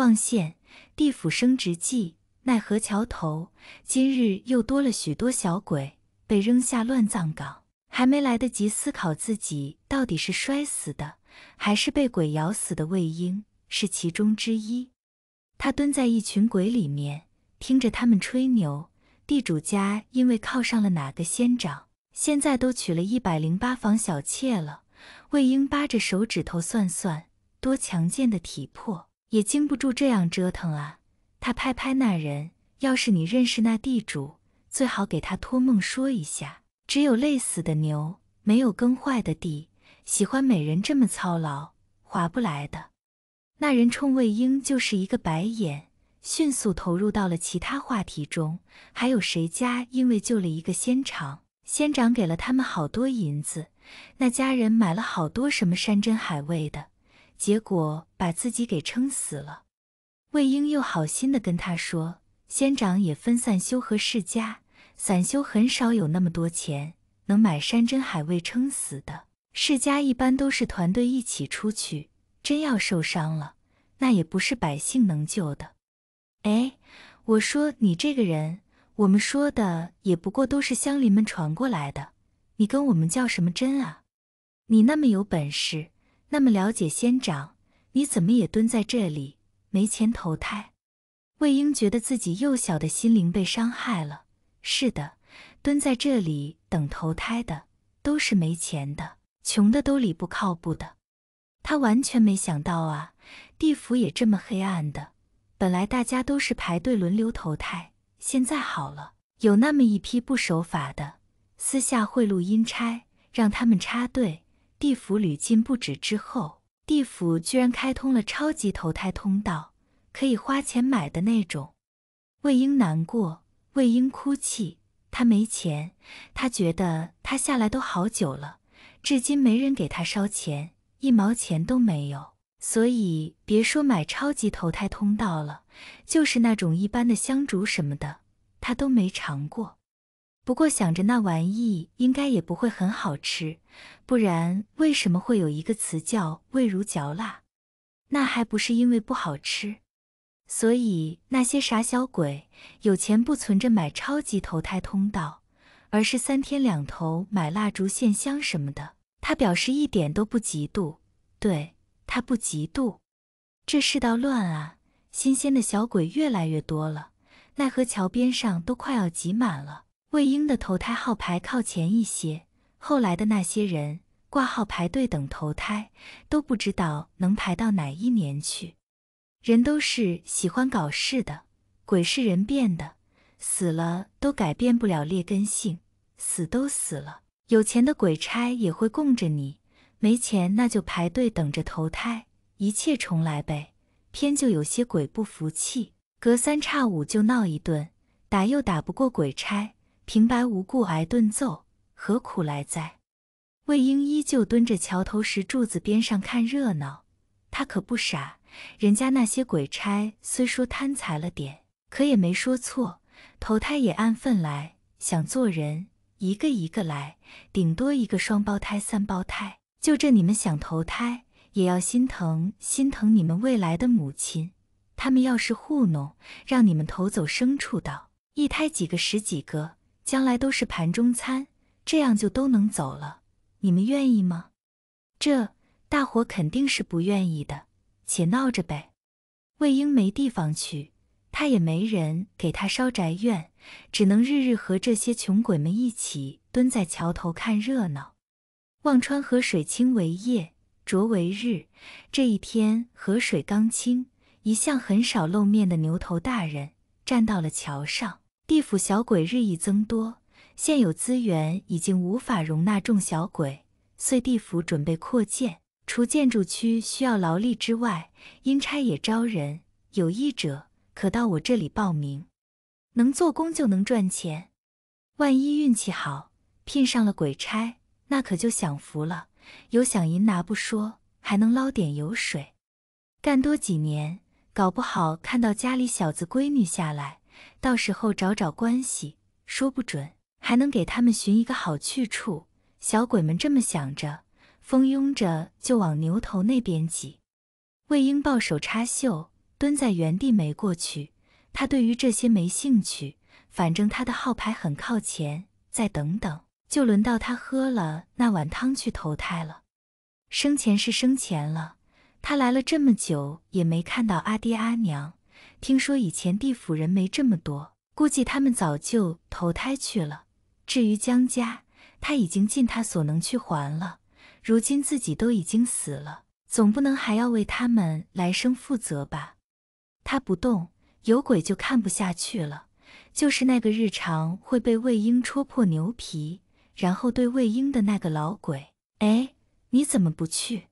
望县地府升职记。奈何桥头，今日又多了许多小鬼被扔下乱葬岗。还没来得及思考自己到底是摔死的，还是被鬼咬死的，魏婴是其中之一。他蹲在一群鬼里面，听着他们吹牛。地主家因为靠上了哪个仙长，现在都娶了一百零八房小妾了。魏婴扒着手指头算算，多强健的体魄。也经不住这样折腾啊！他拍拍那人：“要是你认识那地主，最好给他托梦说一下。只有累死的牛，没有耕坏的地。喜欢美人这么操劳，划不来的。”那人冲魏婴就是一个白眼，迅速投入到了其他话题中。还有谁家因为救了一个仙长，仙长给了他们好多银子，那家人买了好多什么山珍海味的。结果把自己给撑死了。魏婴又好心的跟他说：“仙长也分散修和世家，散修很少有那么多钱能买山珍海味撑死的。世家一般都是团队一起出去，真要受伤了，那也不是百姓能救的。”哎，我说你这个人，我们说的也不过都是乡邻们传过来的，你跟我们较什么真啊？你那么有本事！那么了解仙长，你怎么也蹲在这里？没钱投胎？魏婴觉得自己幼小的心灵被伤害了。是的，蹲在这里等投胎的都是没钱的，穷的都理不靠谱的。他完全没想到啊，地府也这么黑暗的。本来大家都是排队轮流投胎，现在好了，有那么一批不守法的，私下贿赂阴差，让他们插队。地府屡禁不止之后，地府居然开通了超级投胎通道，可以花钱买的那种。魏婴难过，魏婴哭泣，他没钱，他觉得他下来都好久了，至今没人给他烧钱，一毛钱都没有，所以别说买超级投胎通道了，就是那种一般的香烛什么的，他都没尝过。不过想着那玩意应该也不会很好吃，不然为什么会有一个词叫“味如嚼蜡”？那还不是因为不好吃？所以那些傻小鬼有钱不存着买超级投胎通道，而是三天两头买蜡烛、线香什么的。他表示一点都不嫉妒，对他不嫉妒。这世道乱啊，新鲜的小鬼越来越多了，奈何桥边上都快要挤满了。魏婴的投胎号牌靠前一些，后来的那些人挂号排队等投胎，都不知道能排到哪一年去。人都是喜欢搞事的，鬼是人变的，死了都改变不了劣根性。死都死了，有钱的鬼差也会供着你，没钱那就排队等着投胎，一切重来呗。偏就有些鬼不服气，隔三差五就闹一顿，打又打不过鬼差。平白无故挨顿揍，何苦来哉？魏婴依旧蹲着桥头石柱子边上看热闹。他可不傻，人家那些鬼差虽说贪财了点，可也没说错。投胎也按份来，想做人，一个一个来，顶多一个双胞胎、三胞胎。就这，你们想投胎，也要心疼心疼你们未来的母亲。他们要是糊弄，让你们投走牲畜的，一胎几个、十几个。将来都是盘中餐，这样就都能走了。你们愿意吗？这大伙肯定是不愿意的，且闹着呗。魏婴没地方去，他也没人给他烧宅院，只能日日和这些穷鬼们一起蹲在桥头看热闹。忘川河水清为夜，浊为日。这一天河水刚清，一向很少露面的牛头大人站到了桥上。地府小鬼日益增多，现有资源已经无法容纳众小鬼，遂地府准备扩建。除建筑区需要劳力之外，阴差也招人。有意者可到我这里报名，能做工就能赚钱。万一运气好，聘上了鬼差，那可就享福了。有饷银拿不说，还能捞点油水。干多几年，搞不好看到家里小子、闺女下来。到时候找找关系，说不准还能给他们寻一个好去处。小鬼们这么想着，蜂拥着就往牛头那边挤。魏婴抱手插袖，蹲在原地没过去。他对于这些没兴趣，反正他的号牌很靠前，再等等就轮到他喝了那碗汤去投胎了。生前是生前了，他来了这么久也没看到阿爹阿娘。听说以前地府人没这么多，估计他们早就投胎去了。至于江家，他已经尽他所能去还了。如今自己都已经死了，总不能还要为他们来生负责吧？他不动，有鬼就看不下去了。就是那个日常会被魏婴戳破牛皮，然后对魏婴的那个老鬼。哎，你怎么不去？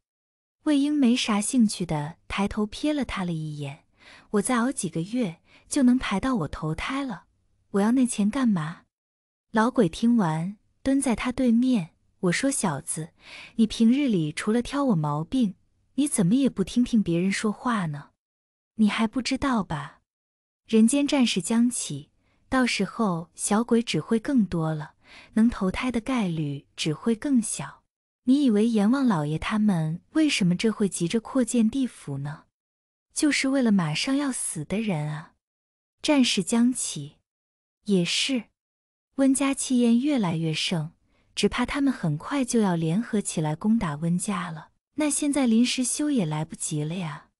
魏婴没啥兴趣的，抬头瞥了他了一眼。我再熬几个月就能排到我投胎了，我要那钱干嘛？老鬼听完，蹲在他对面，我说：“小子，你平日里除了挑我毛病，你怎么也不听听别人说话呢？你还不知道吧？人间战事将起，到时候小鬼只会更多了，能投胎的概率只会更小。你以为阎王老爷他们为什么这会急着扩建地府呢？”就是为了马上要死的人啊！战事将起，也是。温家气焰越来越盛，只怕他们很快就要联合起来攻打温家了。那现在临时修也来不及了呀！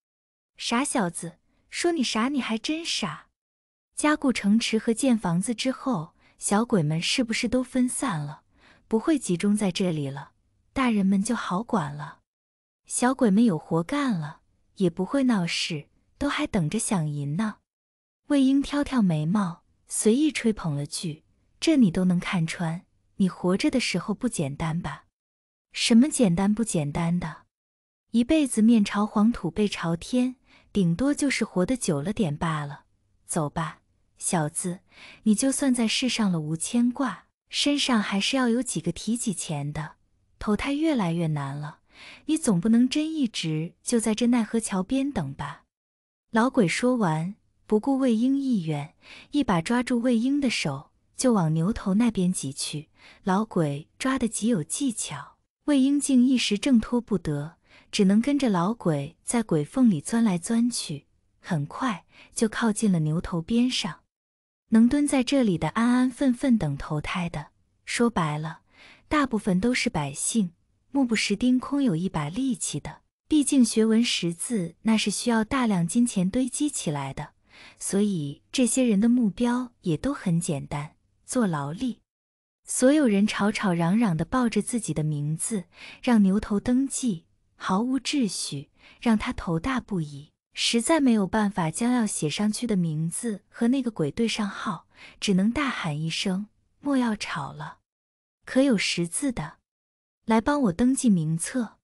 傻小子，说你傻，你还真傻。加固城池和建房子之后，小鬼们是不是都分散了？不会集中在这里了，大人们就好管了。小鬼们有活干了。也不会闹事，都还等着享银呢。魏婴挑挑眉毛，随意吹捧了句：“这你都能看穿，你活着的时候不简单吧？什么简单不简单的，一辈子面朝黄土背朝天，顶多就是活得久了点罢了。走吧，小子，你就算在世上了无牵挂，身上还是要有几个提几钱的，投胎越来越难了。”你总不能真一直就在这奈何桥边等吧？老鬼说完，不顾魏婴意愿，一把抓住魏婴的手，就往牛头那边挤去。老鬼抓得极有技巧，魏婴竟一时挣脱不得，只能跟着老鬼在鬼缝里钻来钻去。很快，就靠近了牛头边上。能蹲在这里的安安分分等投胎的，说白了，大部分都是百姓。目不识丁，空有一把力气的。毕竟学文识字，那是需要大量金钱堆积起来的。所以这些人的目标也都很简单，做劳力。所有人吵吵嚷嚷的，抱着自己的名字让牛头登记，毫无秩序，让他头大不已。实在没有办法将要写上去的名字和那个鬼对上号，只能大喊一声：“莫要吵了！可有识字的？”来帮我登记名册，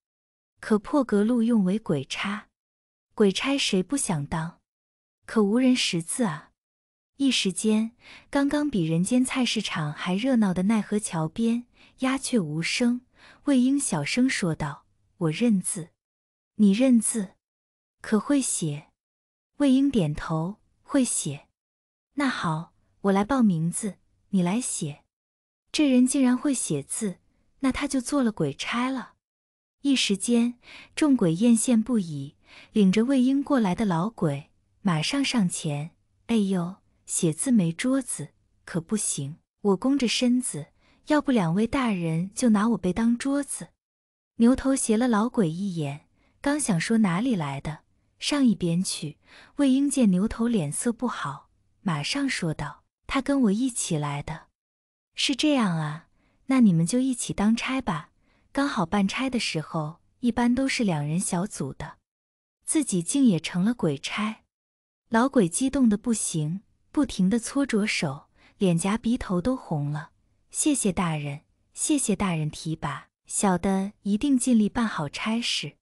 可破格录用为鬼差。鬼差谁不想当？可无人识字啊！一时间，刚刚比人间菜市场还热闹的奈何桥边，鸦雀无声。魏婴小声说道：“我认字，你认字，可会写？”魏婴点头：“会写。”那好，我来报名字，你来写。这人竟然会写字！那他就做了鬼差了。一时间，众鬼艳羡不已。领着魏婴过来的老鬼马上上前：“哎呦，写字没桌子可不行，我弓着身子。要不两位大人就拿我背当桌子。”牛头斜了老鬼一眼，刚想说哪里来的，上一边去。魏婴见牛头脸色不好，马上说道：“他跟我一起来的。”是这样啊。那你们就一起当差吧，刚好办差的时候一般都是两人小组的，自己竟也成了鬼差，老鬼激动的不行，不停的搓着手，脸颊鼻头都红了。谢谢大人，谢谢大人提拔，小的一定尽力办好差事。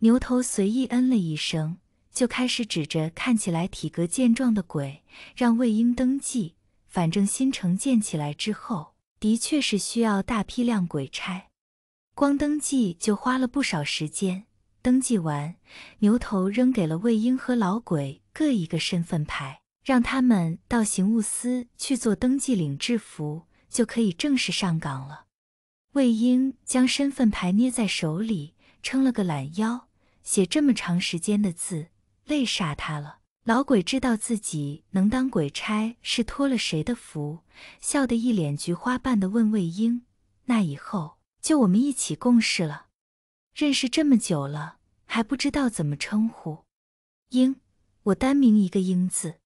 牛头随意嗯了一声，就开始指着看起来体格健壮的鬼，让魏婴登记，反正新城建起来之后。的确是需要大批量鬼差，光登记就花了不少时间。登记完，牛头扔给了魏婴和老鬼各一个身份牌，让他们到刑务司去做登记领制服，就可以正式上岗了。魏婴将身份牌捏在手里，撑了个懒腰，写这么长时间的字，累煞他了。老鬼知道自己能当鬼差是托了谁的福，笑得一脸菊花瓣的问魏婴：“那以后就我们一起共事了。认识这么久了，还不知道怎么称呼？婴，我单名一个婴字。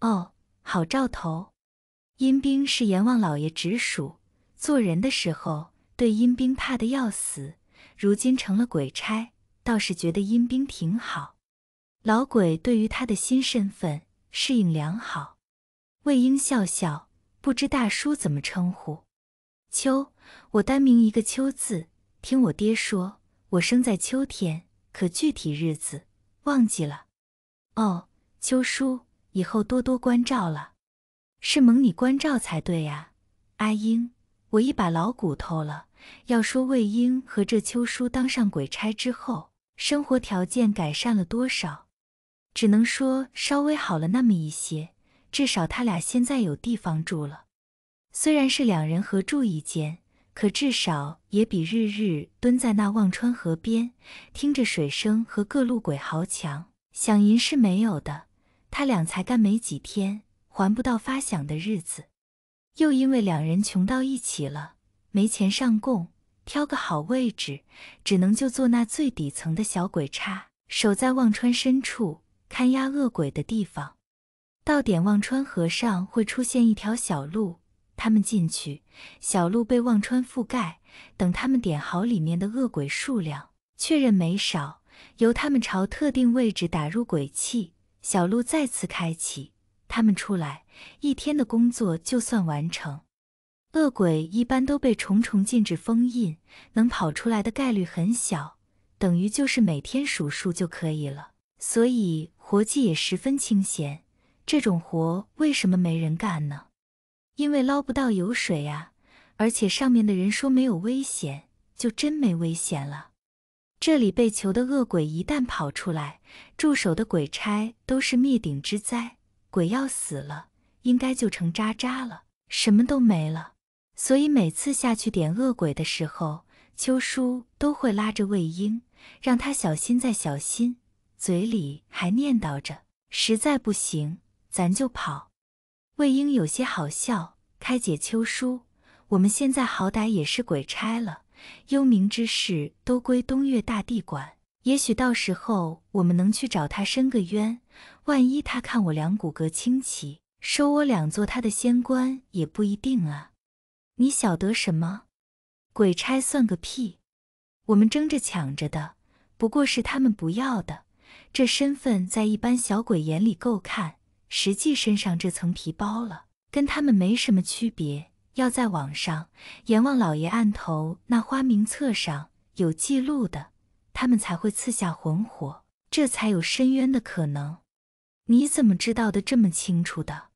哦，好兆头。阴兵是阎王老爷直属，做人的时候对阴兵怕得要死，如今成了鬼差，倒是觉得阴兵挺好。”老鬼对于他的新身份适应良好。魏婴笑笑，不知大叔怎么称呼？秋，我单名一个秋字。听我爹说，我生在秋天，可具体日子忘记了。哦，秋叔，以后多多关照了。是蒙你关照才对呀，阿英，我一把老骨头了。要说魏婴和这秋叔当上鬼差之后，生活条件改善了多少？只能说稍微好了那么一些，至少他俩现在有地方住了。虽然是两人合住一间，可至少也比日日蹲在那忘川河边听着水声和各路鬼嚎强响淫是没有的。他俩才干没几天，还不到发饷的日子，又因为两人穷到一起了，没钱上供，挑个好位置，只能就坐那最底层的小鬼差，守在忘川深处。看押恶鬼的地方，到点忘川河上会出现一条小路，他们进去，小路被忘川覆盖。等他们点好里面的恶鬼数量，确认没少，由他们朝特定位置打入鬼气，小路再次开启，他们出来，一天的工作就算完成。恶鬼一般都被重重禁制封印，能跑出来的概率很小，等于就是每天数数就可以了，所以。活计也十分清闲，这种活为什么没人干呢？因为捞不到油水呀。而且上面的人说没有危险，就真没危险了。这里被囚的恶鬼一旦跑出来，驻守的鬼差都是灭顶之灾。鬼要死了，应该就成渣渣了，什么都没了。所以每次下去点恶鬼的时候，秋叔都会拉着魏婴，让他小心再小心。嘴里还念叨着：“实在不行，咱就跑。”魏婴有些好笑，开解秋叔：“我们现在好歹也是鬼差了，幽冥之事都归东岳大帝管，也许到时候我们能去找他伸个冤。万一他看我两骨骼清奇，收我两做他的仙官也不一定啊。”你晓得什么？鬼差算个屁！我们争着抢着的，不过是他们不要的。这身份在一般小鬼眼里够看，实际身上这层皮包了，跟他们没什么区别。要在网上阎王老爷案头那花名册上有记录的，他们才会赐下魂火，这才有申冤的可能。你怎么知道的这么清楚的？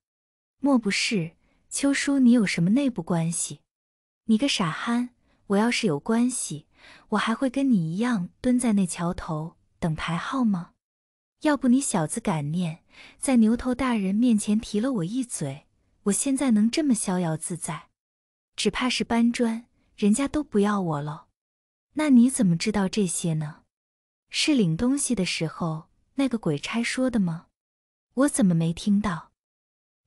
莫不是秋叔，你有什么内部关系？你个傻憨！我要是有关系，我还会跟你一样蹲在那桥头等排号吗？要不你小子敢念，在牛头大人面前提了我一嘴，我现在能这么逍遥自在，只怕是搬砖，人家都不要我了。那你怎么知道这些呢？是领东西的时候那个鬼差说的吗？我怎么没听到？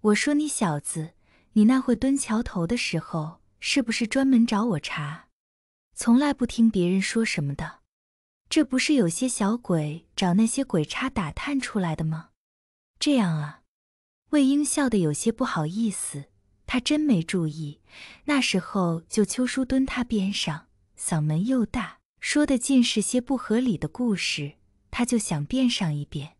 我说你小子，你那会蹲桥头的时候，是不是专门找我茬？从来不听别人说什么的。这不是有些小鬼找那些鬼差打探出来的吗？这样啊，魏婴笑得有些不好意思，他真没注意，那时候就秋叔蹲他边上，嗓门又大，说的尽是些不合理的故事，他就想变上一变。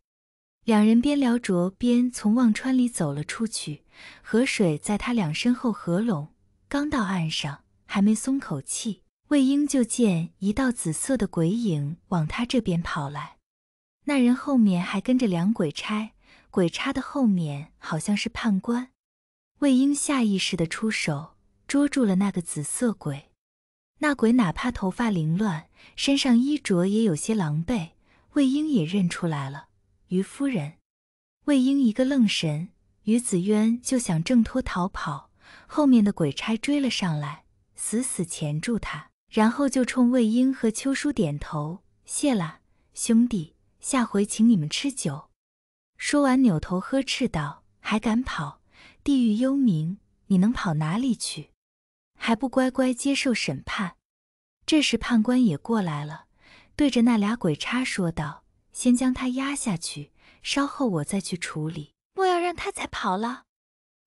两人边聊着边从忘川里走了出去，河水在他俩身后合拢，刚到岸上，还没松口气。魏婴就见一道紫色的鬼影往他这边跑来，那人后面还跟着两鬼差，鬼差的后面好像是判官。魏婴下意识的出手捉住了那个紫色鬼，那鬼哪怕头发凌乱，身上衣着也有些狼狈，魏婴也认出来了，于夫人。魏婴一个愣神，于子渊就想挣脱逃跑，后面的鬼差追了上来，死死钳住他。然后就冲魏婴和秋叔点头，谢了兄弟，下回请你们吃酒。说完扭头呵斥道：“还敢跑？地狱幽冥，你能跑哪里去？还不乖乖接受审判？”这时判官也过来了，对着那俩鬼差说道：“先将他压下去，稍后我再去处理，莫要让他再跑了。”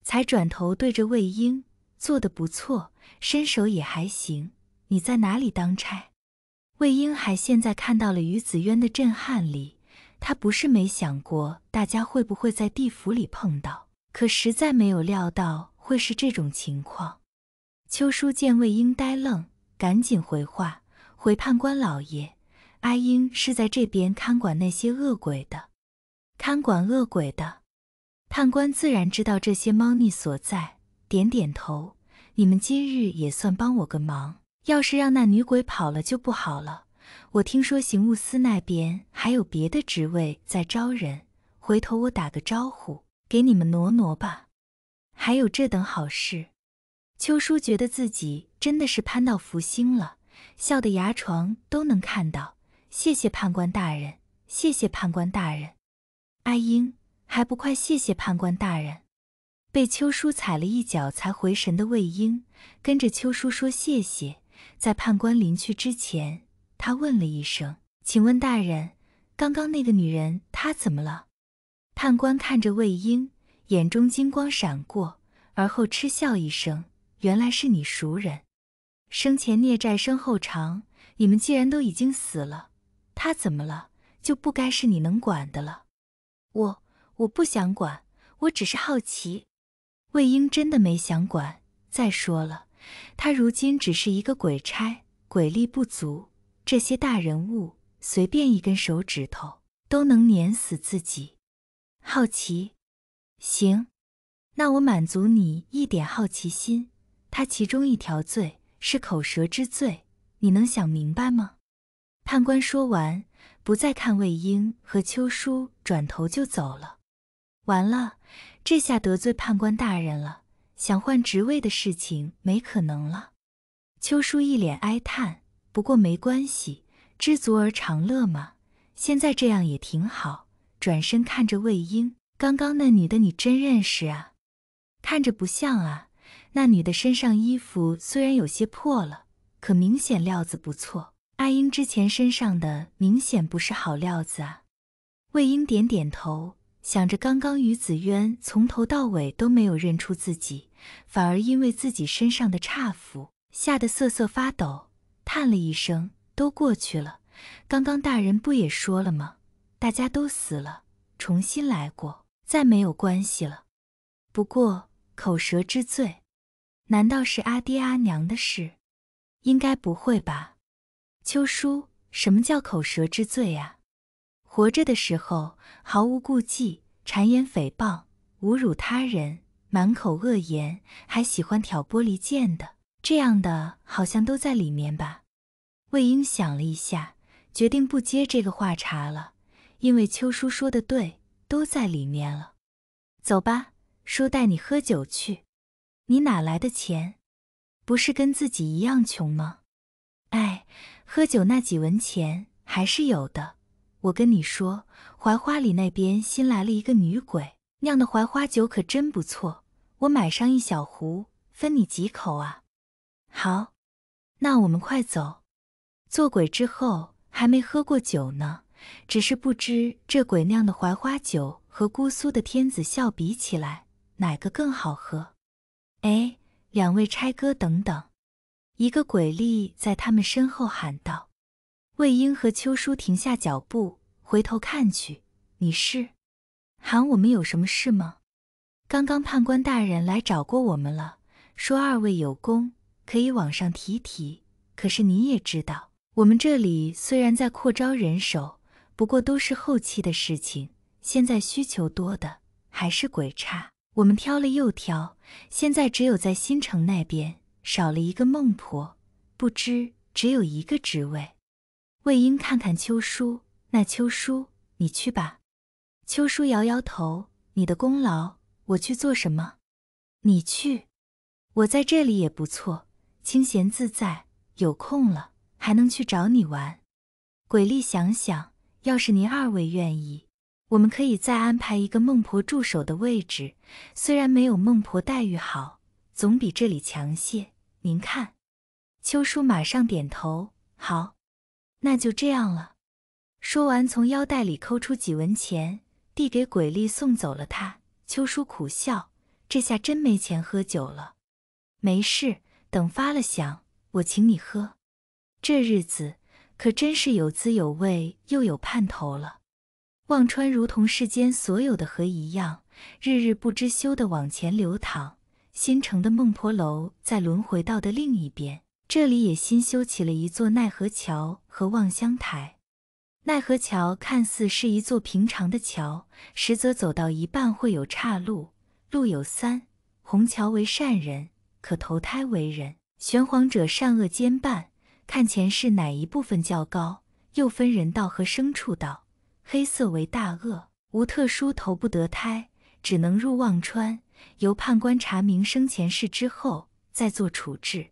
才转头对着魏婴：“做的不错，身手也还行。”你在哪里当差？魏婴还现在看到了于子渊的震撼力，他不是没想过大家会不会在地府里碰到，可实在没有料到会是这种情况。秋叔见魏婴呆愣，赶紧回话：“回判官老爷，阿英是在这边看管那些恶鬼的，看管恶鬼的判官自然知道这些猫腻所在，点点头。你们今日也算帮我个忙。”要是让那女鬼跑了就不好了。我听说刑务司那边还有别的职位在招人，回头我打个招呼，给你们挪挪吧。还有这等好事，秋叔觉得自己真的是攀到福星了，笑得牙床都能看到。谢谢判官大人，谢谢判官大人。阿英，还不快谢谢判官大人！被秋叔踩了一脚才回神的魏英，跟着秋叔说谢谢。在判官离去之前，他问了一声：“请问大人，刚刚那个女人她怎么了？”判官看着魏婴，眼中金光闪过，而后嗤笑一声：“原来是你熟人。生前孽债，身后偿。你们既然都已经死了，她怎么了就不该是你能管的了。我我不想管，我只是好奇。”魏婴真的没想管。再说了。他如今只是一个鬼差，鬼力不足，这些大人物随便一根手指头都能碾死自己。好奇，行，那我满足你一点好奇心。他其中一条罪是口舌之罪，你能想明白吗？判官说完，不再看魏婴和秋叔，转头就走了。完了，这下得罪判官大人了。想换职位的事情没可能了，秋叔一脸哀叹。不过没关系，知足而常乐嘛。现在这样也挺好。转身看着魏婴，刚刚那女的你真认识啊？看着不像啊。那女的身上衣服虽然有些破了，可明显料子不错。阿英之前身上的明显不是好料子啊。魏婴点点头。想着刚刚于子渊从头到尾都没有认出自己，反而因为自己身上的差服吓得瑟瑟发抖，叹了一声：“都过去了。刚刚大人不也说了吗？大家都死了，重新来过，再没有关系了。”不过口舌之罪，难道是阿爹阿娘的事？应该不会吧？秋叔，什么叫口舌之罪呀？活着的时候毫无顾忌，谗言诽谤、侮辱他人，满口恶言，还喜欢挑拨离间。的这样的好像都在里面吧？魏婴想了一下，决定不接这个话茬了，因为秋叔说的对，都在里面了。走吧，叔带你喝酒去。你哪来的钱？不是跟自己一样穷吗？哎，喝酒那几文钱还是有的。我跟你说，槐花里那边新来了一个女鬼，酿的槐花酒可真不错。我买上一小壶，分你几口啊？好，那我们快走。做鬼之后还没喝过酒呢，只是不知这鬼酿的槐花酒和姑苏的天子笑比起来，哪个更好喝？哎，两位差哥，等等！一个鬼吏在他们身后喊道。魏婴和秋叔停下脚步，回头看去：“你是喊我们有什么事吗？刚刚判官大人来找过我们了，说二位有功，可以往上提提。可是你也知道，我们这里虽然在扩招人手，不过都是后期的事情。现在需求多的还是鬼差，我们挑了又挑，现在只有在新城那边少了一个孟婆，不知只有一个职位。”魏婴看看秋叔，那秋叔，你去吧。秋叔摇摇头：“你的功劳，我去做什么？你去，我在这里也不错，清闲自在，有空了还能去找你玩。”鬼力想想，要是您二位愿意，我们可以再安排一个孟婆助手的位置，虽然没有孟婆待遇好，总比这里强些。您看？秋叔马上点头：“好。”那就这样了。说完，从腰带里抠出几文钱，递给鬼力，送走了他。秋叔苦笑：这下真没钱喝酒了。没事，等发了饷，我请你喝。这日子可真是有滋有味，又有盼头了。忘川如同世间所有的河一样，日日不知羞地往前流淌。新城的孟婆楼在轮回道的另一边。这里也新修起了一座奈何桥和望乡台。奈何桥看似是一座平常的桥，实则走到一半会有岔路，路有三：虹桥为善人，可投胎为人；玄黄者善恶兼半，看前世哪一部分较高；又分人道和牲畜道。黑色为大恶，无特殊投不得胎，只能入忘川，由判官查明生前世之后再做处置。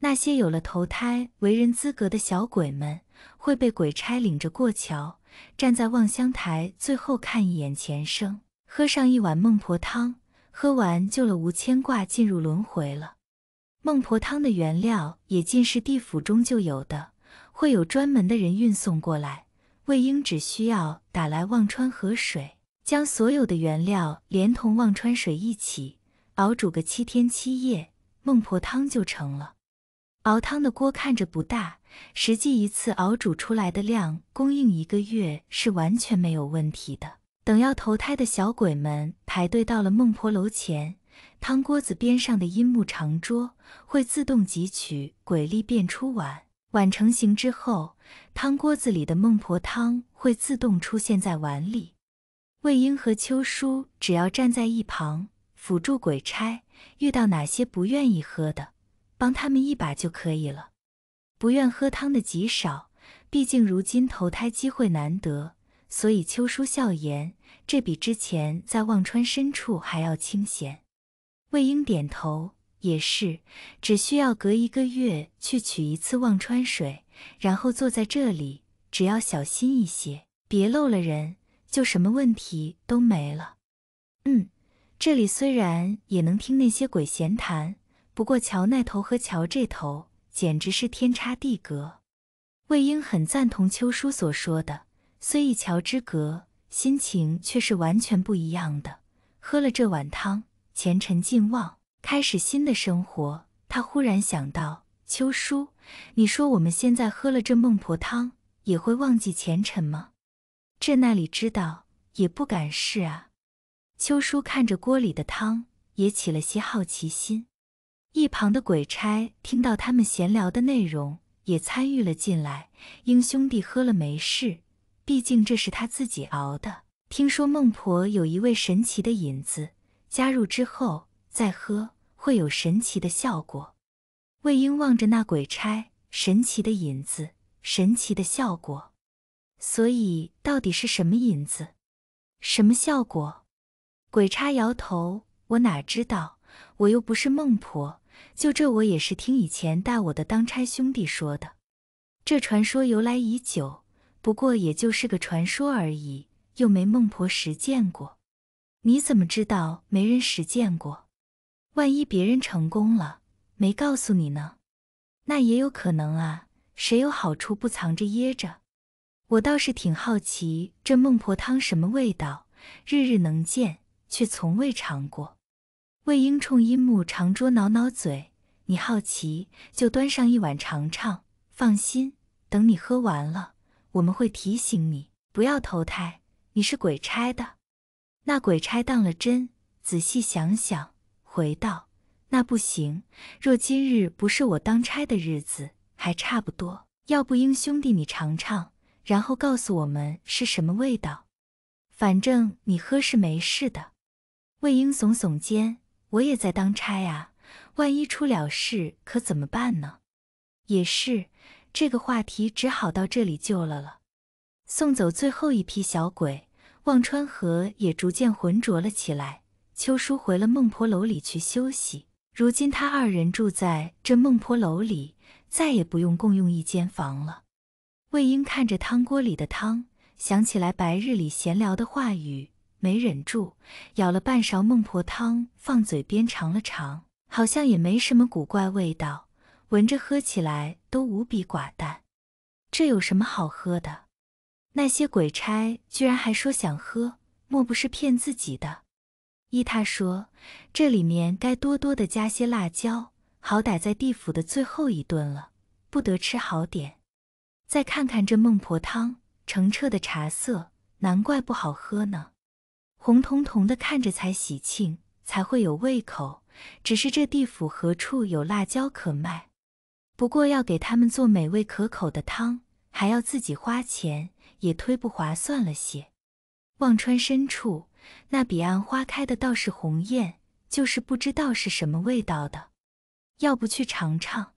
那些有了投胎为人资格的小鬼们，会被鬼差领着过桥，站在望乡台，最后看一眼前生，喝上一碗孟婆汤，喝完就了无牵挂，进入轮回了。孟婆汤的原料也尽是地府中就有的，会有专门的人运送过来。魏婴只需要打来忘川河水，将所有的原料连同忘川水一起熬煮个七天七夜，孟婆汤就成了。熬汤的锅看着不大，实际一次熬煮出来的量，供应一个月是完全没有问题的。等要投胎的小鬼们排队到了孟婆楼前，汤锅子边上的阴木长桌会自动汲取鬼力变出碗，碗成型之后，汤锅子里的孟婆汤会自动出现在碗里。魏婴和秋叔只要站在一旁辅助鬼差，遇到哪些不愿意喝的。帮他们一把就可以了，不愿喝汤的极少。毕竟如今投胎机会难得，所以秋叔笑言：“这比之前在忘川深处还要清闲。”魏婴点头：“也是，只需要隔一个月去取一次忘川水，然后坐在这里，只要小心一些，别漏了人，就什么问题都没了。”嗯，这里虽然也能听那些鬼闲谈。不过桥那头和桥这头简直是天差地隔。魏婴很赞同秋叔所说的，虽一桥之隔，心情却是完全不一样的。喝了这碗汤，前尘尽忘，开始新的生活。他忽然想到，秋叔，你说我们现在喝了这孟婆汤，也会忘记前尘吗？这那里知道，也不敢试啊。秋叔看着锅里的汤，也起了些好奇心。一旁的鬼差听到他们闲聊的内容，也参与了进来。英兄弟喝了没事，毕竟这是他自己熬的。听说孟婆有一味神奇的引子，加入之后再喝会有神奇的效果。魏婴望着那鬼差，神奇的引子，神奇的效果，所以到底是什么引子，什么效果？鬼差摇头：“我哪知道，我又不是孟婆。”就这，我也是听以前带我的当差兄弟说的。这传说由来已久，不过也就是个传说而已，又没孟婆实践过。你怎么知道没人实践过？万一别人成功了，没告诉你呢？那也有可能啊，谁有好处不藏着掖着？我倒是挺好奇这孟婆汤什么味道，日日能见，却从未尝过。魏婴冲阴木长桌挠挠嘴：“你好奇就端上一碗尝尝。放心，等你喝完了，我们会提醒你不要投胎。你是鬼差的，那鬼差当了真，仔细想想，回道：那不行。若今日不是我当差的日子，还差不多。要不英兄弟你尝尝，然后告诉我们是什么味道。反正你喝是没事的。”魏婴耸耸肩。我也在当差啊，万一出了事可怎么办呢？也是，这个话题只好到这里就了了。送走最后一批小鬼，忘川河也逐渐浑浊了起来。秋叔回了孟婆楼里去休息。如今他二人住在这孟婆楼里，再也不用共用一间房了。魏婴看着汤锅里的汤，想起来白日里闲聊的话语。没忍住，舀了半勺孟婆汤放嘴边尝了尝，好像也没什么古怪味道，闻着喝起来都无比寡淡，这有什么好喝的？那些鬼差居然还说想喝，莫不是骗自己的？依他说，这里面该多多的加些辣椒，好歹在地府的最后一顿了，不得吃好点。再看看这孟婆汤，澄澈的茶色，难怪不好喝呢。红彤彤的看着才喜庆，才会有胃口。只是这地府何处有辣椒可卖？不过要给他们做美味可口的汤，还要自己花钱，也忒不划算了些。忘川深处，那彼岸花开的倒是红艳，就是不知道是什么味道的。要不去尝尝？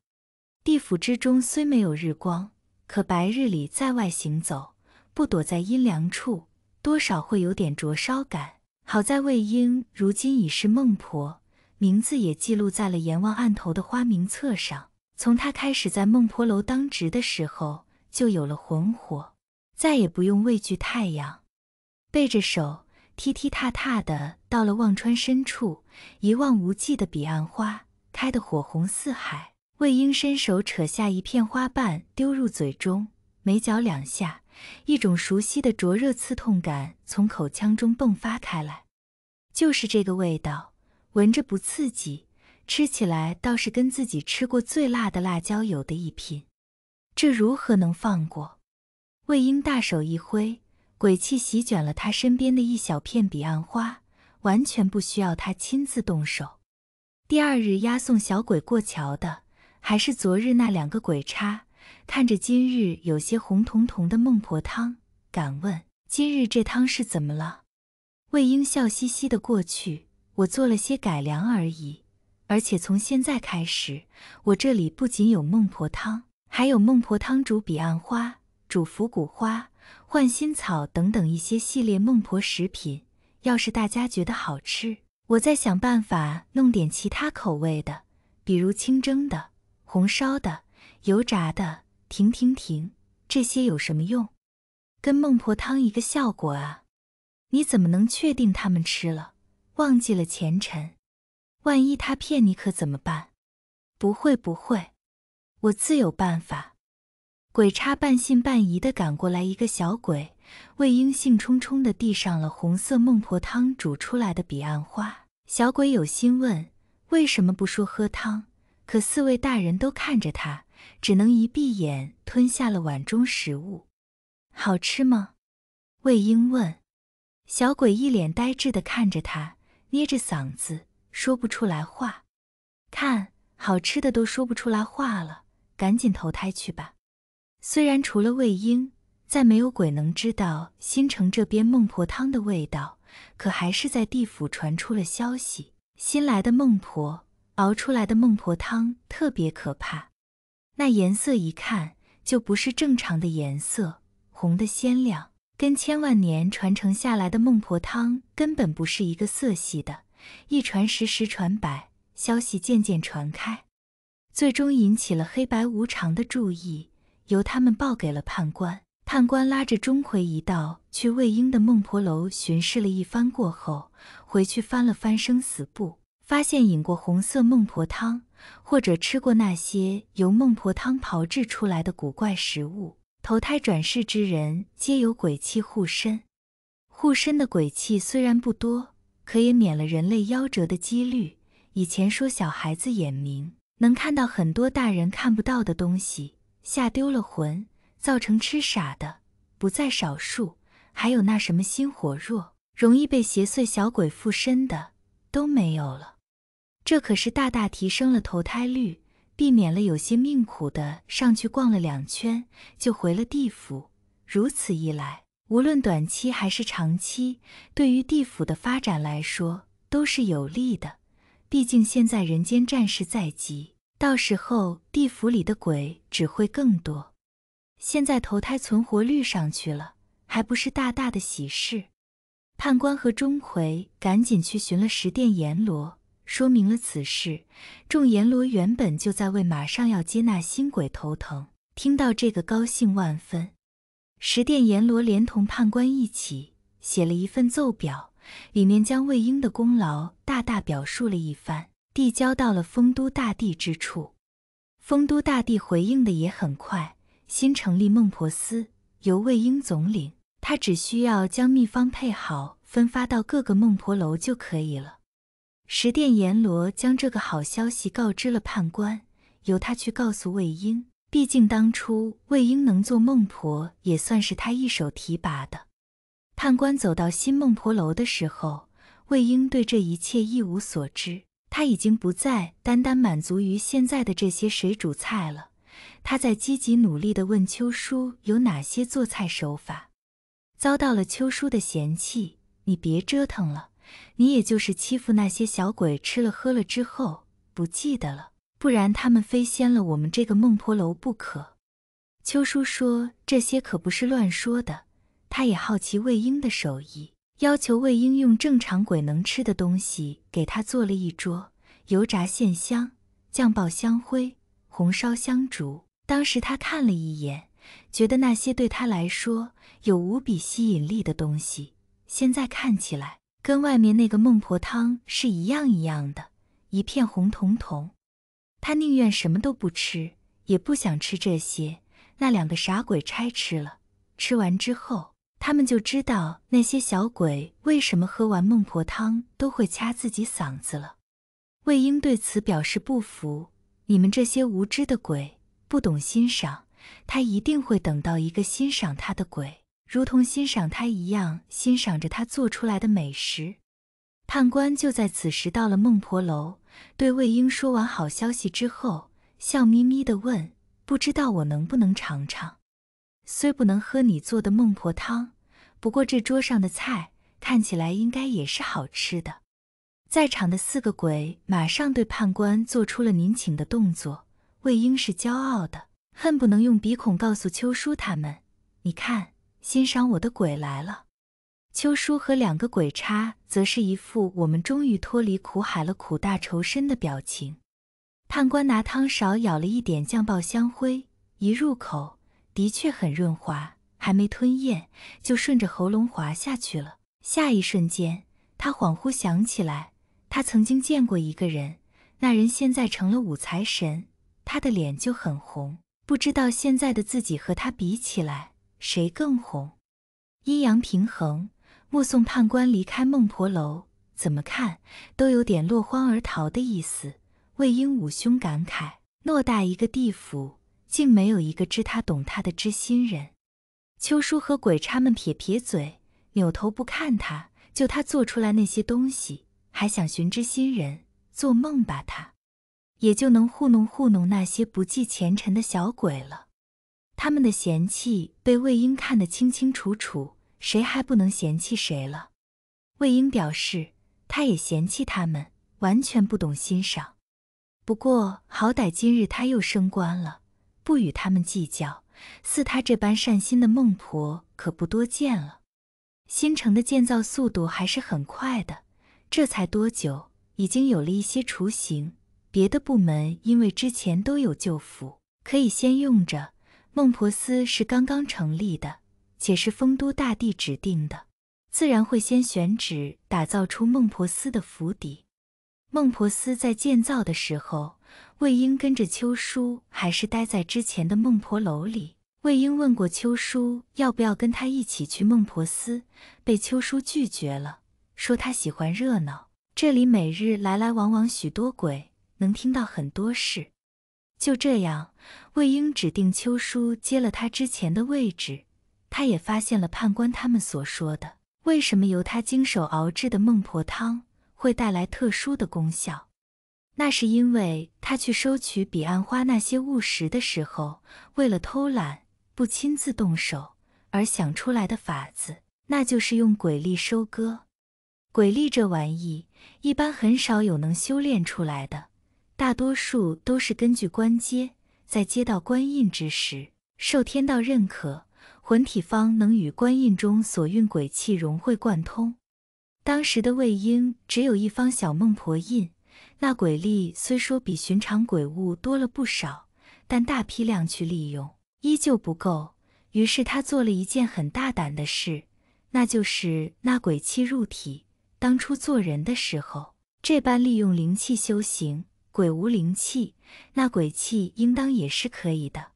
地府之中虽没有日光，可白日里在外行走，不躲在阴凉处。多少会有点灼烧感。好在魏婴如今已是孟婆，名字也记录在了阎王案头的花名册上。从他开始在孟婆楼当值的时候，就有了魂火，再也不用畏惧太阳。背着手，踢踢踏踏的到了忘川深处，一望无际的彼岸花开的火红似海。魏婴伸手扯下一片花瓣，丢入嘴中，没嚼两下。一种熟悉的灼热刺痛感从口腔中迸发开来，就是这个味道，闻着不刺激，吃起来倒是跟自己吃过最辣的辣椒有的一拼。这如何能放过？魏婴大手一挥，鬼气席卷了他身边的一小片彼岸花，完全不需要他亲自动手。第二日押送小鬼过桥的，还是昨日那两个鬼差。看着今日有些红彤彤的孟婆汤，敢问今日这汤是怎么了？魏婴笑嘻嘻的过去：“我做了些改良而已，而且从现在开始，我这里不仅有孟婆汤，还有孟婆汤煮彼岸花、煮伏骨花、换心草等等一些系列孟婆食品。要是大家觉得好吃，我再想办法弄点其他口味的，比如清蒸的、红烧的、油炸的。”停停停！这些有什么用？跟孟婆汤一个效果啊！你怎么能确定他们吃了，忘记了前尘？万一他骗你可怎么办？不会不会，我自有办法。鬼差半信半疑的赶过来，一个小鬼魏婴兴冲冲的递上了红色孟婆汤煮出来的彼岸花。小鬼有心问为什么不说喝汤，可四位大人都看着他。只能一闭眼吞下了碗中食物，好吃吗？魏婴问。小鬼一脸呆滞的看着他，捏着嗓子说不出来话。看，好吃的都说不出来话了，赶紧投胎去吧。虽然除了魏婴，再没有鬼能知道新城这边孟婆汤的味道，可还是在地府传出了消息：新来的孟婆熬出来的孟婆汤特别可怕。那颜色一看就不是正常的颜色，红的鲜亮，跟千万年传承下来的孟婆汤根本不是一个色系的。一传十，十传百，消息渐渐传开，最终引起了黑白无常的注意，由他们报给了判官。判官拉着钟馗一道去魏婴的孟婆楼巡视了一番，过后回去翻了翻生死簿，发现饮过红色孟婆汤。或者吃过那些由孟婆汤炮制出来的古怪食物，投胎转世之人皆有鬼气护身。护身的鬼气虽然不多，可也免了人类夭折的几率。以前说小孩子眼明，能看到很多大人看不到的东西，吓丢了魂，造成痴傻的不在少数。还有那什么心火弱，容易被邪祟小鬼附身的，都没有了。这可是大大提升了投胎率，避免了有些命苦的上去逛了两圈就回了地府。如此一来，无论短期还是长期，对于地府的发展来说都是有利的。毕竟现在人间战事在即，到时候地府里的鬼只会更多。现在投胎存活率上去了，还不是大大的喜事？判官和钟馗赶紧去寻了十殿阎罗。说明了此事，众阎罗原本就在为马上要接纳新鬼头疼，听到这个高兴万分。十殿阎罗连同判官一起写了一份奏表，里面将魏婴的功劳大大表述了一番，递交到了丰都大帝之处。丰都大帝回应的也很快，新成立孟婆司，由魏婴总领，他只需要将秘方配好，分发到各个孟婆楼就可以了。十殿阎罗将这个好消息告知了判官，由他去告诉魏婴。毕竟当初魏婴能做孟婆，也算是他一手提拔的。判官走到新孟婆楼的时候，魏婴对这一切一无所知。他已经不再单单满足于现在的这些水煮菜了，他在积极努力地问秋叔有哪些做菜手法，遭到了秋叔的嫌弃：“你别折腾了。”你也就是欺负那些小鬼吃了喝了之后不记得了，不然他们非掀了我们这个孟婆楼不可。秋叔说这些可不是乱说的，他也好奇魏婴的手艺，要求魏婴用正常鬼能吃的东西给他做了一桌油炸线香、酱爆香灰、红烧香烛。当时他看了一眼，觉得那些对他来说有无比吸引力的东西，现在看起来。跟外面那个孟婆汤是一样一样的，一片红彤彤。他宁愿什么都不吃，也不想吃这些。那两个傻鬼差吃了，吃完之后，他们就知道那些小鬼为什么喝完孟婆汤都会掐自己嗓子了。魏婴对此表示不服：“你们这些无知的鬼，不懂欣赏，他一定会等到一个欣赏他的鬼。”如同欣赏他一样欣赏着他做出来的美食，判官就在此时到了孟婆楼，对魏婴说完好消息之后，笑眯眯的问：“不知道我能不能尝尝？虽不能喝你做的孟婆汤，不过这桌上的菜看起来应该也是好吃的。”在场的四个鬼马上对判官做出了您请的动作。魏婴是骄傲的，恨不能用鼻孔告诉秋叔他们：“你看。”欣赏我的鬼来了，秋叔和两个鬼差则是一副“我们终于脱离苦海了，苦大仇深”的表情。判官拿汤勺舀了一点酱爆香灰，一入口，的确很润滑，还没吞咽就顺着喉咙滑下去了。下一瞬间，他恍惚想起来，他曾经见过一个人，那人现在成了五财神，他的脸就很红，不知道现在的自己和他比起来。谁更红？阴阳平衡，目送判官离开孟婆楼，怎么看都有点落荒而逃的意思。魏婴武兄感慨：偌大一个地府，竟没有一个知他懂他的知心人。秋叔和鬼差们撇撇嘴，扭头不看他。就他做出来那些东西，还想寻知心人？做梦吧！他也就能糊弄糊弄那些不计前尘的小鬼了。他们的嫌弃被魏婴看得清清楚楚，谁还不能嫌弃谁了？魏婴表示，他也嫌弃他们，完全不懂欣赏。不过好歹今日他又升官了，不与他们计较。似他这般善心的孟婆可不多见了。新城的建造速度还是很快的，这才多久，已经有了一些雏形。别的部门因为之前都有旧府，可以先用着。孟婆司是刚刚成立的，且是丰都大帝指定的，自然会先选址打造出孟婆司的府邸。孟婆司在建造的时候，魏婴跟着秋叔还是待在之前的孟婆楼里。魏婴问过秋叔要不要跟他一起去孟婆司，被秋叔拒绝了，说他喜欢热闹，这里每日来来往往许多鬼，能听到很多事。就这样，魏婴指定秋叔接了他之前的位置。他也发现了判官他们所说的，为什么由他经手熬制的孟婆汤会带来特殊的功效？那是因为他去收取彼岸花那些物食的时候，为了偷懒不亲自动手而想出来的法子，那就是用鬼力收割。鬼力这玩意，一般很少有能修炼出来的。大多数都是根据官阶，在接到官印之时，受天道认可，魂体方能与官印中所蕴鬼气融会贯通。当时的魏婴只有一方小孟婆印，那鬼力虽说比寻常鬼物多了不少，但大批量去利用依旧不够。于是他做了一件很大胆的事，那就是纳鬼气入体。当初做人的时候，这般利用灵气修行。鬼无灵气，那鬼气应当也是可以的。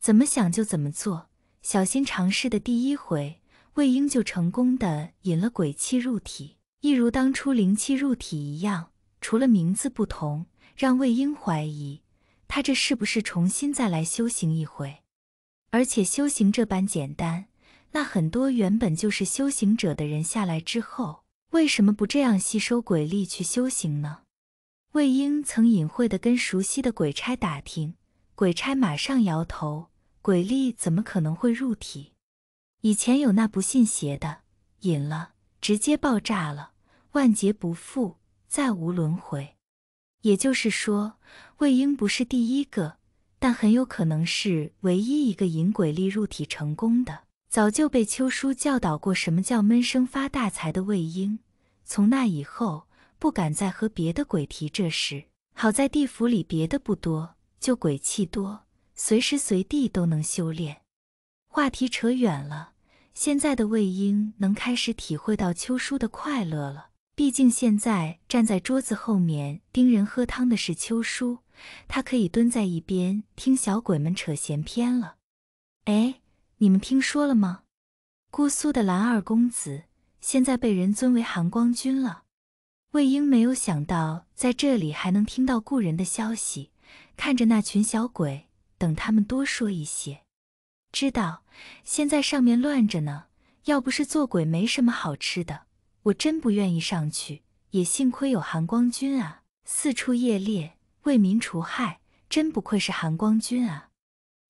怎么想就怎么做，小心尝试的第一回，魏婴就成功的引了鬼气入体，一如当初灵气入体一样。除了名字不同，让魏婴怀疑他这是不是重新再来修行一回？而且修行这般简单，那很多原本就是修行者的人下来之后，为什么不这样吸收鬼力去修行呢？魏婴曾隐晦的跟熟悉的鬼差打听，鬼差马上摇头：“鬼力怎么可能会入体？以前有那不信邪的，隐了直接爆炸了，万劫不复，再无轮回。”也就是说，魏婴不是第一个，但很有可能是唯一一个引鬼力入体成功的。早就被秋叔教导过什么叫闷声发大财的魏婴，从那以后。不敢再和别的鬼提这事。好在地府里别的不多，就鬼气多，随时随地都能修炼。话题扯远了，现在的魏婴能开始体会到秋叔的快乐了。毕竟现在站在桌子后面盯人喝汤的是秋叔，他可以蹲在一边听小鬼们扯闲篇了。哎，你们听说了吗？姑苏的蓝二公子现在被人尊为寒光君了。魏婴没有想到在这里还能听到故人的消息，看着那群小鬼，等他们多说一些。知道现在上面乱着呢，要不是做鬼没什么好吃的，我真不愿意上去。也幸亏有寒光君啊，四处夜猎为民除害，真不愧是寒光君啊！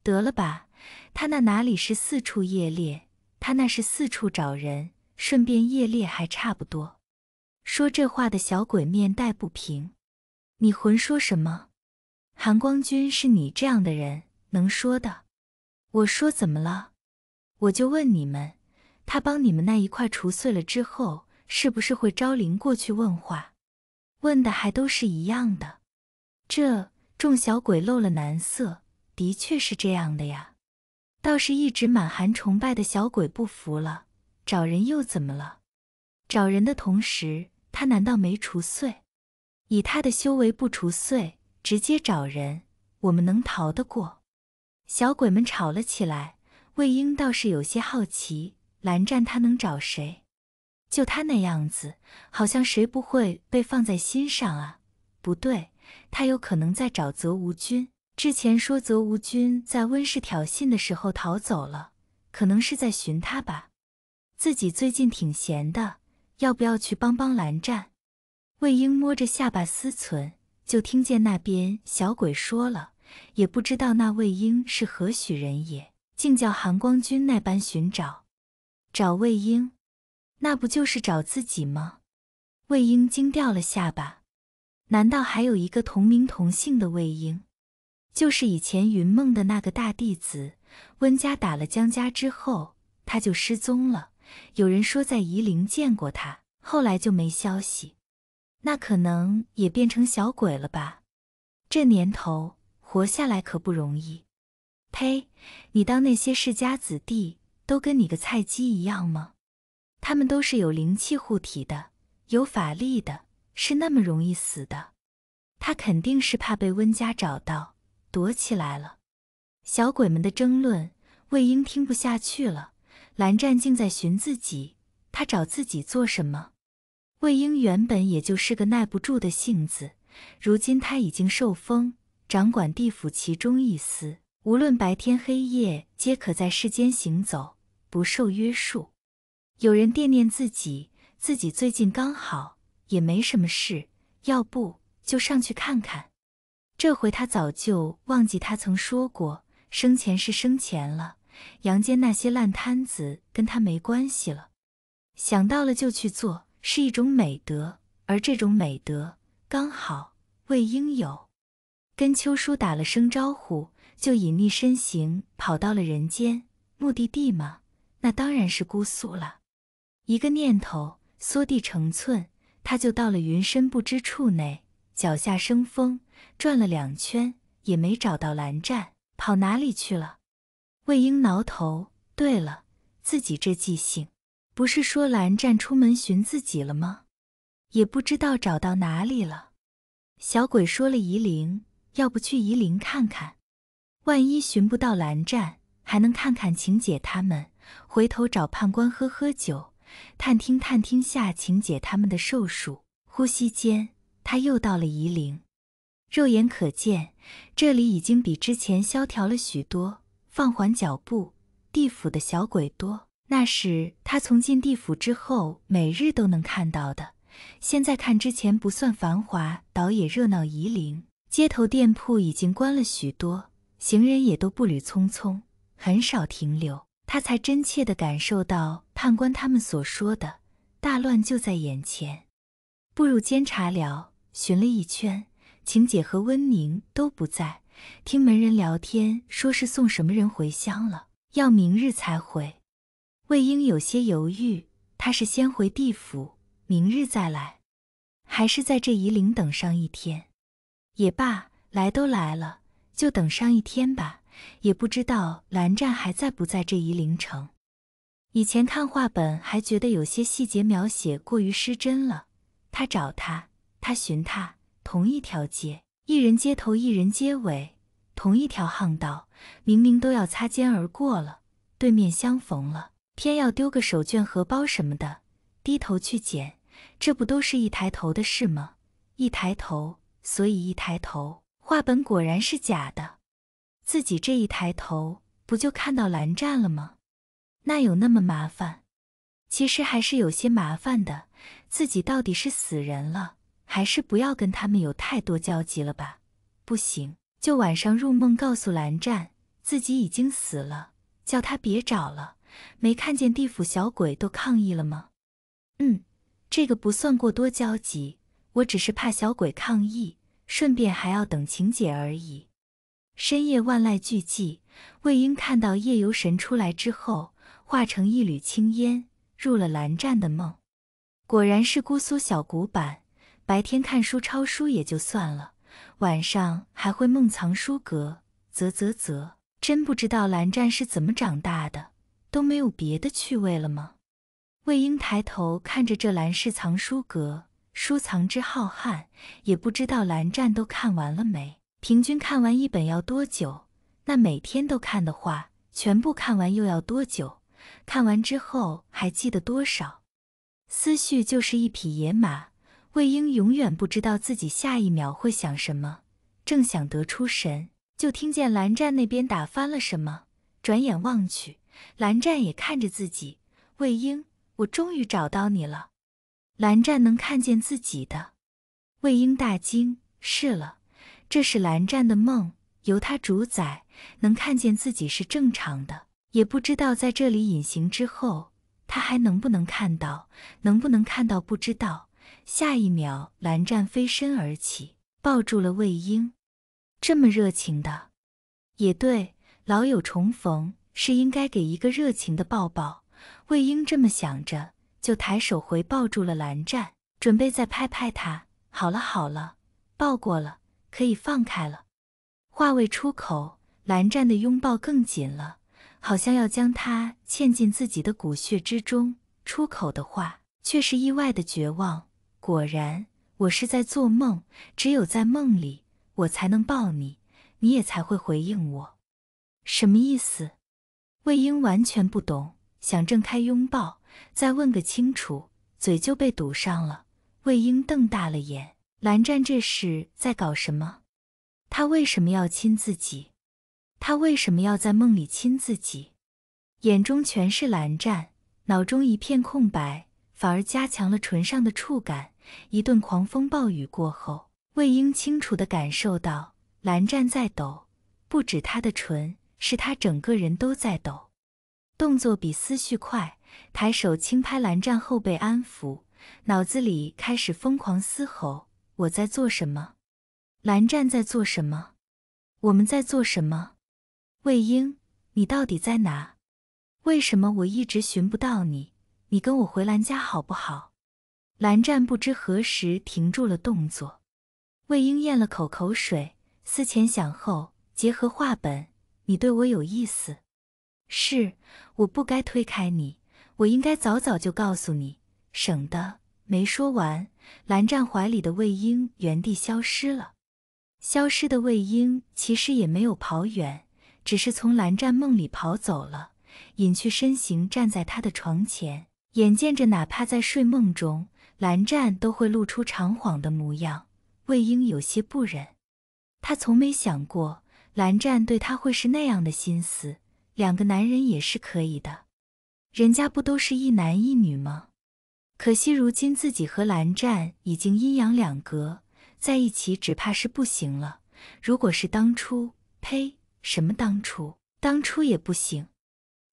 得了吧，他那哪里是四处夜猎，他那是四处找人，顺便夜猎还差不多。说这话的小鬼面带不平，你胡说什么？韩光君是你这样的人能说的？我说怎么了？我就问你们，他帮你们那一块除碎了之后，是不是会招灵过去问话？问的还都是一样的。这众小鬼露了难色，的确是这样的呀。倒是一直满含崇拜的小鬼不服了，找人又怎么了？找人的同时。他难道没除祟？以他的修为不除祟，直接找人，我们能逃得过？小鬼们吵了起来。魏婴倒是有些好奇，蓝湛他能找谁？就他那样子，好像谁不会被放在心上啊？不对，他有可能在找泽无君。之前说泽无君在温氏挑衅的时候逃走了，可能是在寻他吧。自己最近挺闲的。要不要去帮帮蓝湛？魏婴摸着下巴思忖，就听见那边小鬼说了，也不知道那魏婴是何许人也，竟叫韩光君那般寻找。找魏婴，那不就是找自己吗？魏婴惊掉了下巴，难道还有一个同名同姓的魏婴？就是以前云梦的那个大弟子，温家打了江家之后，他就失踪了。有人说在夷陵见过他，后来就没消息。那可能也变成小鬼了吧？这年头活下来可不容易。呸！你当那些世家子弟都跟你个菜鸡一样吗？他们都是有灵气护体的，有法力的，是那么容易死的？他肯定是怕被温家找到，躲起来了。小鬼们的争论，魏婴听不下去了。蓝湛竟在寻自己，他找自己做什么？魏婴原本也就是个耐不住的性子，如今他已经受封，掌管地府其中一司，无论白天黑夜，皆可在世间行走，不受约束。有人惦念自己，自己最近刚好也没什么事，要不就上去看看。这回他早就忘记他曾说过，生前是生前了。阳间那些烂摊子跟他没关系了。想到了就去做，是一种美德，而这种美德刚好魏婴有。跟秋叔打了声招呼，就隐匿身形跑到了人间。目的地嘛，那当然是姑苏了。一个念头，缩地成寸，他就到了云深不知处内，脚下生风，转了两圈也没找到蓝湛，跑哪里去了？魏婴挠头，对了，自己这记性，不是说蓝湛出门寻自己了吗？也不知道找到哪里了。小鬼说了，夷陵，要不去夷陵看看？万一寻不到蓝湛，还能看看晴姐他们。回头找判官喝喝酒，探听探听下晴姐他们的寿数。呼吸间，他又到了夷陵。肉眼可见，这里已经比之前萧条了许多。放缓脚步，地府的小鬼多，那是他从进地府之后每日都能看到的。现在看，之前不算繁华，倒也热闹。夷陵街头店铺已经关了许多，行人也都步履匆匆，很少停留。他才真切的感受到判官他们所说的“大乱”就在眼前。步入监察寮，寻了一圈，晴姐和温宁都不在。听门人聊天，说是送什么人回乡了，要明日才回。魏婴有些犹豫，他是先回地府，明日再来，还是在这夷陵等上一天？也罢，来都来了，就等上一天吧。也不知道蓝湛还在不在这夷陵城。以前看画本还觉得有些细节描写过于失真了。他找他，他寻他，同一条街。一人接头，一人接尾，同一条巷道，明明都要擦肩而过了，对面相逢了，偏要丢个手绢、荷包什么的，低头去捡，这不都是一抬头的事吗？一抬头，所以一抬头，话本果然是假的，自己这一抬头，不就看到蓝湛了吗？那有那么麻烦？其实还是有些麻烦的，自己到底是死人了？还是不要跟他们有太多交集了吧，不行，就晚上入梦告诉蓝湛自己已经死了，叫他别找了。没看见地府小鬼都抗议了吗？嗯，这个不算过多交集，我只是怕小鬼抗议，顺便还要等情姐而已。深夜万籁俱寂，魏婴看到夜游神出来之后，化成一缕青烟入了蓝湛的梦。果然是姑苏小古板。白天看书抄书也就算了，晚上还会梦藏书阁，啧啧啧，真不知道蓝湛是怎么长大的，都没有别的趣味了吗？魏婴抬头看着这蓝氏藏书阁，书藏之浩瀚，也不知道蓝湛都看完了没？平均看完一本要多久？那每天都看的话，全部看完又要多久？看完之后还记得多少？思绪就是一匹野马。魏婴永远不知道自己下一秒会想什么，正想得出神，就听见蓝湛那边打翻了什么。转眼望去，蓝湛也看着自己。魏婴，我终于找到你了。蓝湛能看见自己的，魏婴大惊。是了，这是蓝湛的梦，由他主宰，能看见自己是正常的。也不知道在这里隐形之后，他还能不能看到？能不能看到？不知道。下一秒，蓝湛飞身而起，抱住了魏婴。这么热情的，也对，老友重逢是应该给一个热情的抱抱。魏婴这么想着，就抬手回抱住了蓝湛，准备再拍拍他。好了好了，抱过了，可以放开了。话未出口，蓝湛的拥抱更紧了，好像要将他嵌进自己的骨血之中。出口的话却是意外的绝望。果然，我是在做梦。只有在梦里，我才能抱你，你也才会回应我。什么意思？魏婴完全不懂，想挣开拥抱，再问个清楚，嘴就被堵上了。魏婴瞪大了眼，蓝湛这是在搞什么？他为什么要亲自己？他为什么要在梦里亲自己？眼中全是蓝湛，脑中一片空白，反而加强了唇上的触感。一顿狂风暴雨过后，魏婴清楚地感受到蓝湛在抖，不止他的唇，是他整个人都在抖。动作比思绪快，抬手轻拍蓝湛后背安抚，脑子里开始疯狂嘶吼：“我在做什么？蓝湛在做什么？我们在做什么？魏婴，你到底在哪？为什么我一直寻不到你？你跟我回蓝家好不好？”蓝湛不知何时停住了动作，魏婴咽了口口水，思前想后，结合话本，你对我有意思？是，我不该推开你，我应该早早就告诉你，省得没说完。蓝湛怀里的魏婴原地消失了，消失的魏婴其实也没有跑远，只是从蓝湛梦里跑走了，隐去身形，站在他的床前，眼见着哪怕在睡梦中。蓝湛都会露出长谎的模样，魏婴有些不忍。他从没想过蓝湛对他会是那样的心思，两个男人也是可以的，人家不都是一男一女吗？可惜如今自己和蓝湛已经阴阳两隔，在一起只怕是不行了。如果是当初，呸，什么当初，当初也不行。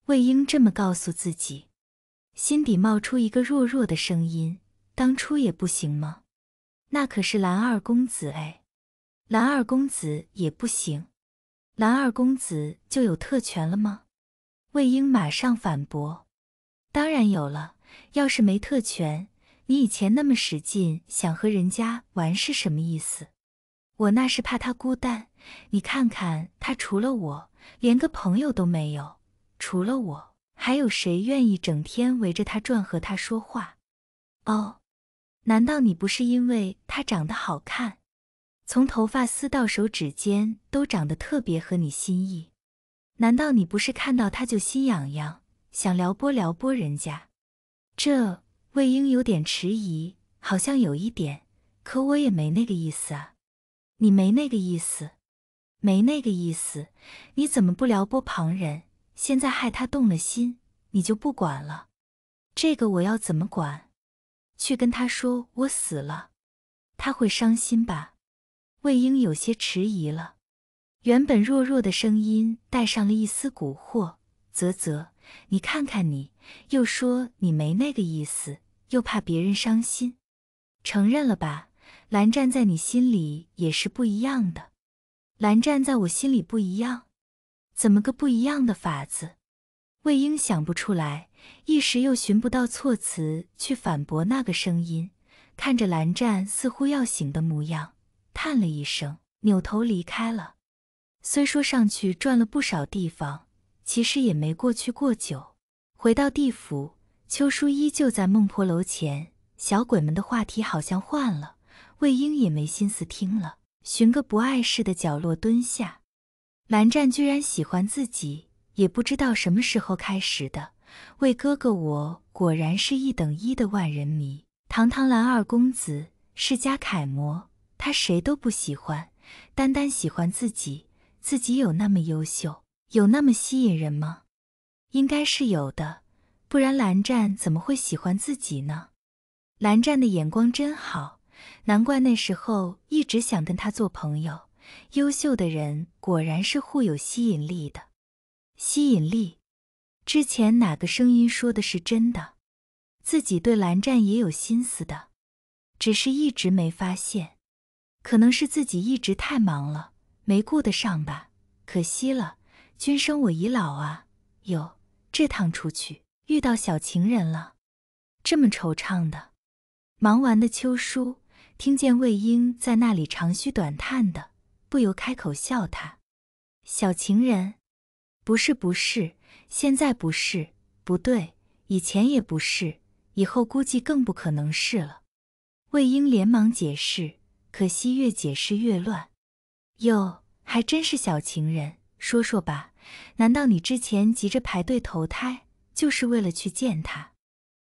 魏婴这么告诉自己，心底冒出一个弱弱的声音。当初也不行吗？那可是蓝二公子哎，蓝二公子也不行，蓝二公子就有特权了吗？魏婴马上反驳：“当然有了，要是没特权，你以前那么使劲想和人家玩是什么意思？我那是怕他孤单，你看看他除了我连个朋友都没有，除了我还有谁愿意整天围着他转和他说话？哦。”难道你不是因为她长得好看，从头发丝到手指尖都长得特别合你心意？难道你不是看到她就心痒痒，想撩拨撩拨人家？这魏婴有点迟疑，好像有一点，可我也没那个意思啊！你没那个意思，没那个意思，你怎么不撩拨旁人？现在害他动了心，你就不管了？这个我要怎么管？去跟他说我死了，他会伤心吧？魏婴有些迟疑了，原本弱弱的声音带上了一丝蛊惑。啧啧，你看看你，又说你没那个意思，又怕别人伤心，承认了吧？蓝湛在你心里也是不一样的。蓝湛在我心里不一样？怎么个不一样的法子？魏婴想不出来，一时又寻不到措辞去反驳那个声音。看着蓝湛似乎要醒的模样，叹了一声，扭头离开了。虽说上去转了不少地方，其实也没过去过久。回到地府，秋叔依旧在孟婆楼前，小鬼们的话题好像换了，魏婴也没心思听了，寻个不碍事的角落蹲下。蓝湛居然喜欢自己。也不知道什么时候开始的，魏哥哥，我果然是一等一的万人迷。堂堂蓝二公子，世家楷模，他谁都不喜欢，单单喜欢自己。自己有那么优秀，有那么吸引人吗？应该是有的，不然蓝湛怎么会喜欢自己呢？蓝湛的眼光真好，难怪那时候一直想跟他做朋友。优秀的人果然是互有吸引力的。吸引力，之前哪个声音说的是真的？自己对蓝湛也有心思的，只是一直没发现，可能是自己一直太忙了，没顾得上吧。可惜了，君生我已老啊！哟，这趟出去遇到小情人了，这么惆怅的。忙完的秋叔听见魏婴在那里长吁短叹的，不由开口笑他：“小情人。”不是不是，现在不是，不对，以前也不是，以后估计更不可能是了。魏婴连忙解释，可惜越解释越乱。哟，还真是小情人，说说吧，难道你之前急着排队投胎就是为了去见他？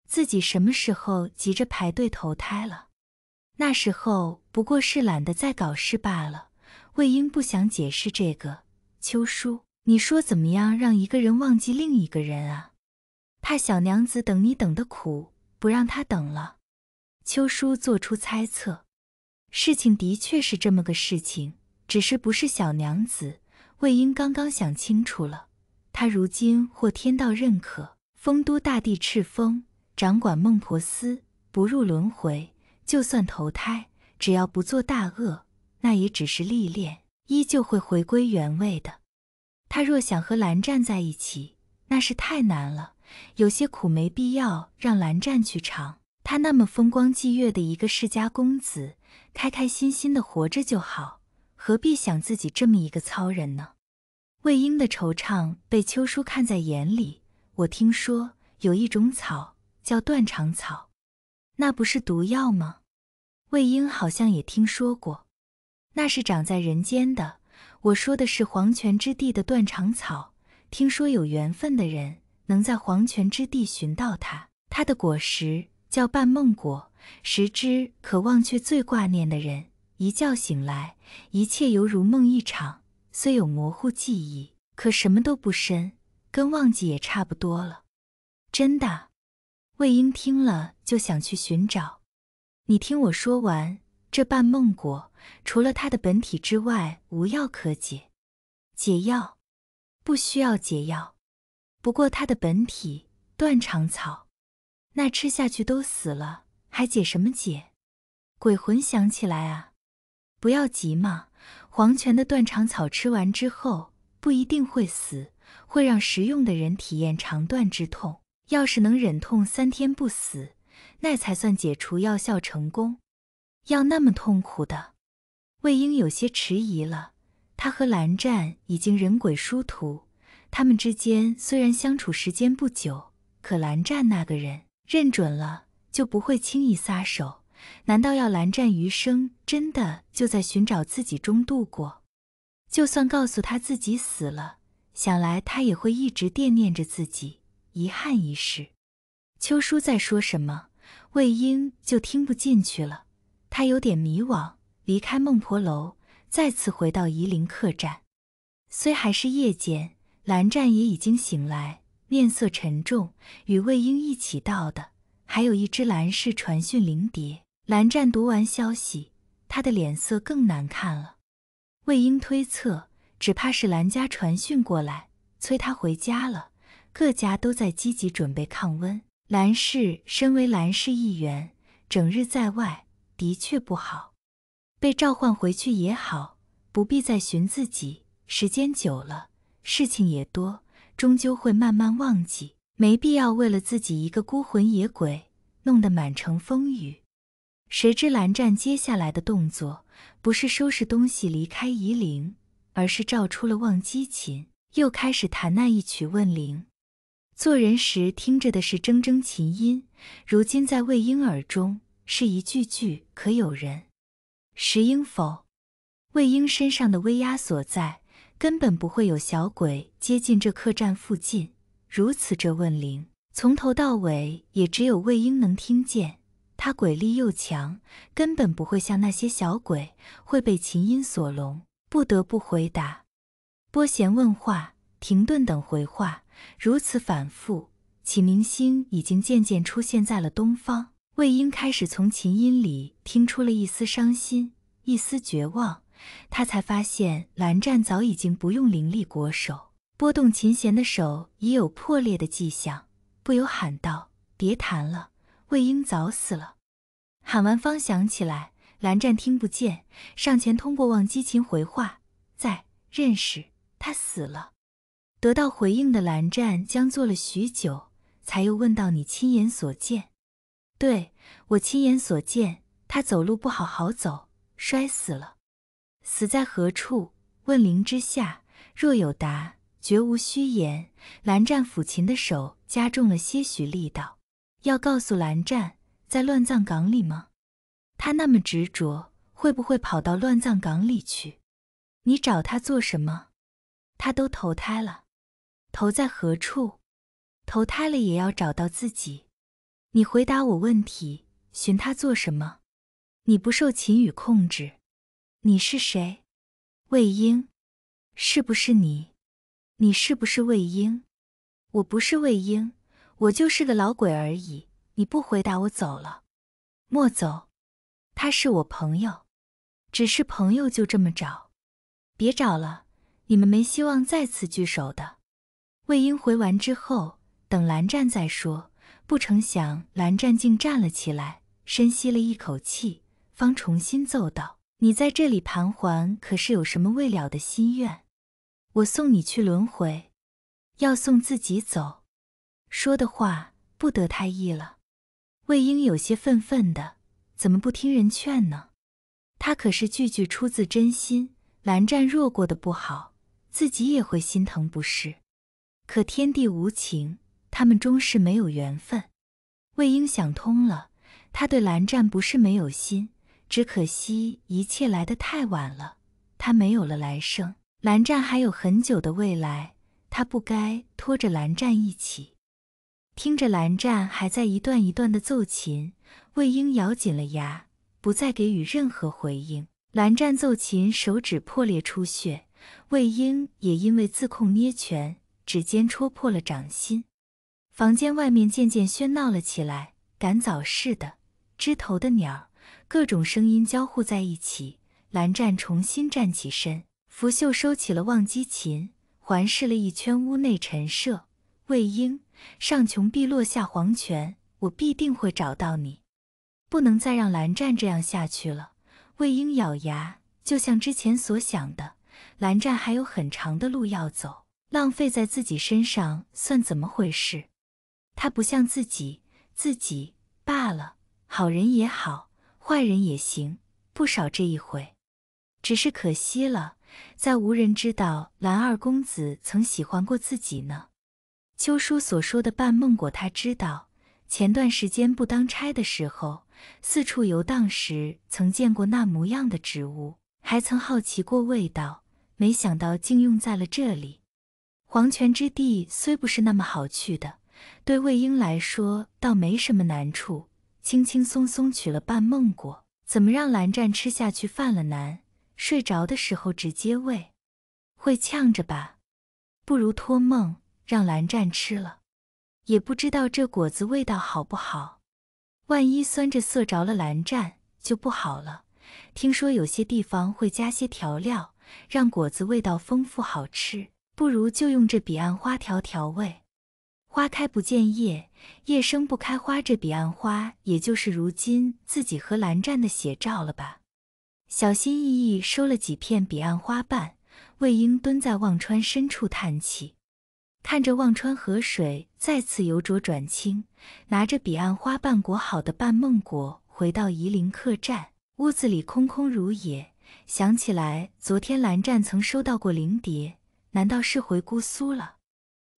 自己什么时候急着排队投胎了？那时候不过是懒得再搞事罢了。魏婴不想解释这个，秋叔。你说怎么样让一个人忘记另一个人啊？怕小娘子等你等的苦，不让他等了。秋叔做出猜测，事情的确是这么个事情，只是不是小娘子。魏婴刚刚想清楚了，他如今获天道认可，丰都大帝敕封，掌管孟婆司，不入轮回，就算投胎，只要不做大恶，那也只是历练，依旧会回归原位的。他若想和蓝湛在一起，那是太难了。有些苦没必要让蓝湛去尝。他那么风光霁月的一个世家公子，开开心心的活着就好，何必想自己这么一个糙人呢？魏婴的惆怅被秋叔看在眼里。我听说有一种草叫断肠草，那不是毒药吗？魏婴好像也听说过，那是长在人间的。我说的是黄泉之地的断肠草，听说有缘分的人能在黄泉之地寻到它。它的果实叫半梦果，食之可忘却最挂念的人。一觉醒来，一切犹如梦一场。虽有模糊记忆，可什么都不深，跟忘记也差不多了。真的？魏婴听了就想去寻找。你听我说完。这半梦果除了它的本体之外，无药可解。解药？不需要解药。不过它的本体断肠草，那吃下去都死了，还解什么解？鬼魂想起来啊，不要急嘛。黄泉的断肠草吃完之后，不一定会死，会让食用的人体验肠断之痛。要是能忍痛三天不死，那才算解除药效成功。要那么痛苦的，魏婴有些迟疑了。他和蓝湛已经人鬼殊途，他们之间虽然相处时间不久，可蓝湛那个人认准了就不会轻易撒手。难道要蓝湛余生真的就在寻找自己中度过？就算告诉他自己死了，想来他也会一直惦念着自己，遗憾一世。秋叔在说什么，魏婴就听不进去了。他有点迷惘，离开孟婆楼，再次回到夷陵客栈。虽还是夜间，蓝湛也已经醒来，面色沉重。与魏婴一起到的，还有一只蓝氏传讯灵蝶。蓝湛读完消息，他的脸色更难看了。魏婴推测，只怕是蓝家传讯过来，催他回家了。各家都在积极准备抗温。蓝氏身为蓝氏一员，整日在外。的确不好，被召唤回去也好，不必再寻自己。时间久了，事情也多，终究会慢慢忘记。没必要为了自己一个孤魂野鬼，弄得满城风雨。谁知蓝湛接下来的动作，不是收拾东西离开夷陵，而是召出了忘机琴，又开始弹那一曲《问灵》。做人时听着的是铮铮琴音，如今在魏婴耳中。是一句句，可有人识应否？魏婴身上的威压所在，根本不会有小鬼接近这客栈附近。如此这问灵，从头到尾也只有魏婴能听见。他鬼力又强，根本不会像那些小鬼会被琴音锁笼，不得不回答。拨弦问话，停顿等回话，如此反复。启明星已经渐渐出现在了东方。魏婴开始从琴音里听出了一丝伤心，一丝绝望。他才发现蓝湛早已经不用灵力裹手，拨动琴弦的手已有破裂的迹象，不由喊道：“别弹了，魏婴早死了！”喊完方想起来，蓝湛听不见，上前通过忘机琴回话：“在，认识，他死了。”得到回应的蓝湛僵坐了许久，才又问到：“你亲眼所见？”对我亲眼所见，他走路不好好走，摔死了。死在何处？问灵之下，若有答，绝无虚言。蓝湛抚琴的手加重了些许力道，要告诉蓝湛，在乱葬岗里吗？他那么执着，会不会跑到乱葬岗里去？你找他做什么？他都投胎了，投在何处？投胎了也要找到自己。你回答我问题，寻他做什么？你不受秦羽控制？你是谁？魏婴？是不是你？你是不是魏婴？我不是魏婴，我就是个老鬼而已。你不回答我走了。莫走，他是我朋友，只是朋友就这么找，别找了，你们没希望再次聚首的。魏婴回完之后，等蓝湛再说。不成想，蓝湛竟站了起来，深吸了一口气，方重新奏道：“你在这里盘桓，可是有什么未了的心愿？我送你去轮回，要送自己走，说的话不得太意了。”魏婴有些愤愤的：“怎么不听人劝呢？他可是句句出自真心。蓝湛若过得不好，自己也会心疼，不是？可天地无情。”他们终是没有缘分。魏婴想通了，他对蓝湛不是没有心，只可惜一切来得太晚了，他没有了来生，蓝湛还有很久的未来，他不该拖着蓝湛一起。听着蓝湛还在一段一段的奏琴，魏婴咬紧了牙，不再给予任何回应。蓝湛奏琴手指破裂出血，魏婴也因为自控捏拳，指尖戳破了掌心。房间外面渐渐喧闹了起来，赶早似的，枝头的鸟，各种声音交互在一起。蓝湛重新站起身，拂袖收起了忘机琴，环视了一圈屋内陈设。魏婴，上穷碧落下黄泉，我必定会找到你，不能再让蓝湛这样下去了。魏婴咬牙，就像之前所想的，蓝湛还有很长的路要走，浪费在自己身上算怎么回事？他不像自己，自己罢了。好人也好，坏人也行，不少这一回。只是可惜了，在无人知道蓝二公子曾喜欢过自己呢。秋叔所说的半梦果，他知道。前段时间不当差的时候，四处游荡时曾见过那模样的植物，还曾好奇过味道。没想到竟用在了这里。黄泉之地虽不是那么好去的。对魏婴来说倒没什么难处，轻轻松松取了半梦果，怎么让蓝湛吃下去？犯了难。睡着的时候直接喂，会呛着吧？不如托梦让蓝湛吃了。也不知道这果子味道好不好，万一酸着涩着了，蓝湛就不好了。听说有些地方会加些调料，让果子味道丰富好吃，不如就用这彼岸花调调味。花开不见叶，叶生不开花，这彼岸花，也就是如今自己和蓝湛的写照了吧。小心翼翼收了几片彼岸花瓣，魏婴蹲在忘川深处叹气，看着忘川河水再次由浊转清，拿着彼岸花瓣裹好的半梦果回到夷陵客栈，屋子里空空如也，想起来昨天蓝湛曾收到过灵蝶，难道是回姑苏了？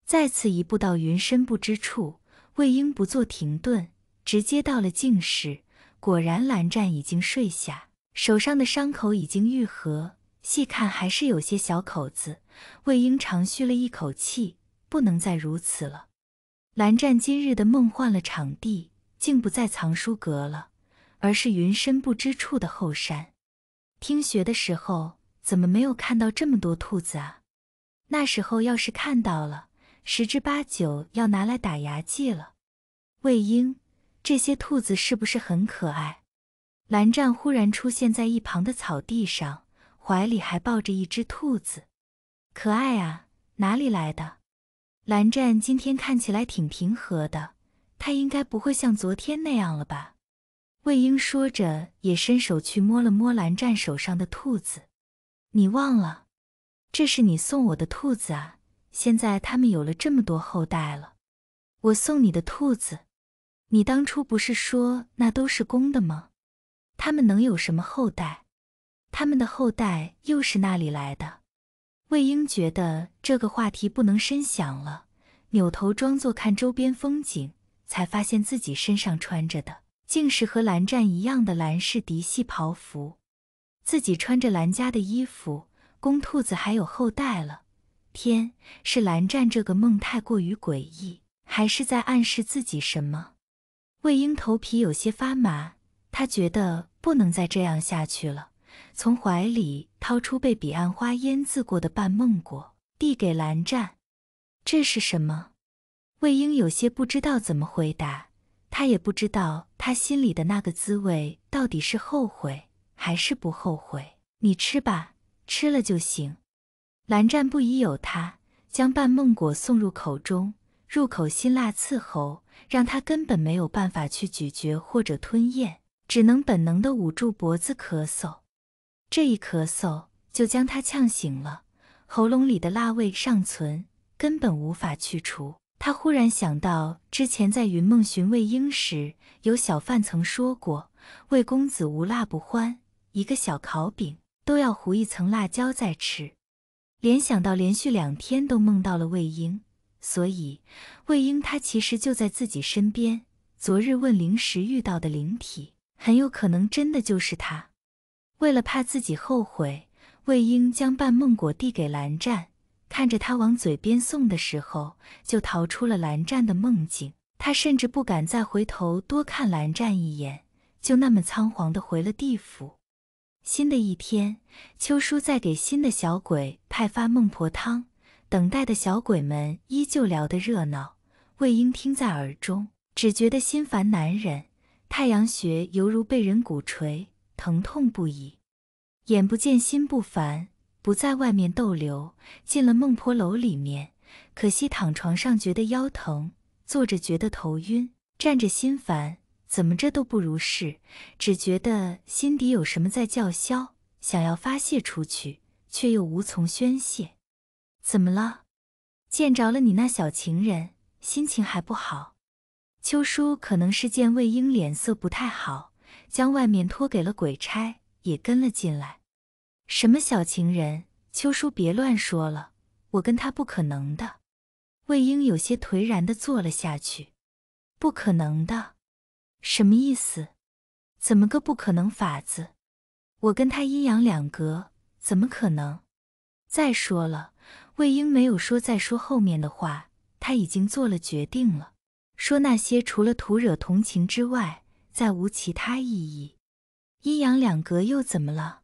再次一步到云深不知处，魏婴不做停顿，直接到了静室。果然，蓝湛已经睡下，手上的伤口已经愈合，细看还是有些小口子。魏婴长吁了一口气，不能再如此了。蓝湛今日的梦换了场地，竟不在藏书阁了，而是云深不知处的后山。听学的时候怎么没有看到这么多兔子啊？那时候要是看到了。十之八九要拿来打牙祭了。魏婴，这些兔子是不是很可爱？蓝湛忽然出现在一旁的草地上，怀里还抱着一只兔子，可爱啊！哪里来的？蓝湛今天看起来挺平和的，他应该不会像昨天那样了吧？魏婴说着，也伸手去摸了摸蓝湛手上的兔子。你忘了，这是你送我的兔子啊。现在他们有了这么多后代了，我送你的兔子，你当初不是说那都是公的吗？他们能有什么后代？他们的后代又是哪里来的？魏婴觉得这个话题不能深想了，扭头装作看周边风景，才发现自己身上穿着的竟是和蓝湛一样的蓝氏嫡系袍服，自己穿着蓝家的衣服，公兔子还有后代了。天是蓝湛这个梦太过于诡异，还是在暗示自己什么？魏婴头皮有些发麻，他觉得不能再这样下去了，从怀里掏出被彼岸花腌渍过的半梦果，递给蓝湛：“这是什么？”魏婴有些不知道怎么回答，他也不知道他心里的那个滋味到底是后悔还是不后悔。你吃吧，吃了就行。蓝湛不疑有他，将半梦果送入口中，入口辛辣刺喉，让他根本没有办法去咀嚼或者吞咽，只能本能的捂住脖子咳嗽。这一咳嗽就将他呛醒了，喉咙里的辣味尚存，根本无法去除。他忽然想到，之前在云梦寻魏婴时，有小贩曾说过，魏公子无辣不欢，一个小烤饼都要糊一层辣椒再吃。联想到连续两天都梦到了魏婴，所以魏婴他其实就在自己身边。昨日问灵时遇到的灵体，很有可能真的就是他。为了怕自己后悔，魏婴将半梦果递给蓝湛，看着他往嘴边送的时候，就逃出了蓝湛的梦境。他甚至不敢再回头多看蓝湛一眼，就那么仓皇的回了地府。新的一天，秋叔在给新的小鬼派发孟婆汤，等待的小鬼们依旧聊得热闹。魏婴听在耳中，只觉得心烦难忍，太阳穴犹如被人鼓锤，疼痛不已。眼不见心不烦，不在外面逗留，进了孟婆楼里面。可惜躺床上觉得腰疼，坐着觉得头晕，站着心烦。怎么着都不如是，只觉得心底有什么在叫嚣，想要发泄出去，却又无从宣泄。怎么了？见着了你那小情人，心情还不好？秋叔可能是见魏婴脸色不太好，将外面托给了鬼差，也跟了进来。什么小情人？秋叔别乱说了，我跟他不可能的。魏婴有些颓然的坐了下去。不可能的。什么意思？怎么个不可能法子？我跟他阴阳两隔，怎么可能？再说了，魏婴没有说再说后面的话，他已经做了决定了。说那些除了徒惹同情之外，再无其他意义。阴阳两隔又怎么了？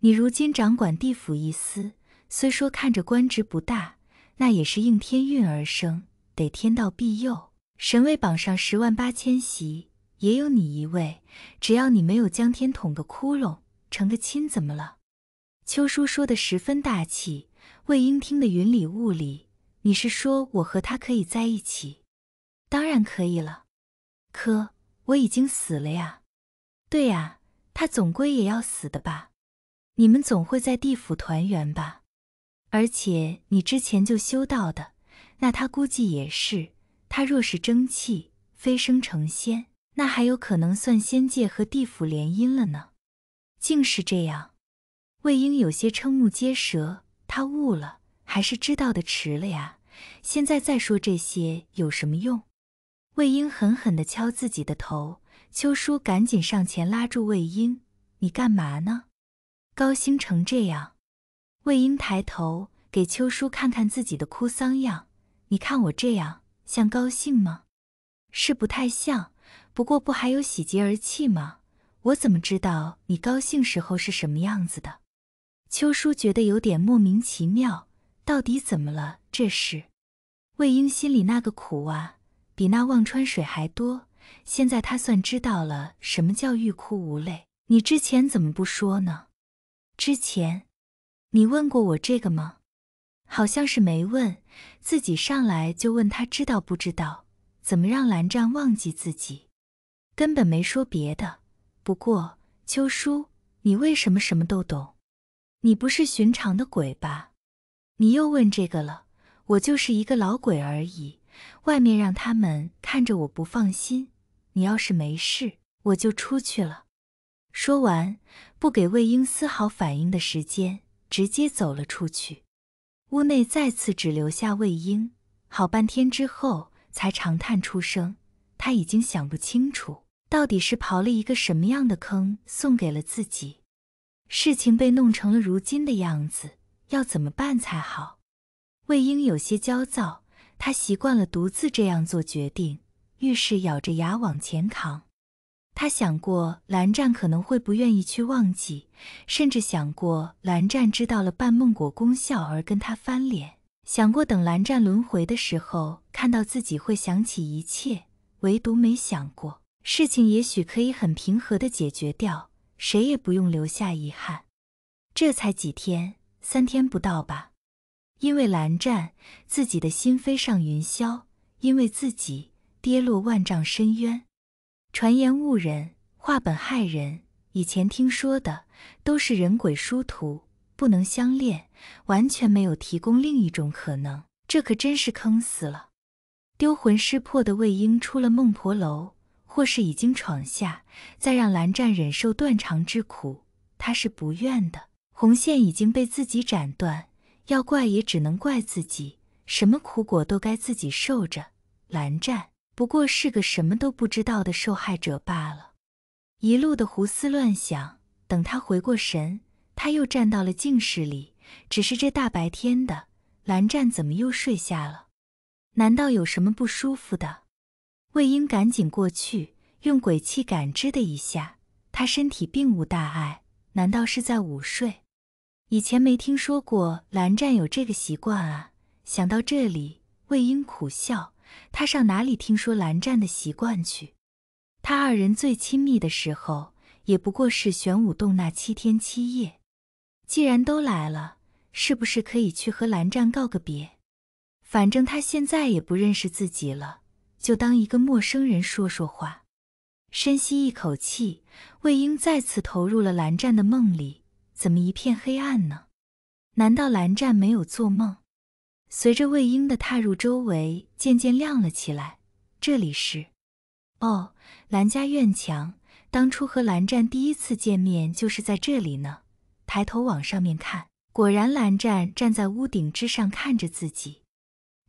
你如今掌管地府一司，虽说看着官职不大，那也是应天运而生，得天道庇佑，神位榜上十万八千席。也有你一位，只要你没有将天捅个窟窿，成个亲怎么了？秋叔说的十分大气，魏婴听得云里雾里。你是说我和他可以在一起？当然可以了。可我已经死了呀。对呀，他总归也要死的吧？你们总会在地府团圆吧？而且你之前就修道的，那他估计也是。他若是争气，飞升成仙。那还有可能算仙界和地府联姻了呢？竟是这样！魏婴有些瞠目结舌，他悟了，还是知道的迟了呀。现在再说这些有什么用？魏婴狠狠地敲自己的头。秋叔赶紧上前拉住魏婴：“你干嘛呢？高兴成这样？”魏婴抬头给秋叔看看自己的哭丧样：“你看我这样像高兴吗？是不太像。”不过不还有喜极而泣吗？我怎么知道你高兴时候是什么样子的？秋叔觉得有点莫名其妙，到底怎么了？这是？魏婴心里那个苦啊，比那忘川水还多。现在他算知道了什么叫欲哭无泪。你之前怎么不说呢？之前，你问过我这个吗？好像是没问，自己上来就问他知道不知道，怎么让蓝湛忘记自己？根本没说别的，不过秋叔，你为什么什么都懂？你不是寻常的鬼吧？你又问这个了。我就是一个老鬼而已，外面让他们看着我不放心。你要是没事，我就出去了。说完，不给魏婴丝毫反应的时间，直接走了出去。屋内再次只留下魏婴，好半天之后才长叹出声，他已经想不清楚。到底是刨了一个什么样的坑送给了自己？事情被弄成了如今的样子，要怎么办才好？魏婴有些焦躁，他习惯了独自这样做决定，遇事咬着牙往前扛。他想过蓝湛可能会不愿意去忘记，甚至想过蓝湛知道了半梦果功效而跟他翻脸，想过等蓝湛轮回的时候看到自己会想起一切，唯独没想过。事情也许可以很平和的解决掉，谁也不用留下遗憾。这才几天，三天不到吧？因为蓝湛自己的心飞上云霄，因为自己跌落万丈深渊。传言误人，话本害人。以前听说的都是人鬼殊途，不能相恋，完全没有提供另一种可能。这可真是坑死了！丢魂失魄的魏婴出了孟婆楼。或是已经闯下，再让蓝湛忍受断肠之苦，他是不愿的。红线已经被自己斩断，要怪也只能怪自己，什么苦果都该自己受着。蓝湛不过是个什么都不知道的受害者罢了。一路的胡思乱想，等他回过神，他又站到了静室里。只是这大白天的，蓝湛怎么又睡下了？难道有什么不舒服的？魏婴赶紧过去，用鬼气感知的一下，他身体并无大碍。难道是在午睡？以前没听说过蓝湛有这个习惯啊！想到这里，魏婴苦笑：他上哪里听说蓝湛的习惯去？他二人最亲密的时候，也不过是玄武洞那七天七夜。既然都来了，是不是可以去和蓝湛告个别？反正他现在也不认识自己了。就当一个陌生人说说话。深吸一口气，魏婴再次投入了蓝湛的梦里。怎么一片黑暗呢？难道蓝湛没有做梦？随着魏婴的踏入，周围渐渐亮了起来。这里是……哦，蓝家院墙。当初和蓝湛第一次见面就是在这里呢。抬头往上面看，果然蓝湛站在屋顶之上看着自己。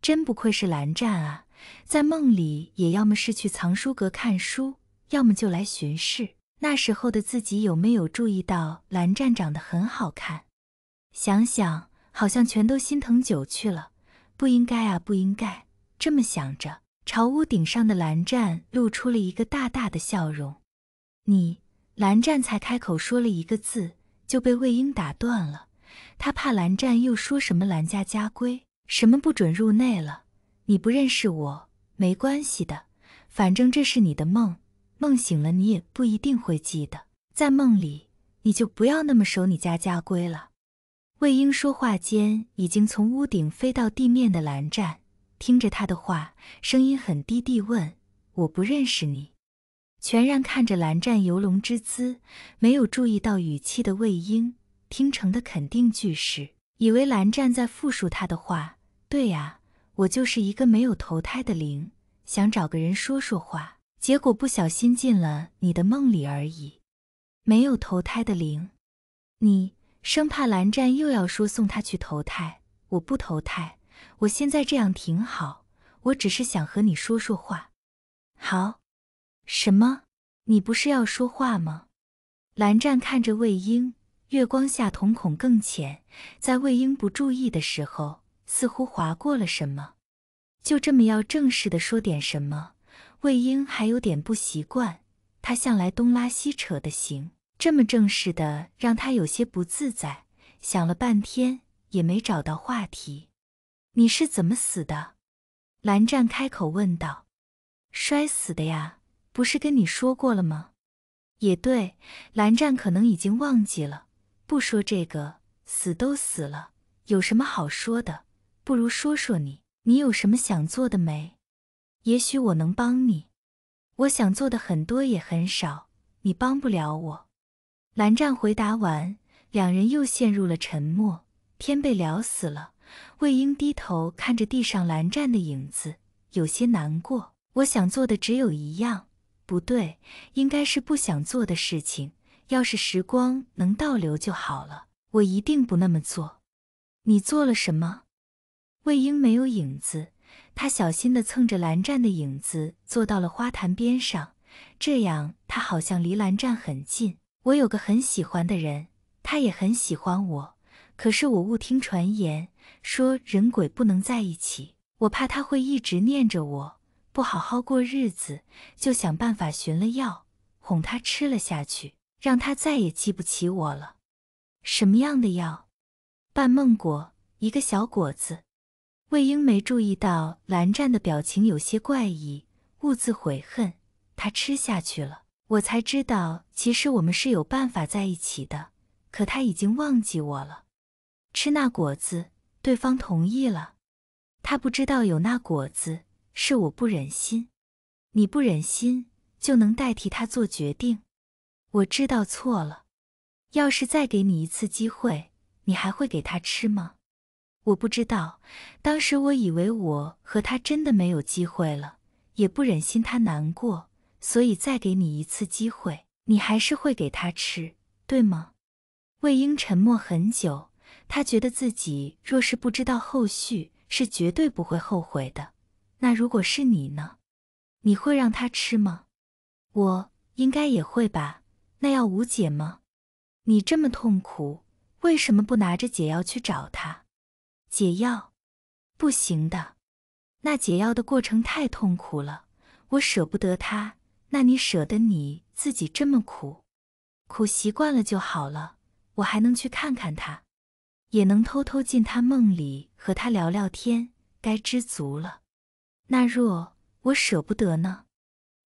真不愧是蓝湛啊！在梦里，也要么是去藏书阁看书，要么就来巡视。那时候的自己有没有注意到蓝湛长得很好看？想想，好像全都心疼酒去了。不应该啊，不应该！这么想着，朝屋顶上的蓝湛露出了一个大大的笑容。你，蓝湛才开口说了一个字，就被魏婴打断了。他怕蓝湛又说什么蓝家家规，什么不准入内了。你不认识我没关系的，反正这是你的梦，梦醒了你也不一定会记得。在梦里你就不要那么守你家家规了。魏婴说话间已经从屋顶飞到地面的蓝湛，听着他的话，声音很低地问：“我不认识你。”全然看着蓝湛游龙之姿，没有注意到语气的魏婴听成的肯定句式，以为蓝湛在复述他的话。对呀。我就是一个没有投胎的灵，想找个人说说话，结果不小心进了你的梦里而已。没有投胎的灵，你生怕蓝湛又要说送他去投胎，我不投胎，我现在这样挺好，我只是想和你说说话。好，什么？你不是要说话吗？蓝湛看着魏婴，月光下瞳孔更浅，在魏婴不注意的时候。似乎划过了什么，就这么要正式的说点什么，魏婴还有点不习惯。他向来东拉西扯的行，这么正式的让他有些不自在。想了半天也没找到话题。你是怎么死的？蓝湛开口问道。摔死的呀，不是跟你说过了吗？也对，蓝湛可能已经忘记了。不说这个，死都死了，有什么好说的？不如说说你，你有什么想做的没？也许我能帮你。我想做的很多也很少，你帮不了我。蓝湛回答完，两人又陷入了沉默。天被聊死了。魏婴低头看着地上蓝湛的影子，有些难过。我想做的只有一样，不对，应该是不想做的事情。要是时光能倒流就好了，我一定不那么做。你做了什么？魏婴没有影子，他小心地蹭着蓝湛的影子，坐到了花坛边上。这样，他好像离蓝湛很近。我有个很喜欢的人，他也很喜欢我。可是我误听传言，说人鬼不能在一起。我怕他会一直念着我，不好好过日子，就想办法寻了药，哄他吃了下去，让他再也记不起我了。什么样的药？半梦果，一个小果子。魏婴没注意到蓝湛的表情有些怪异，兀自悔恨。他吃下去了，我才知道，其实我们是有办法在一起的。可他已经忘记我了。吃那果子，对方同意了。他不知道有那果子，是我不忍心。你不忍心，就能代替他做决定？我知道错了。要是再给你一次机会，你还会给他吃吗？我不知道，当时我以为我和他真的没有机会了，也不忍心他难过，所以再给你一次机会，你还是会给他吃，对吗？魏婴沉默很久，他觉得自己若是不知道后续，是绝对不会后悔的。那如果是你呢？你会让他吃吗？我应该也会吧。那要无解吗？你这么痛苦，为什么不拿着解药去找他？解药，不行的。那解药的过程太痛苦了，我舍不得他。那你舍得你自己这么苦？苦习惯了就好了。我还能去看看他，也能偷偷进他梦里和他聊聊天。该知足了。那若我舍不得呢？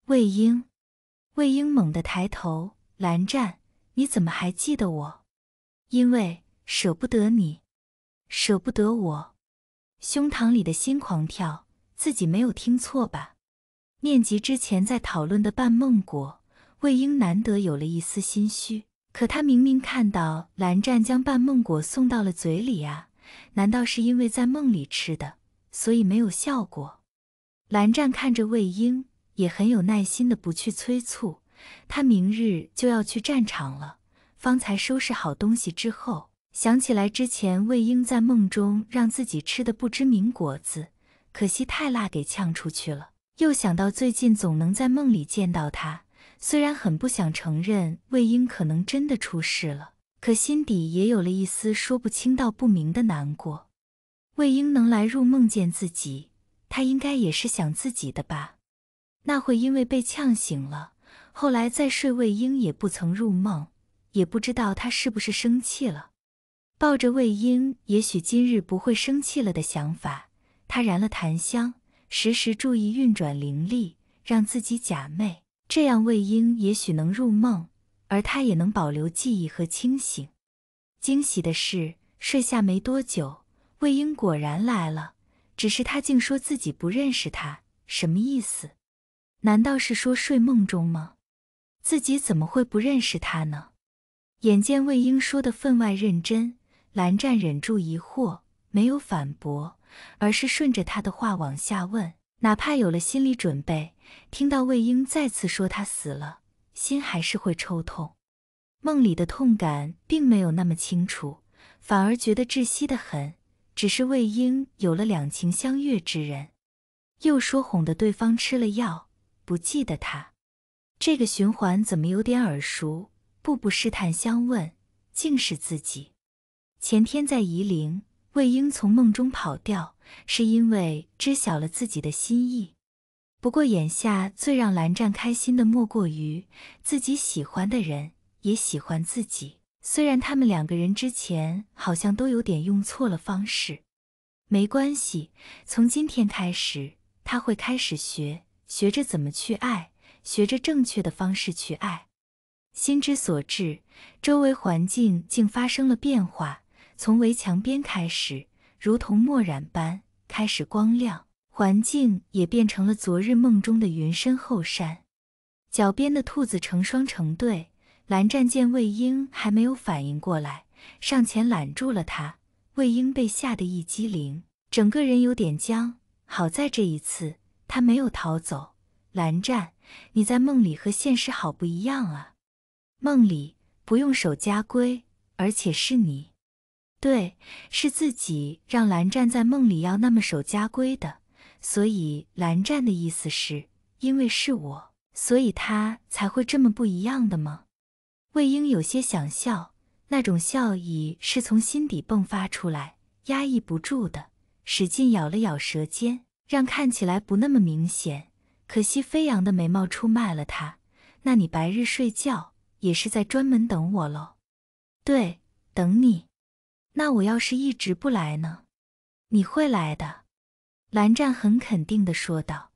魏婴，魏婴猛地抬头。蓝湛，你怎么还记得我？因为舍不得你。舍不得我，胸膛里的心狂跳，自己没有听错吧？念及之前在讨论的半梦果，魏婴难得有了一丝心虚。可他明明看到蓝湛将半梦果送到了嘴里啊，难道是因为在梦里吃的，所以没有效果？蓝湛看着魏婴，也很有耐心的不去催促。他明日就要去战场了，方才收拾好东西之后。想起来之前魏婴在梦中让自己吃的不知名果子，可惜太辣给呛出去了。又想到最近总能在梦里见到他，虽然很不想承认魏婴可能真的出事了，可心底也有了一丝说不清道不明的难过。魏婴能来入梦见自己，他应该也是想自己的吧？那会因为被呛醒了，后来再睡魏婴也不曾入梦，也不知道他是不是生气了。抱着魏婴也许今日不会生气了的想法，他燃了檀香，时时注意运转灵力，让自己假寐，这样魏婴也许能入梦，而他也能保留记忆和清醒。惊喜的是，睡下没多久，魏婴果然来了，只是他竟说自己不认识他，什么意思？难道是说睡梦中吗？自己怎么会不认识他呢？眼见魏婴说的分外认真。蓝湛忍住疑惑，没有反驳，而是顺着他的话往下问。哪怕有了心理准备，听到魏婴再次说他死了，心还是会抽痛。梦里的痛感并没有那么清楚，反而觉得窒息得很。只是魏婴有了两情相悦之人，又说哄得对方吃了药，不记得他。这个循环怎么有点耳熟？步步试探相问，竟是自己。前天在夷陵，魏婴从梦中跑掉，是因为知晓了自己的心意。不过眼下最让蓝湛开心的，莫过于自己喜欢的人也喜欢自己。虽然他们两个人之前好像都有点用错了方式，没关系。从今天开始，他会开始学，学着怎么去爱，学着正确的方式去爱。心之所至，周围环境竟发生了变化。从围墙边开始，如同墨染般开始光亮，环境也变成了昨日梦中的云深后山。脚边的兔子成双成对。蓝湛见魏婴还没有反应过来，上前揽住了他。魏婴被吓得一激灵，整个人有点僵。好在这一次他没有逃走。蓝湛，你在梦里和现实好不一样啊！梦里不用守家规，而且是你。对，是自己让蓝湛在梦里要那么守家规的，所以蓝湛的意思是因为是我，所以他才会这么不一样的吗？魏婴有些想笑，那种笑意是从心底迸发出来，压抑不住的，使劲咬了咬舌尖，让看起来不那么明显。可惜飞扬的眉毛出卖了他。那你白日睡觉也是在专门等我喽？对，等你。那我要是一直不来呢？你会来的，蓝湛很肯定的说道。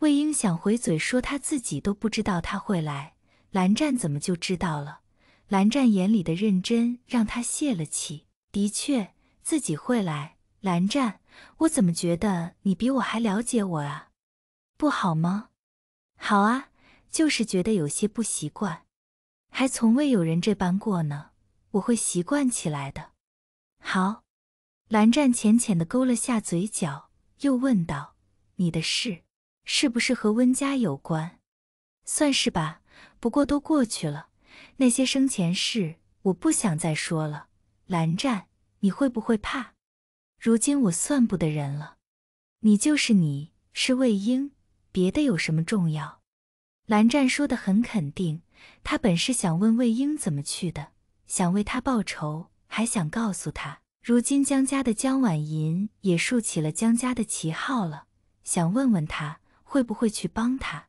魏婴想回嘴说他自己都不知道他会来，蓝湛怎么就知道了？蓝湛眼里的认真让他泄了气。的确，自己会来。蓝湛，我怎么觉得你比我还了解我啊？不好吗？好啊，就是觉得有些不习惯，还从未有人这般过呢。我会习惯起来的。好，蓝湛浅浅的勾了下嘴角，又问道：“你的事是不是和温家有关？算是吧，不过都过去了，那些生前事我不想再说了。”蓝湛，你会不会怕？如今我算不得人了，你就是你，是魏婴，别的有什么重要？蓝湛说的很肯定，他本是想问魏婴怎么去的，想为他报仇。还想告诉他，如今江家的江婉莹也竖起了江家的旗号了，想问问他会不会去帮他。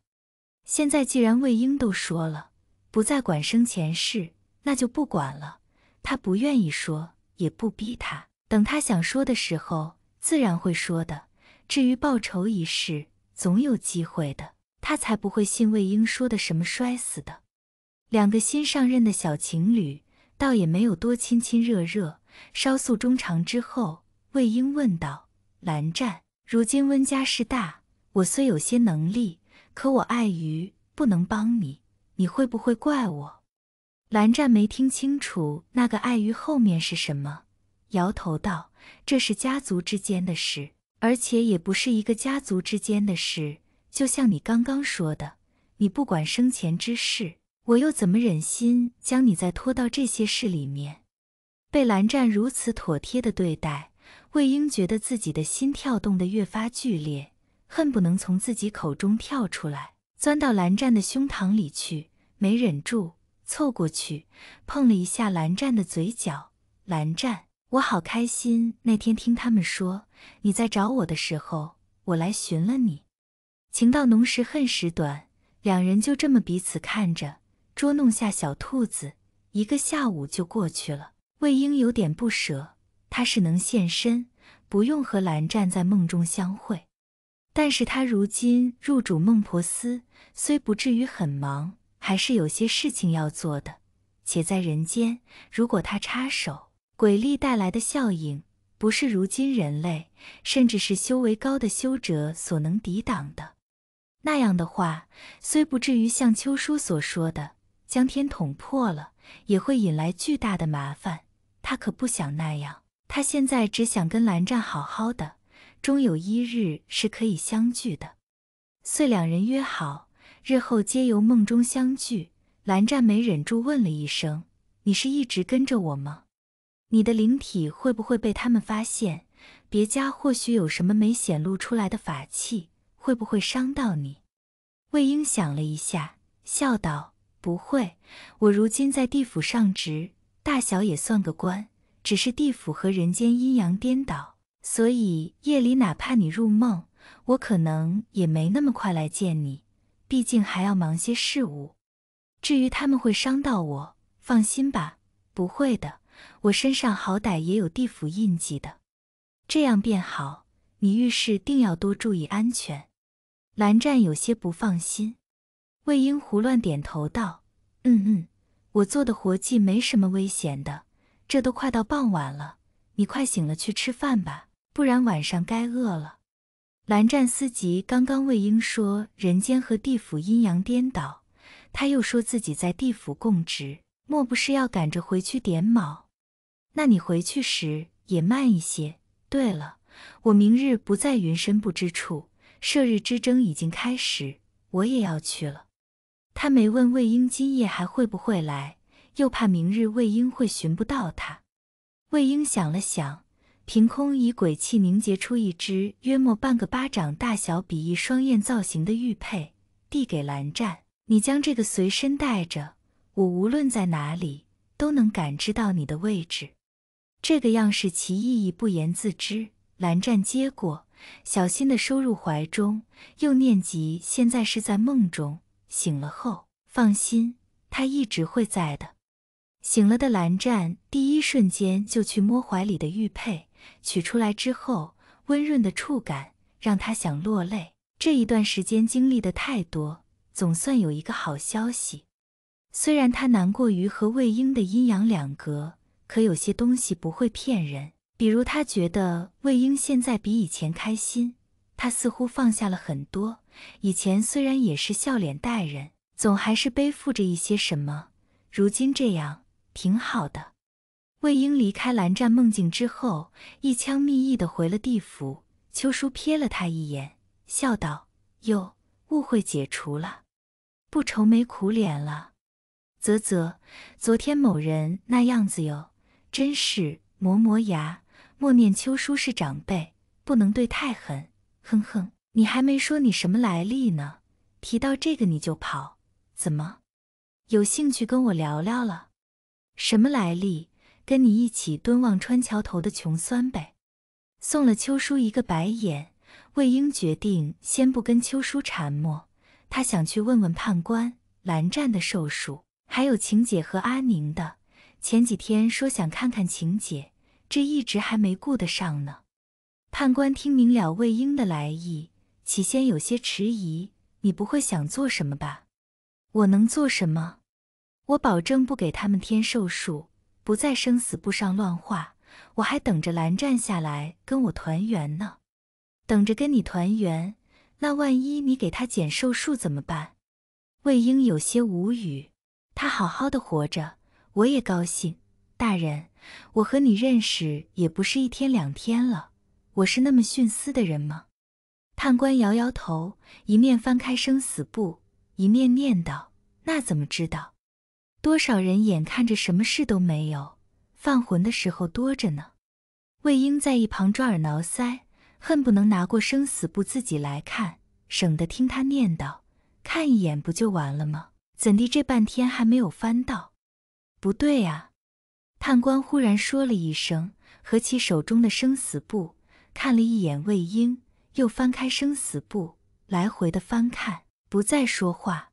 现在既然魏婴都说了不再管生前事，那就不管了。他不愿意说，也不逼他，等他想说的时候，自然会说的。至于报仇一事，总有机会的。他才不会信魏婴说的什么摔死的。两个新上任的小情侣。倒也没有多亲亲热热，稍诉衷肠之后，魏婴问道：“蓝湛，如今温家势大，我虽有些能力，可我碍于不能帮你，你会不会怪我？”蓝湛没听清楚那个碍于后面是什么，摇头道：“这是家族之间的事，而且也不是一个家族之间的事。就像你刚刚说的，你不管生前之事。”我又怎么忍心将你再拖到这些事里面？被蓝湛如此妥帖的对待，魏婴觉得自己的心跳动得越发剧烈，恨不能从自己口中跳出来，钻到蓝湛的胸膛里去。没忍住，凑过去碰了一下蓝湛的嘴角。蓝湛，我好开心。那天听他们说你在找我的时候，我来寻了你。情到浓时恨时短，两人就这么彼此看着。捉弄下小兔子，一个下午就过去了。魏婴有点不舍，他是能现身，不用和蓝湛在梦中相会。但是他如今入主孟婆司，虽不至于很忙，还是有些事情要做的。且在人间，如果他插手，鬼力带来的效应，不是如今人类，甚至是修为高的修者所能抵挡的。那样的话，虽不至于像秋叔所说的。将天捅破了，也会引来巨大的麻烦。他可不想那样。他现在只想跟蓝湛好好的，终有一日是可以相聚的。遂两人约好，日后皆由梦中相聚。蓝湛没忍住问了一声：“你是一直跟着我吗？你的灵体会不会被他们发现？别家或许有什么没显露出来的法器，会不会伤到你？”魏婴想了一下，笑道。不会，我如今在地府上职，大小也算个官。只是地府和人间阴阳颠倒，所以夜里哪怕你入梦，我可能也没那么快来见你。毕竟还要忙些事务。至于他们会伤到我，放心吧，不会的。我身上好歹也有地府印记的，这样便好。你遇事定要多注意安全。蓝湛有些不放心。魏婴胡乱点头道：“嗯嗯，我做的活计没什么危险的。这都快到傍晚了，你快醒了去吃饭吧，不然晚上该饿了。”蓝湛思及刚刚魏婴说人间和地府阴阳颠倒，他又说自己在地府供职，莫不是要赶着回去点卯？那你回去时也慢一些。对了，我明日不在云深不知处，射日之争已经开始，我也要去了。他没问魏婴今夜还会不会来，又怕明日魏婴会寻不到他。魏婴想了想，凭空以鬼气凝结出一只约莫半个巴掌大小、比翼双燕造型的玉佩，递给蓝湛：“你将这个随身带着，我无论在哪里都能感知到你的位置。”这个样式其意义不言自知。蓝湛接过，小心的收入怀中，又念及现在是在梦中。醒了后，放心，他一直会在的。醒了的蓝湛，第一瞬间就去摸怀里的玉佩，取出来之后，温润的触感让他想落泪。这一段时间经历的太多，总算有一个好消息。虽然他难过于和魏婴的阴阳两隔，可有些东西不会骗人，比如他觉得魏婴现在比以前开心，他似乎放下了很多。以前虽然也是笑脸待人，总还是背负着一些什么。如今这样挺好的。魏婴离开蓝湛梦境之后，一腔蜜意的回了地府。秋叔瞥了他一眼，笑道：“哟，误会解除了，不愁眉苦脸了。”啧啧，昨天某人那样子哟，真是磨磨牙，默念秋叔是长辈，不能对太狠。哼哼。你还没说你什么来历呢？提到这个你就跑，怎么？有兴趣跟我聊聊了？什么来历？跟你一起蹲望川桥头的穷酸呗。送了秋叔一个白眼，魏婴决定先不跟秋叔缠磨，他想去问问判官蓝湛的寿数，还有晴姐和阿宁的。前几天说想看看晴姐，这一直还没顾得上呢。判官听明了魏婴的来意。起先有些迟疑，你不会想做什么吧？我能做什么？我保证不给他们添寿数，不在生死簿上乱画。我还等着蓝湛下来跟我团圆呢，等着跟你团圆。那万一你给他减寿数怎么办？魏婴有些无语。他好好的活着，我也高兴。大人，我和你认识也不是一天两天了，我是那么徇私的人吗？探官摇摇头，一面翻开生死簿，一面念道：“那怎么知道？多少人眼看着什么事都没有，犯浑的时候多着呢。”魏婴在一旁抓耳挠腮，恨不能拿过生死簿自己来看，省得听他念叨。看一眼不就完了吗？怎地这半天还没有翻到？不对呀！探官忽然说了一声，合起手中的生死簿，看了一眼魏婴。又翻开生死簿，来回的翻看，不再说话。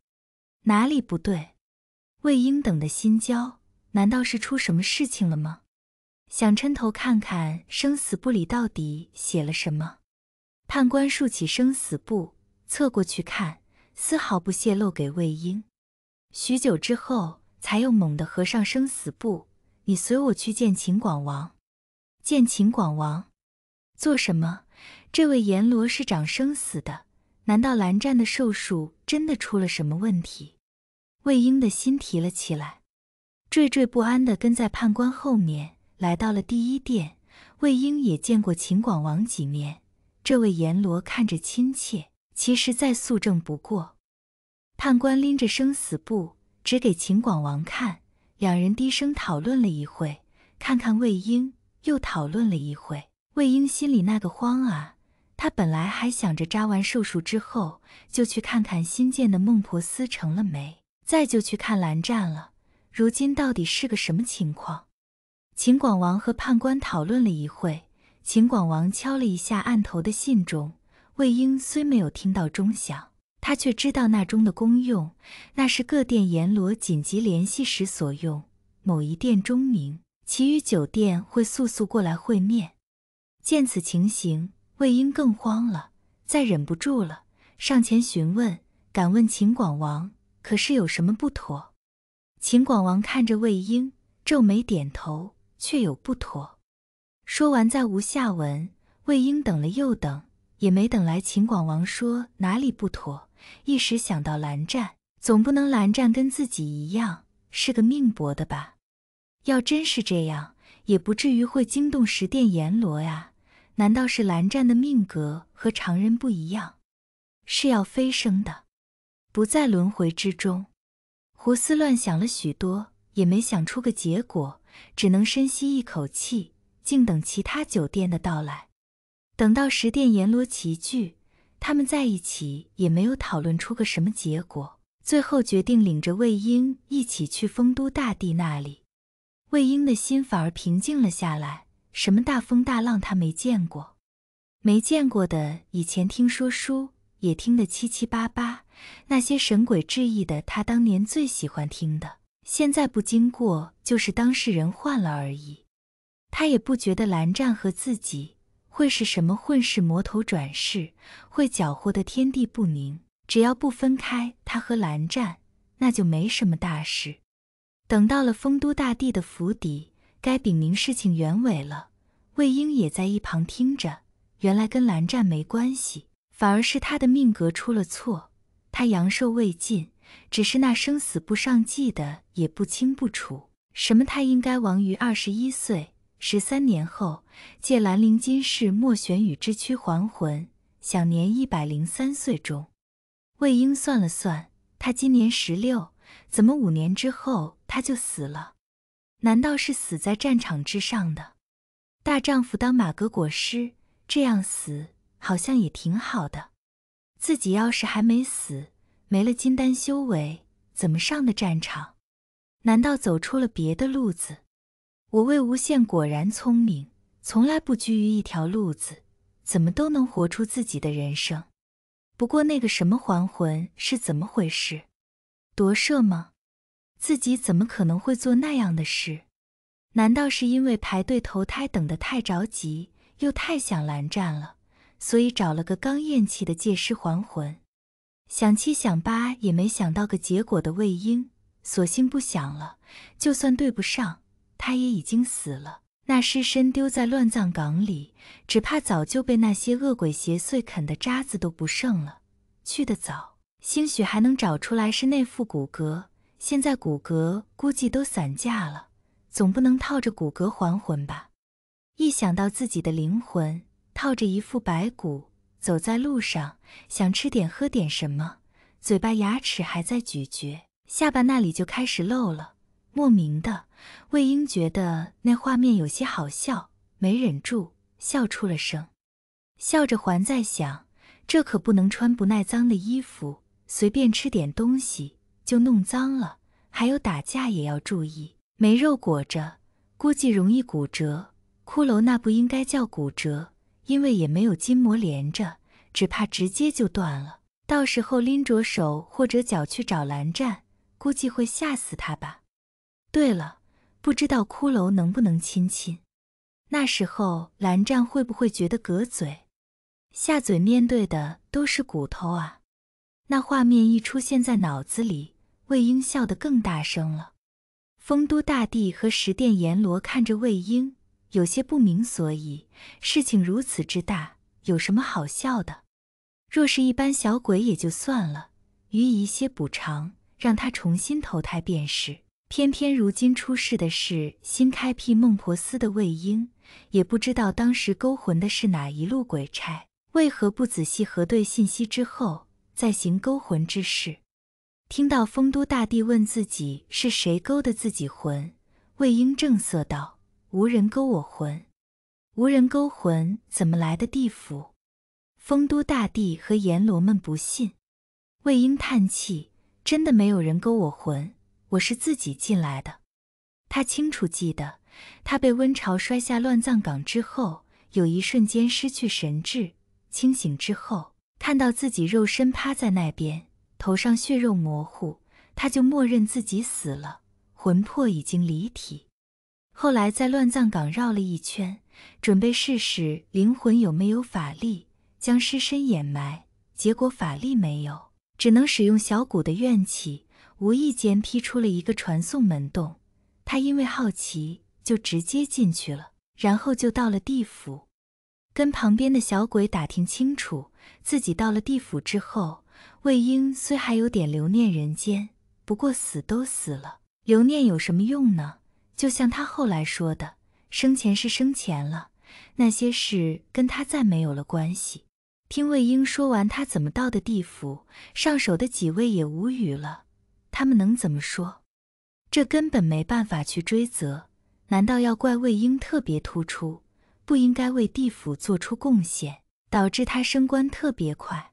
哪里不对？魏婴等的心焦，难道是出什么事情了吗？想抻头看看生死簿里到底写了什么。判官竖起生死簿，侧过去看，丝毫不泄露给魏婴。许久之后，才又猛地合上生死簿。你随我去见秦广王。见秦广王，做什么？这位阎罗是掌生死的，难道蓝湛的寿数真的出了什么问题？魏婴的心提了起来，惴惴不安地跟在判官后面，来到了第一殿。魏婴也见过秦广王几面，这位阎罗看着亲切，其实再肃正不过。判官拎着生死簿，只给秦广王看，两人低声讨论了一会，看看魏婴，又讨论了一会。魏婴心里那个慌啊！他本来还想着扎完寿数之后，就去看看新建的孟婆司成了没，再就去看蓝湛了。如今到底是个什么情况？秦广王和判官讨论了一会，秦广王敲了一下案头的信钟。魏婴虽没有听到钟响，他却知道那钟的功用，那是各殿阎罗紧急联系时所用。某一殿钟鸣，其余九殿会速速过来会面。见此情形。魏婴更慌了，再忍不住了，上前询问：“敢问秦广王，可是有什么不妥？”秦广王看着魏婴，皱眉点头：“却有不妥。”说完再无下文。魏婴等了又等，也没等来秦广王说哪里不妥。一时想到蓝湛，总不能蓝湛跟自己一样是个命薄的吧？要真是这样，也不至于会惊动十殿阎罗呀。难道是蓝湛的命格和常人不一样，是要飞升的，不在轮回之中？胡思乱想了许多，也没想出个结果，只能深吸一口气，静等其他酒店的到来。等到十殿阎罗齐聚，他们在一起也没有讨论出个什么结果，最后决定领着魏婴一起去丰都大帝那里。魏婴的心反而平静了下来。什么大风大浪他没见过，没见过的，以前听说书也听得七七八八，那些神鬼志异的，他当年最喜欢听的。现在不经过，就是当事人换了而已。他也不觉得蓝湛和自己会是什么混世魔头转世，会搅和的天地不宁。只要不分开他和蓝湛，那就没什么大事。等到了丰都大帝的府邸。该禀明事情原委了。魏婴也在一旁听着，原来跟蓝湛没关系，反而是他的命格出了错。他阳寿未尽，只是那生死簿上记的也不清不楚。什么他应该亡于二十一岁，十三年后借兰陵金氏莫玄宇之躯还魂，享年一百零三岁中。魏婴算了算，他今年十六，怎么五年之后他就死了？难道是死在战场之上的？大丈夫当马革裹尸，这样死好像也挺好的。自己要是还没死，没了金丹修为，怎么上的战场？难道走出了别的路子？我魏无羡果然聪明，从来不拘于一条路子，怎么都能活出自己的人生。不过那个什么还魂是怎么回事？夺舍吗？自己怎么可能会做那样的事？难道是因为排队投胎等得太着急，又太想蓝湛了，所以找了个刚咽气的借尸还魂？想七想八也没想到个结果的魏婴，索性不想了。就算对不上，他也已经死了。那尸身丢在乱葬岗里，只怕早就被那些恶鬼邪祟啃得渣子都不剩了。去得早，兴许还能找出来是那副骨骼。现在骨骼估计都散架了，总不能套着骨骼还魂吧？一想到自己的灵魂套着一副白骨走在路上，想吃点喝点什么，嘴巴牙齿还在咀嚼，下巴那里就开始漏了。莫名的，魏婴觉得那画面有些好笑，没忍住笑出了声，笑着还在想：这可不能穿不耐脏的衣服，随便吃点东西。就弄脏了，还有打架也要注意，没肉裹着，估计容易骨折。骷髅那不应该叫骨折，因为也没有筋膜连着，只怕直接就断了。到时候拎着手或者脚去找蓝湛，估计会吓死他吧。对了，不知道骷髅能不能亲亲？那时候蓝湛会不会觉得隔嘴？下嘴面对的都是骨头啊，那画面一出现在脑子里。魏婴笑得更大声了。丰都大帝和十殿阎罗看着魏婴，有些不明所以。事情如此之大，有什么好笑的？若是一般小鬼也就算了，予以一些补偿，让他重新投胎便是。偏偏如今出事的是新开辟孟婆司的魏婴，也不知道当时勾魂的是哪一路鬼差，为何不仔细核对信息之后再行勾魂之事？听到丰都大帝问自己是谁勾的自己魂，魏婴正色道：“无人勾我魂，无人勾魂，怎么来的地府？”丰都大帝和阎罗们不信。魏婴叹气：“真的没有人勾我魂，我是自己进来的。”他清楚记得，他被温晁摔下乱葬岗之后，有一瞬间失去神智，清醒之后看到自己肉身趴在那边。头上血肉模糊，他就默认自己死了，魂魄已经离体。后来在乱葬岗绕了一圈，准备试试灵魂有没有法力将尸身掩埋，结果法力没有，只能使用小骨的怨气，无意间劈出了一个传送门洞。他因为好奇，就直接进去了，然后就到了地府，跟旁边的小鬼打听清楚自己到了地府之后。魏婴虽还有点留念人间，不过死都死了，留念有什么用呢？就像他后来说的，生前是生前了，那些事跟他再没有了关系。听魏婴说完他怎么到的地府，上首的几位也无语了。他们能怎么说？这根本没办法去追责。难道要怪魏婴特别突出，不应该为地府做出贡献，导致他升官特别快？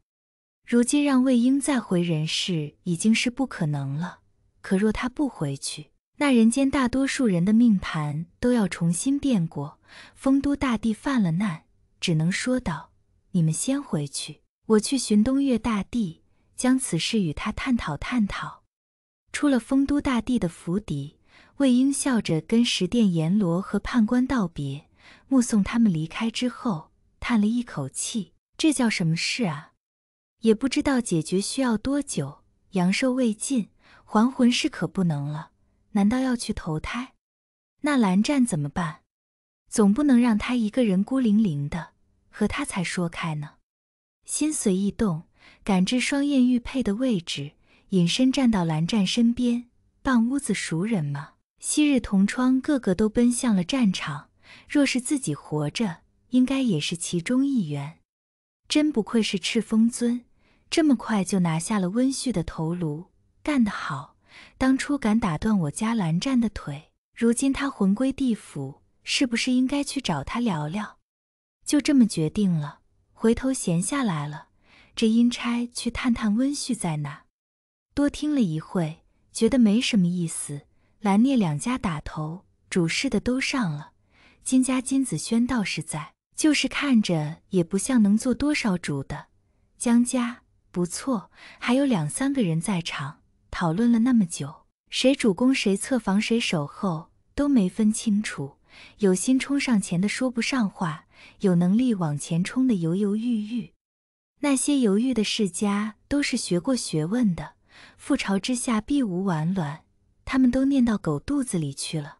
如今让魏婴再回人世已经是不可能了。可若他不回去，那人间大多数人的命盘都要重新变过。丰都大帝犯了难，只能说道：“你们先回去，我去寻东岳大帝，将此事与他探讨探讨。”出了丰都大帝的府邸，魏婴笑着跟十殿阎罗和判官道别，目送他们离开之后，叹了一口气：“这叫什么事啊？”也不知道解决需要多久，阳寿未尽，还魂是可不能了。难道要去投胎？那蓝湛怎么办？总不能让他一个人孤零零的和他才说开呢。心随意动，感知双燕玉佩的位置，隐身站到蓝湛身边。半屋子熟人嘛，昔日同窗，个个都奔向了战场。若是自己活着，应该也是其中一员。真不愧是赤峰尊。这么快就拿下了温旭的头颅，干得好！当初敢打断我家蓝湛的腿，如今他魂归地府，是不是应该去找他聊聊？就这么决定了，回头闲下来了，这阴差去探探温旭在哪。多听了一会，觉得没什么意思。蓝聂两家打头，主事的都上了。金家金子轩倒是在，就是看着也不像能做多少主的。江家。不错，还有两三个人在场，讨论了那么久，谁主攻谁侧防谁守后都没分清楚。有心冲上前的说不上话，有能力往前冲的犹犹豫豫。那些犹豫的世家都是学过学问的，覆巢之下必无完卵，他们都念到狗肚子里去了。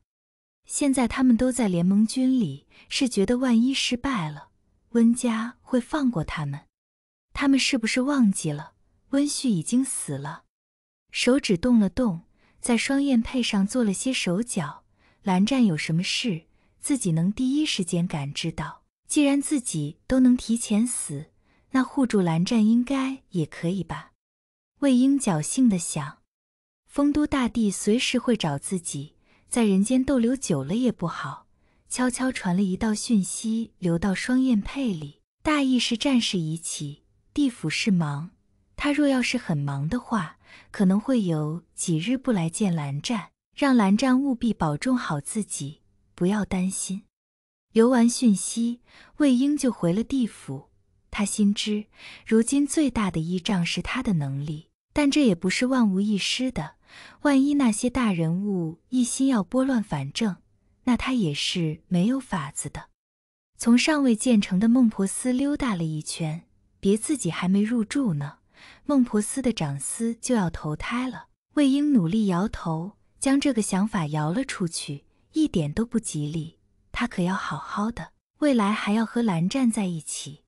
现在他们都在联盟军里，是觉得万一失败了，温家会放过他们。他们是不是忘记了温旭已经死了？手指动了动，在双燕佩上做了些手脚。蓝湛有什么事，自己能第一时间感知到。既然自己都能提前死，那护住蓝湛应该也可以吧？魏婴侥幸的想。丰都大帝随时会找自己，在人间逗留久了也不好，悄悄传了一道讯息，流到双燕佩里，大意是战事已起。地府是忙，他若要是很忙的话，可能会有几日不来见蓝湛，让蓝湛务必保重好自己，不要担心。游完讯息，魏婴就回了地府。他心知，如今最大的依仗是他的能力，但这也不是万无一失的。万一那些大人物一心要拨乱反正，那他也是没有法子的。从尚未建成的孟婆寺溜达了一圈。别自己还没入住呢，孟婆司的长司就要投胎了。魏婴努力摇头，将这个想法摇了出去，一点都不吉利。他可要好好的，未来还要和蓝湛在一起。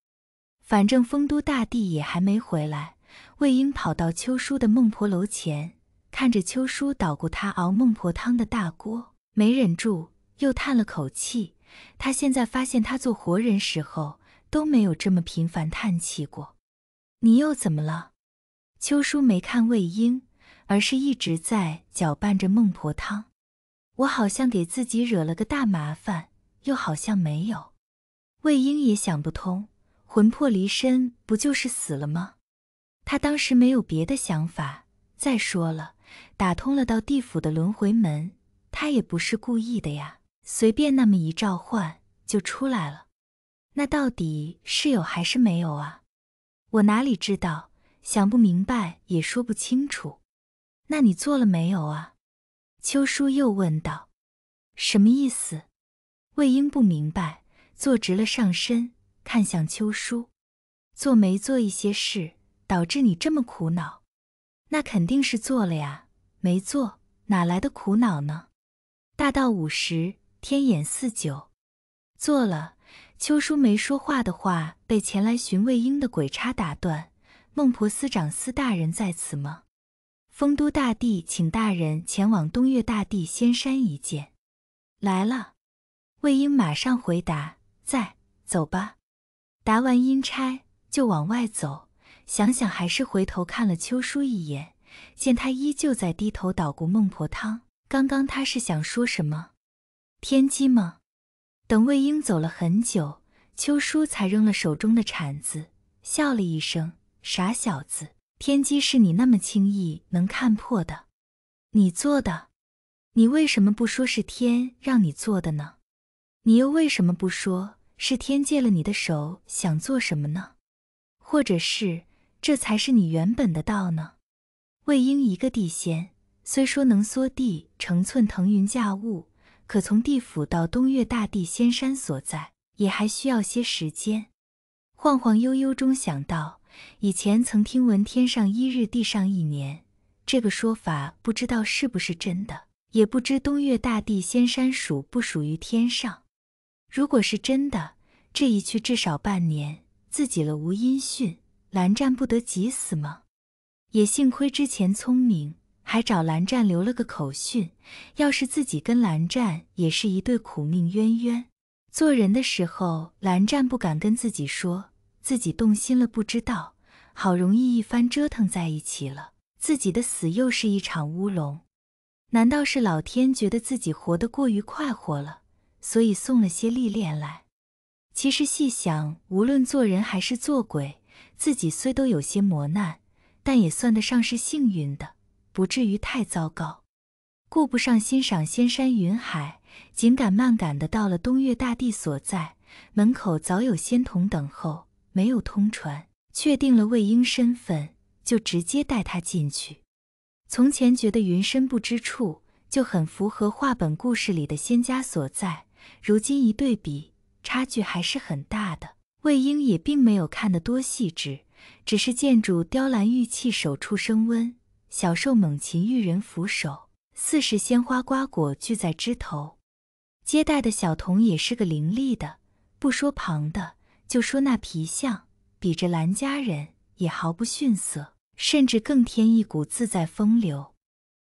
反正丰都大帝也还没回来。魏婴跑到秋叔的孟婆楼前，看着秋叔捣鼓他熬孟婆汤的大锅，没忍住又叹了口气。他现在发现，他做活人时候。都没有这么频繁叹气过，你又怎么了？秋叔没看魏婴，而是一直在搅拌着孟婆汤。我好像给自己惹了个大麻烦，又好像没有。魏婴也想不通，魂魄离身不就是死了吗？他当时没有别的想法。再说了，打通了到地府的轮回门，他也不是故意的呀，随便那么一召唤就出来了。那到底是有还是没有啊？我哪里知道，想不明白也说不清楚。那你做了没有啊？秋叔又问道。什么意思？魏婴不明白，坐直了上身，看向秋叔。做没做一些事，导致你这么苦恼？那肯定是做了呀，没做哪来的苦恼呢？大道五十，天眼四九，做了。秋叔没说话的话被前来寻魏婴的鬼差打断。孟婆司长司大人在此吗？丰都大帝请大人前往东岳大帝仙山一见。来了。魏婴马上回答，在。走吧。答完阴差就往外走，想想还是回头看了秋叔一眼，见他依旧在低头捣鼓孟婆汤。刚刚他是想说什么？天机吗？等魏婴走了很久，秋叔才扔了手中的铲子，笑了一声：“傻小子，天机是你那么轻易能看破的？你做的？你为什么不说是天让你做的呢？你又为什么不说是天借了你的手想做什么呢？或者是这才是你原本的道呢？”魏婴一个地仙，虽说能缩地成寸，腾云驾雾。可从地府到东岳大帝仙山所在，也还需要些时间。晃晃悠悠中想到，以前曾听闻天上一日，地上一年，这个说法不知道是不是真的，也不知东岳大帝仙山属不属于天上。如果是真的，这一去至少半年，自己了无音讯，蓝湛不得急死吗？也幸亏之前聪明。还找蓝湛留了个口讯，要是自己跟蓝湛也是一对苦命鸳鸯。做人的时候，蓝湛不敢跟自己说，自己动心了。不知道，好容易一番折腾在一起了，自己的死又是一场乌龙。难道是老天觉得自己活得过于快活了，所以送了些历练来？其实细想，无论做人还是做鬼，自己虽都有些磨难，但也算得上是幸运的。不至于太糟糕，顾不上欣赏仙山云海，紧赶慢赶的到了东岳大帝所在门口，早有仙童等候，没有通传，确定了魏婴身份，就直接带他进去。从前觉得云深不知处就很符合话本故事里的仙家所在，如今一对比，差距还是很大的。魏婴也并没有看得多细致，只是建筑雕栏玉砌，手触升温。小兽、猛禽、遇人、扶手，四是鲜花瓜果聚在枝头。接待的小童也是个伶俐的，不说旁的，就说那皮相，比这兰家人也毫不逊色，甚至更添一股自在风流。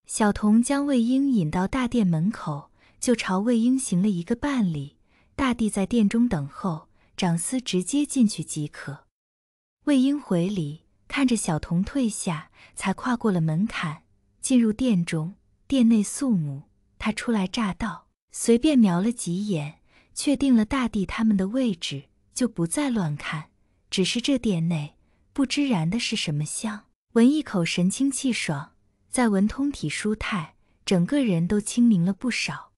小童将魏婴引到大殿门口，就朝魏婴行了一个半礼。大帝在殿中等候，长司直接进去即可。魏婴回礼。看着小童退下，才跨过了门槛，进入殿中。殿内肃穆，他初来乍到，随便瞄了几眼，确定了大帝他们的位置，就不再乱看。只是这殿内不知燃的是什么香，闻一口神清气爽，再闻通体舒泰，整个人都清明了不少。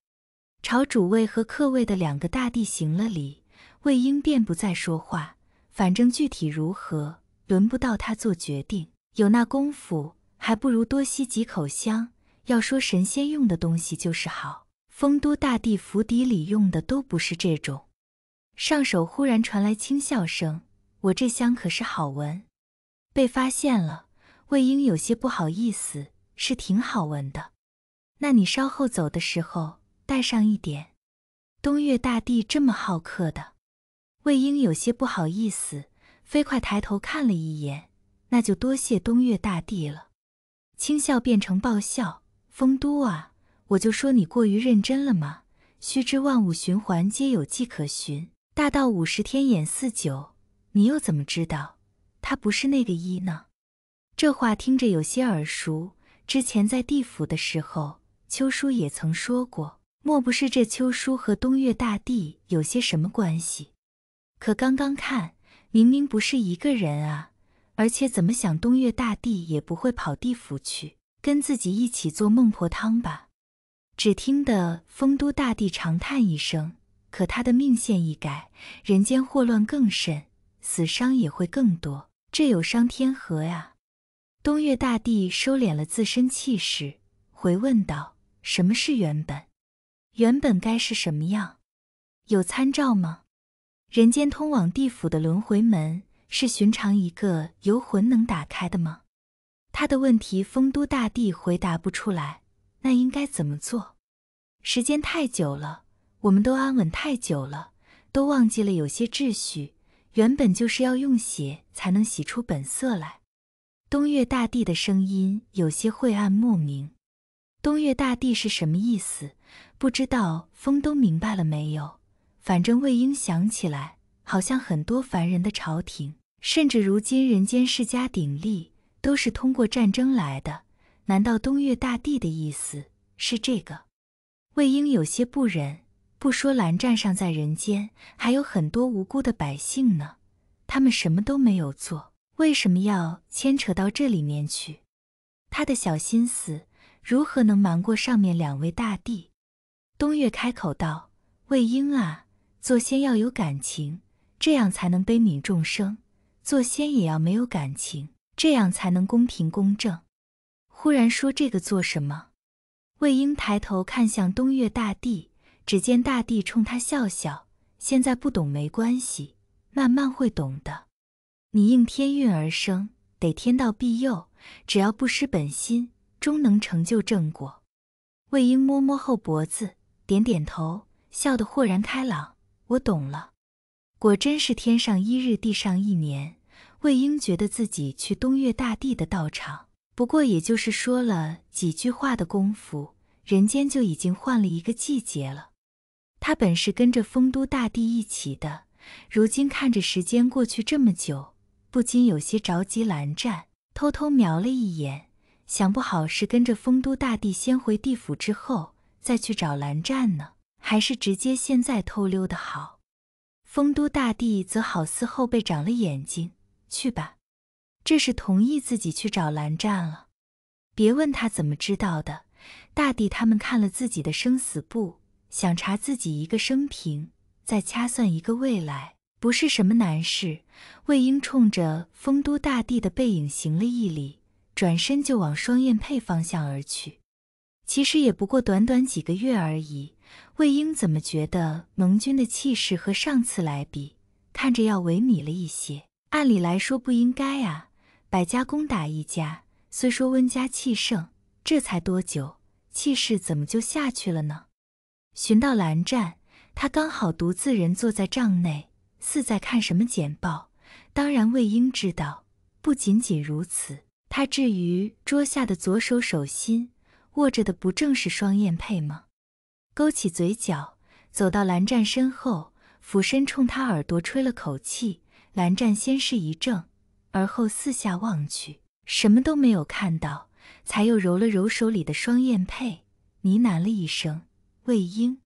朝主位和客位的两个大帝行了礼，魏婴便不再说话，反正具体如何。轮不到他做决定，有那功夫还不如多吸几口香。要说神仙用的东西就是好，丰都大帝府邸里用的都不是这种。上手忽然传来轻笑声，我这香可是好闻。被发现了，魏婴有些不好意思，是挺好闻的。那你稍后走的时候带上一点。东岳大帝这么好客的，魏婴有些不好意思。飞快抬头看了一眼，那就多谢东岳大帝了。轻笑变成爆笑，丰都啊，我就说你过于认真了吗？须知万物循环皆有迹可循，大道五十天演四九，你又怎么知道他不是那个一呢？这话听着有些耳熟，之前在地府的时候，秋叔也曾说过。莫不是这秋叔和东岳大帝有些什么关系？可刚刚看。明明不是一个人啊，而且怎么想东岳大帝也不会跑地府去跟自己一起做孟婆汤吧？只听得丰都大帝长叹一声：“可他的命线一改，人间祸乱更甚，死伤也会更多，这有伤天和呀！”东岳大帝收敛了自身气势，回问道：“什么是原本？原本该是什么样？有参照吗？”人间通往地府的轮回门是寻常一个游魂能打开的吗？他的问题，丰都大帝回答不出来。那应该怎么做？时间太久了，我们都安稳太久了，都忘记了有些秩序原本就是要用血才能洗出本色来。东岳大帝的声音有些晦暗莫名。东岳大帝是什么意思？不知道风都明白了没有？反正魏婴想起来，好像很多凡人的朝廷，甚至如今人间世家鼎立，都是通过战争来的。难道东岳大帝的意思是这个？魏婴有些不忍，不说蓝湛尚在人间，还有很多无辜的百姓呢，他们什么都没有做，为什么要牵扯到这里面去？他的小心思如何能瞒过上面两位大帝？东岳开口道：“魏婴啊。”做仙要有感情，这样才能悲悯众生；做仙也要没有感情，这样才能公平公正。忽然说这个做什么？魏婴抬头看向东岳大帝，只见大帝冲他笑笑。现在不懂没关系，慢慢会懂的。你应天运而生，得天道庇佑，只要不失本心，终能成就正果。魏婴摸摸后脖子，点点头，笑得豁然开朗。我懂了，果真是天上一日，地上一年。魏婴觉得自己去东岳大帝的道场，不过也就是说了几句话的功夫，人间就已经换了一个季节了。他本是跟着丰都大帝一起的，如今看着时间过去这么久，不禁有些着急。蓝湛偷偷瞄了一眼，想不好是跟着丰都大帝先回地府，之后再去找蓝湛呢。还是直接现在偷溜的好。丰都大帝则好似后背长了眼睛，去吧，这是同意自己去找蓝湛了。别问他怎么知道的，大帝他们看了自己的生死簿，想查自己一个生平，再掐算一个未来，不是什么难事。魏婴冲着丰都大帝的背影行了一礼，转身就往双燕配方向而去。其实也不过短短几个月而已。魏婴怎么觉得盟军的气势和上次来比，看着要萎靡了一些？按理来说不应该啊！百家攻打一家，虽说温家气盛，这才多久，气势怎么就下去了呢？寻到蓝湛，他刚好独自人坐在帐内，似在看什么简报。当然，魏婴知道，不仅仅如此，他置于桌下的左手手心握着的，不正是双燕佩吗？勾起嘴角，走到蓝湛身后，俯身冲他耳朵吹了口气。蓝湛先是一怔，而后四下望去，什么都没有看到，才又揉了揉手里的双燕佩，呢喃了一声：“魏婴。”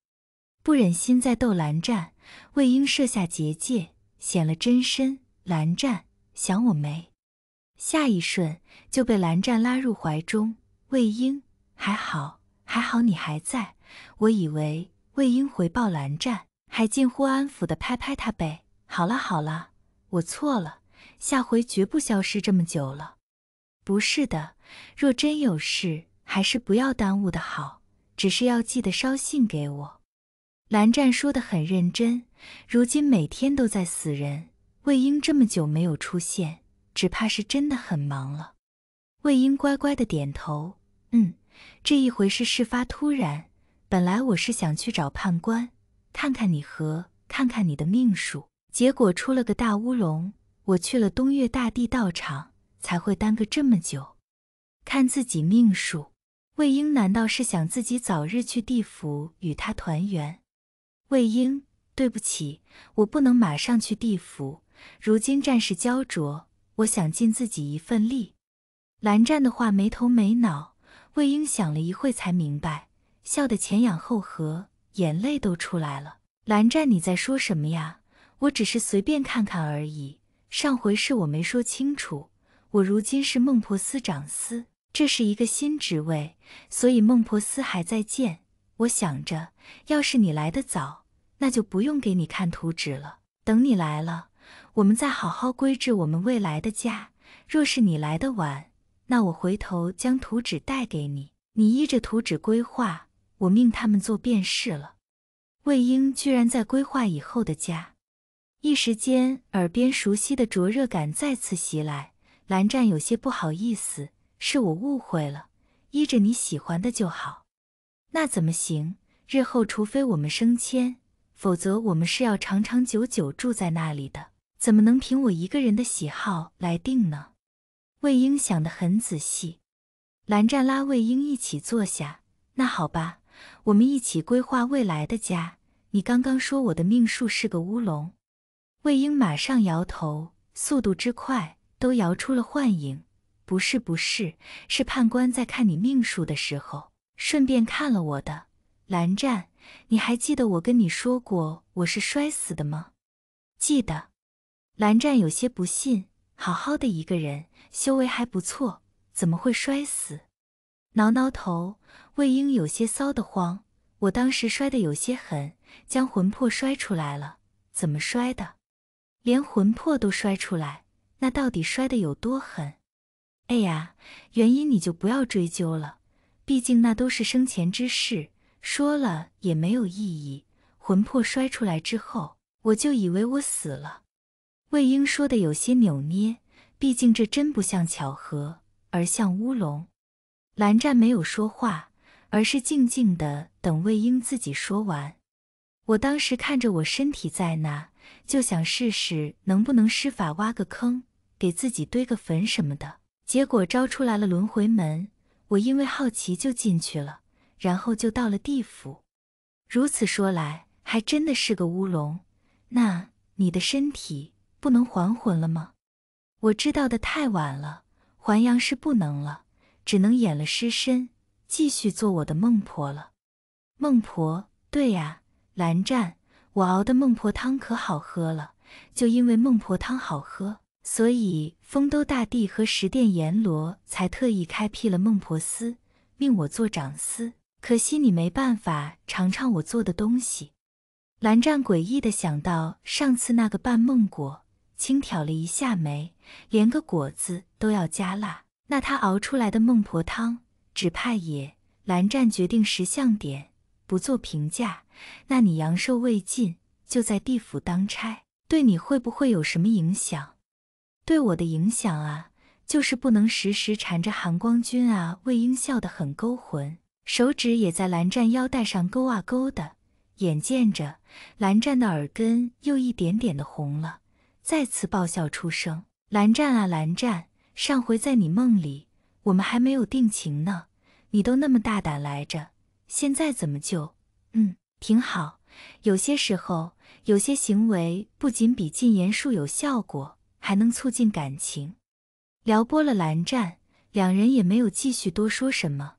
不忍心再逗蓝湛，魏婴设下结界，显了真身。蓝湛想我没下一瞬就被蓝湛拉入怀中。魏婴还好，还好你还在。我以为魏婴回报蓝湛，还近乎安抚地拍拍他背：“好了好了，我错了，下回绝不消失这么久了。”不是的，若真有事，还是不要耽误的好。只是要记得捎信给我。蓝湛说的很认真。如今每天都在死人，魏婴这么久没有出现，只怕是真的很忙了。魏婴乖乖的点头：“嗯，这一回是事发突然。”本来我是想去找判官，看看你和看看你的命数，结果出了个大乌龙，我去了东岳大帝道场，才会耽搁这么久。看自己命数，魏婴难道是想自己早日去地府与他团圆？魏婴，对不起，我不能马上去地府。如今战事焦灼，我想尽自己一份力。蓝湛的话没头没脑，魏婴想了一会才明白。笑得前仰后合，眼泪都出来了。蓝湛，你在说什么呀？我只是随便看看而已。上回是我没说清楚，我如今是孟婆司长司，这是一个新职位，所以孟婆司还在建。我想着，要是你来得早，那就不用给你看图纸了。等你来了，我们再好好规制我们未来的家。若是你来的晚，那我回头将图纸带给你，你依着图纸规划。我命他们做便是了。魏婴居然在规划以后的家，一时间耳边熟悉的灼热感再次袭来。蓝湛有些不好意思：“是我误会了，依着你喜欢的就好。”那怎么行？日后除非我们升迁，否则我们是要长长久久住在那里的，怎么能凭我一个人的喜好来定呢？魏婴想得很仔细。蓝湛拉魏婴一起坐下：“那好吧。”我们一起规划未来的家。你刚刚说我的命数是个乌龙，魏婴马上摇头，速度之快都摇出了幻影。不是不是，是判官在看你命数的时候，顺便看了我的。蓝湛，你还记得我跟你说过我是摔死的吗？记得。蓝湛有些不信，好好的一个人，修为还不错，怎么会摔死？挠挠头，魏婴有些臊得慌。我当时摔得有些狠，将魂魄摔出来了。怎么摔的？连魂魄都摔出来，那到底摔得有多狠？哎呀，原因你就不要追究了，毕竟那都是生前之事，说了也没有意义。魂魄摔出来之后，我就以为我死了。魏婴说的有些扭捏，毕竟这真不像巧合，而像乌龙。蓝湛没有说话，而是静静的等魏婴自己说完。我当时看着我身体在那，就想试试能不能施法挖个坑，给自己堆个坟什么的。结果招出来了轮回门，我因为好奇就进去了，然后就到了地府。如此说来，还真的是个乌龙。那你的身体不能还魂了吗？我知道的太晚了，还阳是不能了。只能演了尸身，继续做我的孟婆了。孟婆，对呀，蓝湛，我熬的孟婆汤可好喝了。就因为孟婆汤好喝，所以丰都大帝和十殿阎罗才特意开辟了孟婆司，命我做掌司。可惜你没办法尝尝我做的东西。蓝湛诡异的想到上次那个半孟果，轻挑了一下眉，连个果子都要加辣。那他熬出来的孟婆汤，只怕也……蓝湛决定识相点，不做评价。那你阳寿未尽，就在地府当差，对你会不会有什么影响？对我的影响啊，就是不能时时缠着韩光君啊。魏婴笑得很勾魂，手指也在蓝湛腰带上勾啊勾的。眼见着蓝湛的耳根又一点点的红了，再次爆笑出声。蓝湛啊，蓝湛！上回在你梦里，我们还没有定情呢，你都那么大胆来着，现在怎么就……嗯，挺好。有些时候，有些行为不仅比禁言术有效果，还能促进感情。撩拨了蓝湛，两人也没有继续多说什么。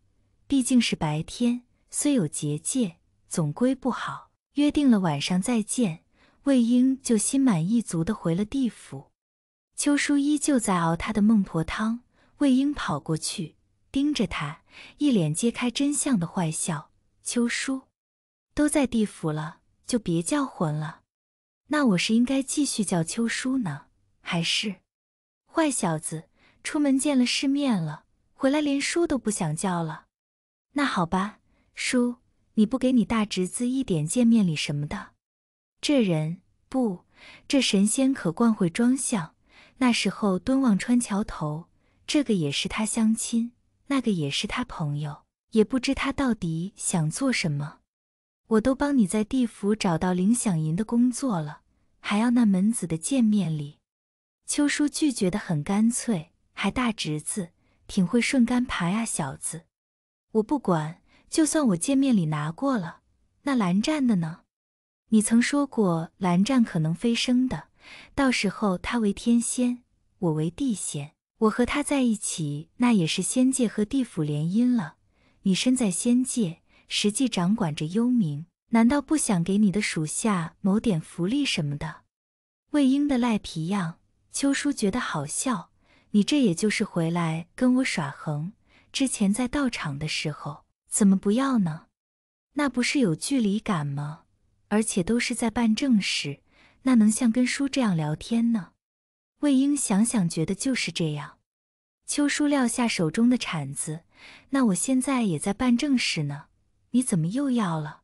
毕竟是白天，虽有结界，总归不好。约定了晚上再见，魏婴就心满意足的回了地府。秋叔依旧在熬他的孟婆汤，魏婴跑过去盯着他，一脸揭开真相的坏笑。秋叔，都在地府了，就别叫魂了。那我是应该继续叫秋叔呢，还是？坏小子，出门见了世面了，回来连叔都不想叫了。那好吧，叔，你不给你大侄子一点见面礼什么的？这人不，这神仙可惯会装相。那时候蹲望川桥头，这个也是他相亲，那个也是他朋友，也不知他到底想做什么。我都帮你在地府找到零响银的工作了，还要那门子的见面礼？秋叔拒绝的很干脆，还大侄子，挺会顺杆爬呀，小子。我不管，就算我见面礼拿过了，那蓝湛的呢？你曾说过蓝湛可能飞升的。到时候他为天仙，我为地仙，我和他在一起，那也是仙界和地府联姻了。你身在仙界，实际掌管着幽冥，难道不想给你的属下谋点福利什么的？魏婴的赖皮样，秋叔觉得好笑。你这也就是回来跟我耍横，之前在道场的时候，怎么不要呢？那不是有距离感吗？而且都是在办正事。那能像跟叔这样聊天呢？魏婴想想，觉得就是这样。秋叔撂下手中的铲子，那我现在也在办正事呢，你怎么又要了？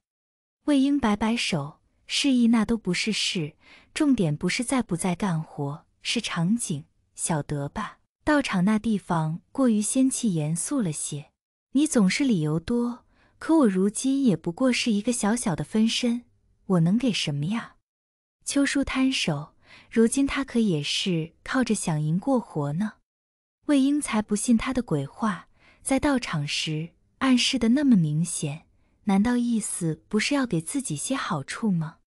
魏婴摆摆手，示意那都不是事，重点不是在不在干活，是场景，晓得吧？道场那地方过于仙气严肃了些，你总是理由多，可我如今也不过是一个小小的分身，我能给什么呀？秋叔摊手，如今他可也是靠着响银过活呢。魏英才不信他的鬼话，在到场时暗示的那么明显，难道意思不是要给自己些好处吗？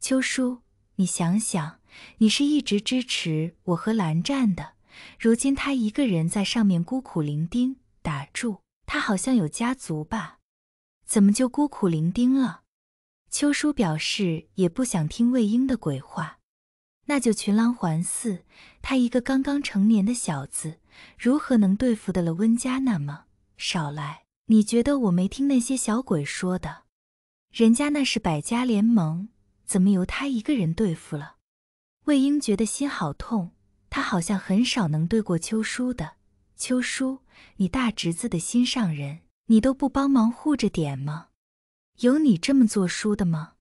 秋叔，你想想，你是一直支持我和蓝湛的，如今他一个人在上面孤苦伶仃。打住，他好像有家族吧？怎么就孤苦伶仃了？秋叔表示也不想听魏婴的鬼话，那就群狼环伺，他一个刚刚成年的小子，如何能对付得了温家？那么少来，你觉得我没听那些小鬼说的？人家那是百家联盟，怎么由他一个人对付了？魏婴觉得心好痛，他好像很少能对过秋叔的。秋叔，你大侄子的心上人，你都不帮忙护着点吗？有你这么做叔的吗？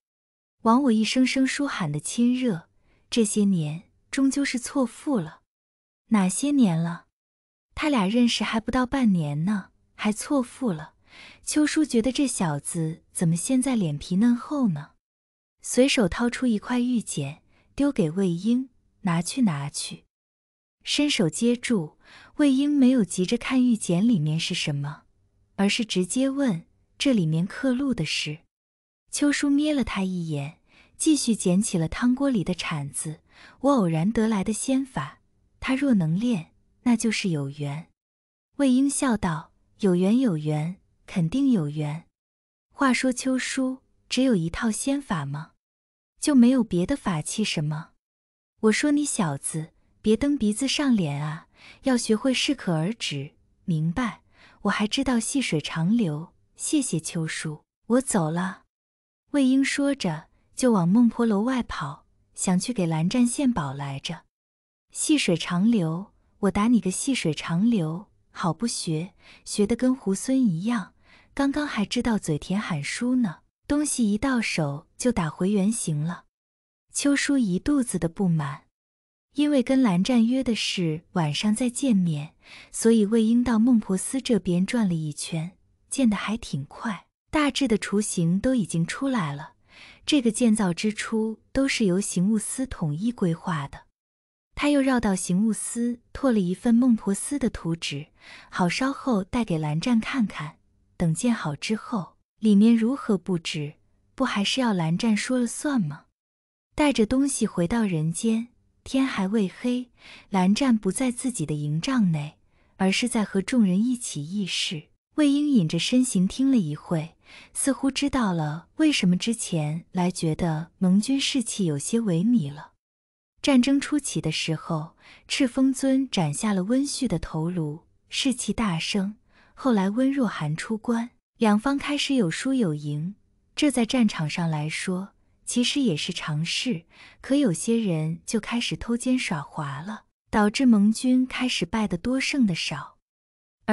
枉我一声声叔喊的亲热，这些年终究是错付了。哪些年了？他俩认识还不到半年呢，还错付了。秋叔觉得这小子怎么现在脸皮那么厚呢？随手掏出一块玉简，丢给魏婴：“拿去，拿去。”伸手接住，魏婴没有急着看玉简里面是什么，而是直接问。这里面刻录的是秋叔，瞥了他一眼，继续捡起了汤锅里的铲子。我偶然得来的仙法，他若能练，那就是有缘。魏婴笑道：“有缘有缘，肯定有缘。”话说秋叔只有一套仙法吗？就没有别的法器什么？我说你小子别蹬鼻子上脸啊，要学会适可而止，明白？我还知道细水长流。谢谢秋叔，我走了。魏婴说着就往孟婆楼外跑，想去给蓝湛献宝来着。细水长流，我打你个细水长流，好不学，学的跟猢狲一样。刚刚还知道嘴甜喊叔呢，东西一到手就打回原形了。秋叔一肚子的不满，因为跟蓝湛约的是晚上再见面，所以魏婴到孟婆司这边转了一圈。建得还挺快，大致的雏形都已经出来了。这个建造之初都是由刑务司统一规划的。他又绕到刑务司，拓了一份孟婆司的图纸，好稍后带给蓝湛看看。等建好之后，里面如何布置，不还是要蓝湛说了算吗？带着东西回到人间，天还未黑，蓝湛不在自己的营帐内，而是在和众人一起议事。魏婴隐着身形听了一会，似乎知道了为什么之前来觉得盟军士气有些萎靡了。战争初期的时候，赤峰尊斩下了温煦的头颅，士气大升。后来温若寒出关，两方开始有输有赢。这在战场上来说，其实也是常事。可有些人就开始偷奸耍滑了，导致盟军开始败的多，胜的少。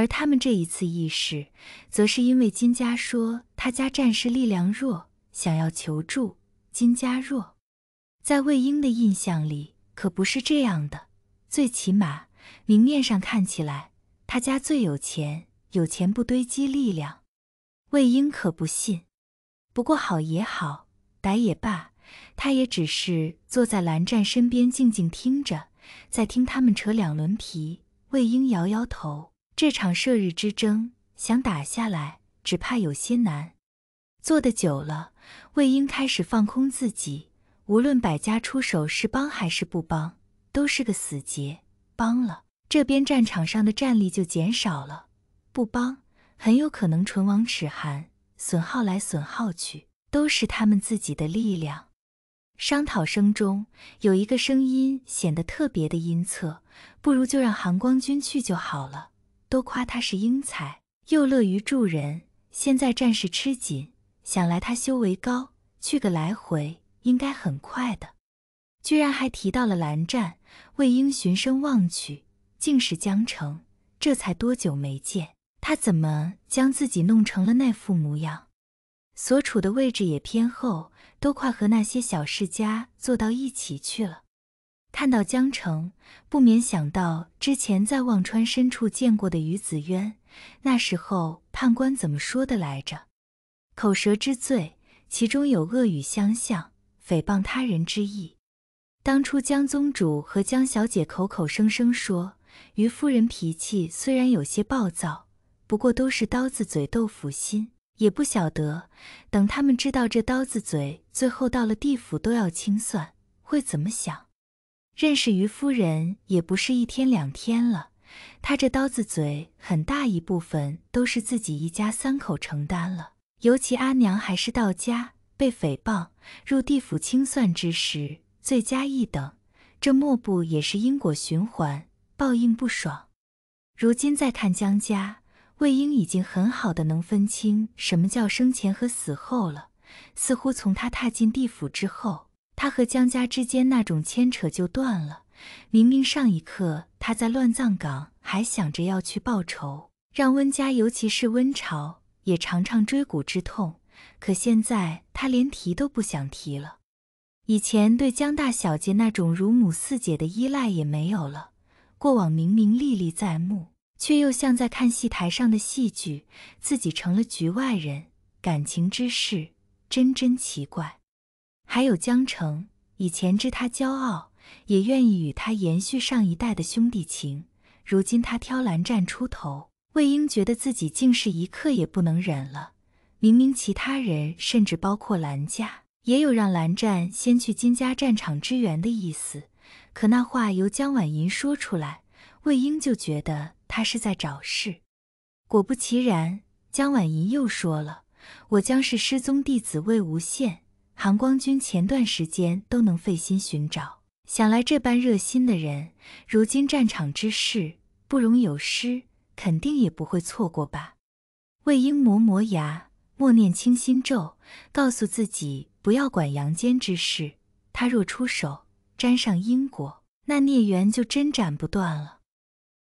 而他们这一次议事，则是因为金家说他家战事力量弱，想要求助金家弱，在魏婴的印象里，可不是这样的。最起码明面上看起来，他家最有钱，有钱不堆积力量。魏婴可不信。不过好也好，歹也罢，他也只是坐在蓝湛身边静静听着，在听他们扯两轮皮。魏婴摇摇头。这场射日之争，想打下来，只怕有些难。坐得久了，魏婴开始放空自己。无论百家出手是帮还是不帮，都是个死结。帮了，这边战场上的战力就减少了；不帮，很有可能唇亡齿寒，损耗来损耗去，都是他们自己的力量。商讨声中，有一个声音显得特别的阴恻，不如就让韩光君去就好了。”都夸他是英才，又乐于助人。现在战事吃紧，想来他修为高，去个来回应该很快的。居然还提到了蓝湛，魏婴循声望去，竟是江澄。这才多久没见，他怎么将自己弄成了那副模样？所处的位置也偏后，都快和那些小世家坐到一起去了。看到江澄，不免想到之前在忘川深处见过的于子渊。那时候判官怎么说的来着？口舌之罪，其中有恶语相向、诽谤他人之意。当初江宗主和江小姐口口声声说，于夫人脾气虽然有些暴躁，不过都是刀子嘴豆腐心。也不晓得等他们知道这刀子嘴，最后到了地府都要清算，会怎么想。认识于夫人也不是一天两天了，她这刀子嘴很大一部分都是自己一家三口承担了。尤其阿娘还是道家，被诽谤入地府清算之时，罪加一等，这莫不也是因果循环，报应不爽。如今再看江家，魏婴已经很好的能分清什么叫生前和死后了，似乎从他踏进地府之后。他和江家之间那种牵扯就断了。明明上一刻他在乱葬岗还想着要去报仇，让温家，尤其是温朝，也尝尝锥骨之痛。可现在他连提都不想提了。以前对江大小姐那种如母似姐的依赖也没有了。过往明明历历在目，却又像在看戏台上的戏剧，自己成了局外人。感情之事，真真奇怪。还有江澄，以前知他骄傲，也愿意与他延续上一代的兄弟情。如今他挑蓝湛出头，魏婴觉得自己竟是一刻也不能忍了。明明其他人，甚至包括蓝家，也有让蓝湛先去金家战场支援的意思，可那话由江婉莹说出来，魏婴就觉得他是在找事。果不其然，江婉莹又说了：“我将是失踪弟子魏无羡。”韩光君前段时间都能费心寻找，想来这般热心的人，如今战场之事不容有失，肯定也不会错过吧。魏婴磨磨牙，默念清心咒，告诉自己不要管阳间之事。他若出手，沾上因果，那孽缘就真斩不断了。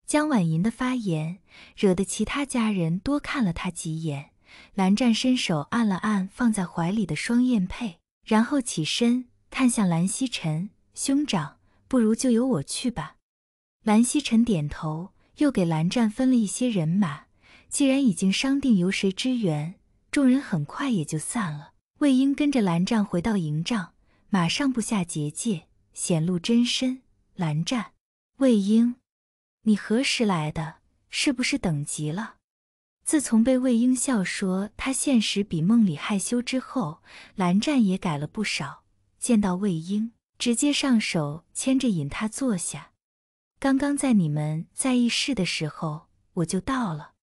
江婉莹的发言惹得其他家人多看了他几眼。蓝湛伸手按了按放在怀里的双燕佩。然后起身看向蓝曦臣兄长，不如就由我去吧。蓝曦臣点头，又给蓝湛分了一些人马。既然已经商定由谁支援，众人很快也就散了。魏婴跟着蓝湛回到营帐，马上布下结界，显露真身。蓝湛，魏婴，你何时来的？是不是等急了？自从被魏婴笑说他现实比梦里害羞之后，蓝湛也改了不少。见到魏婴，直接上手牵着引他坐下。刚刚在你们在议事的时候，我就到了。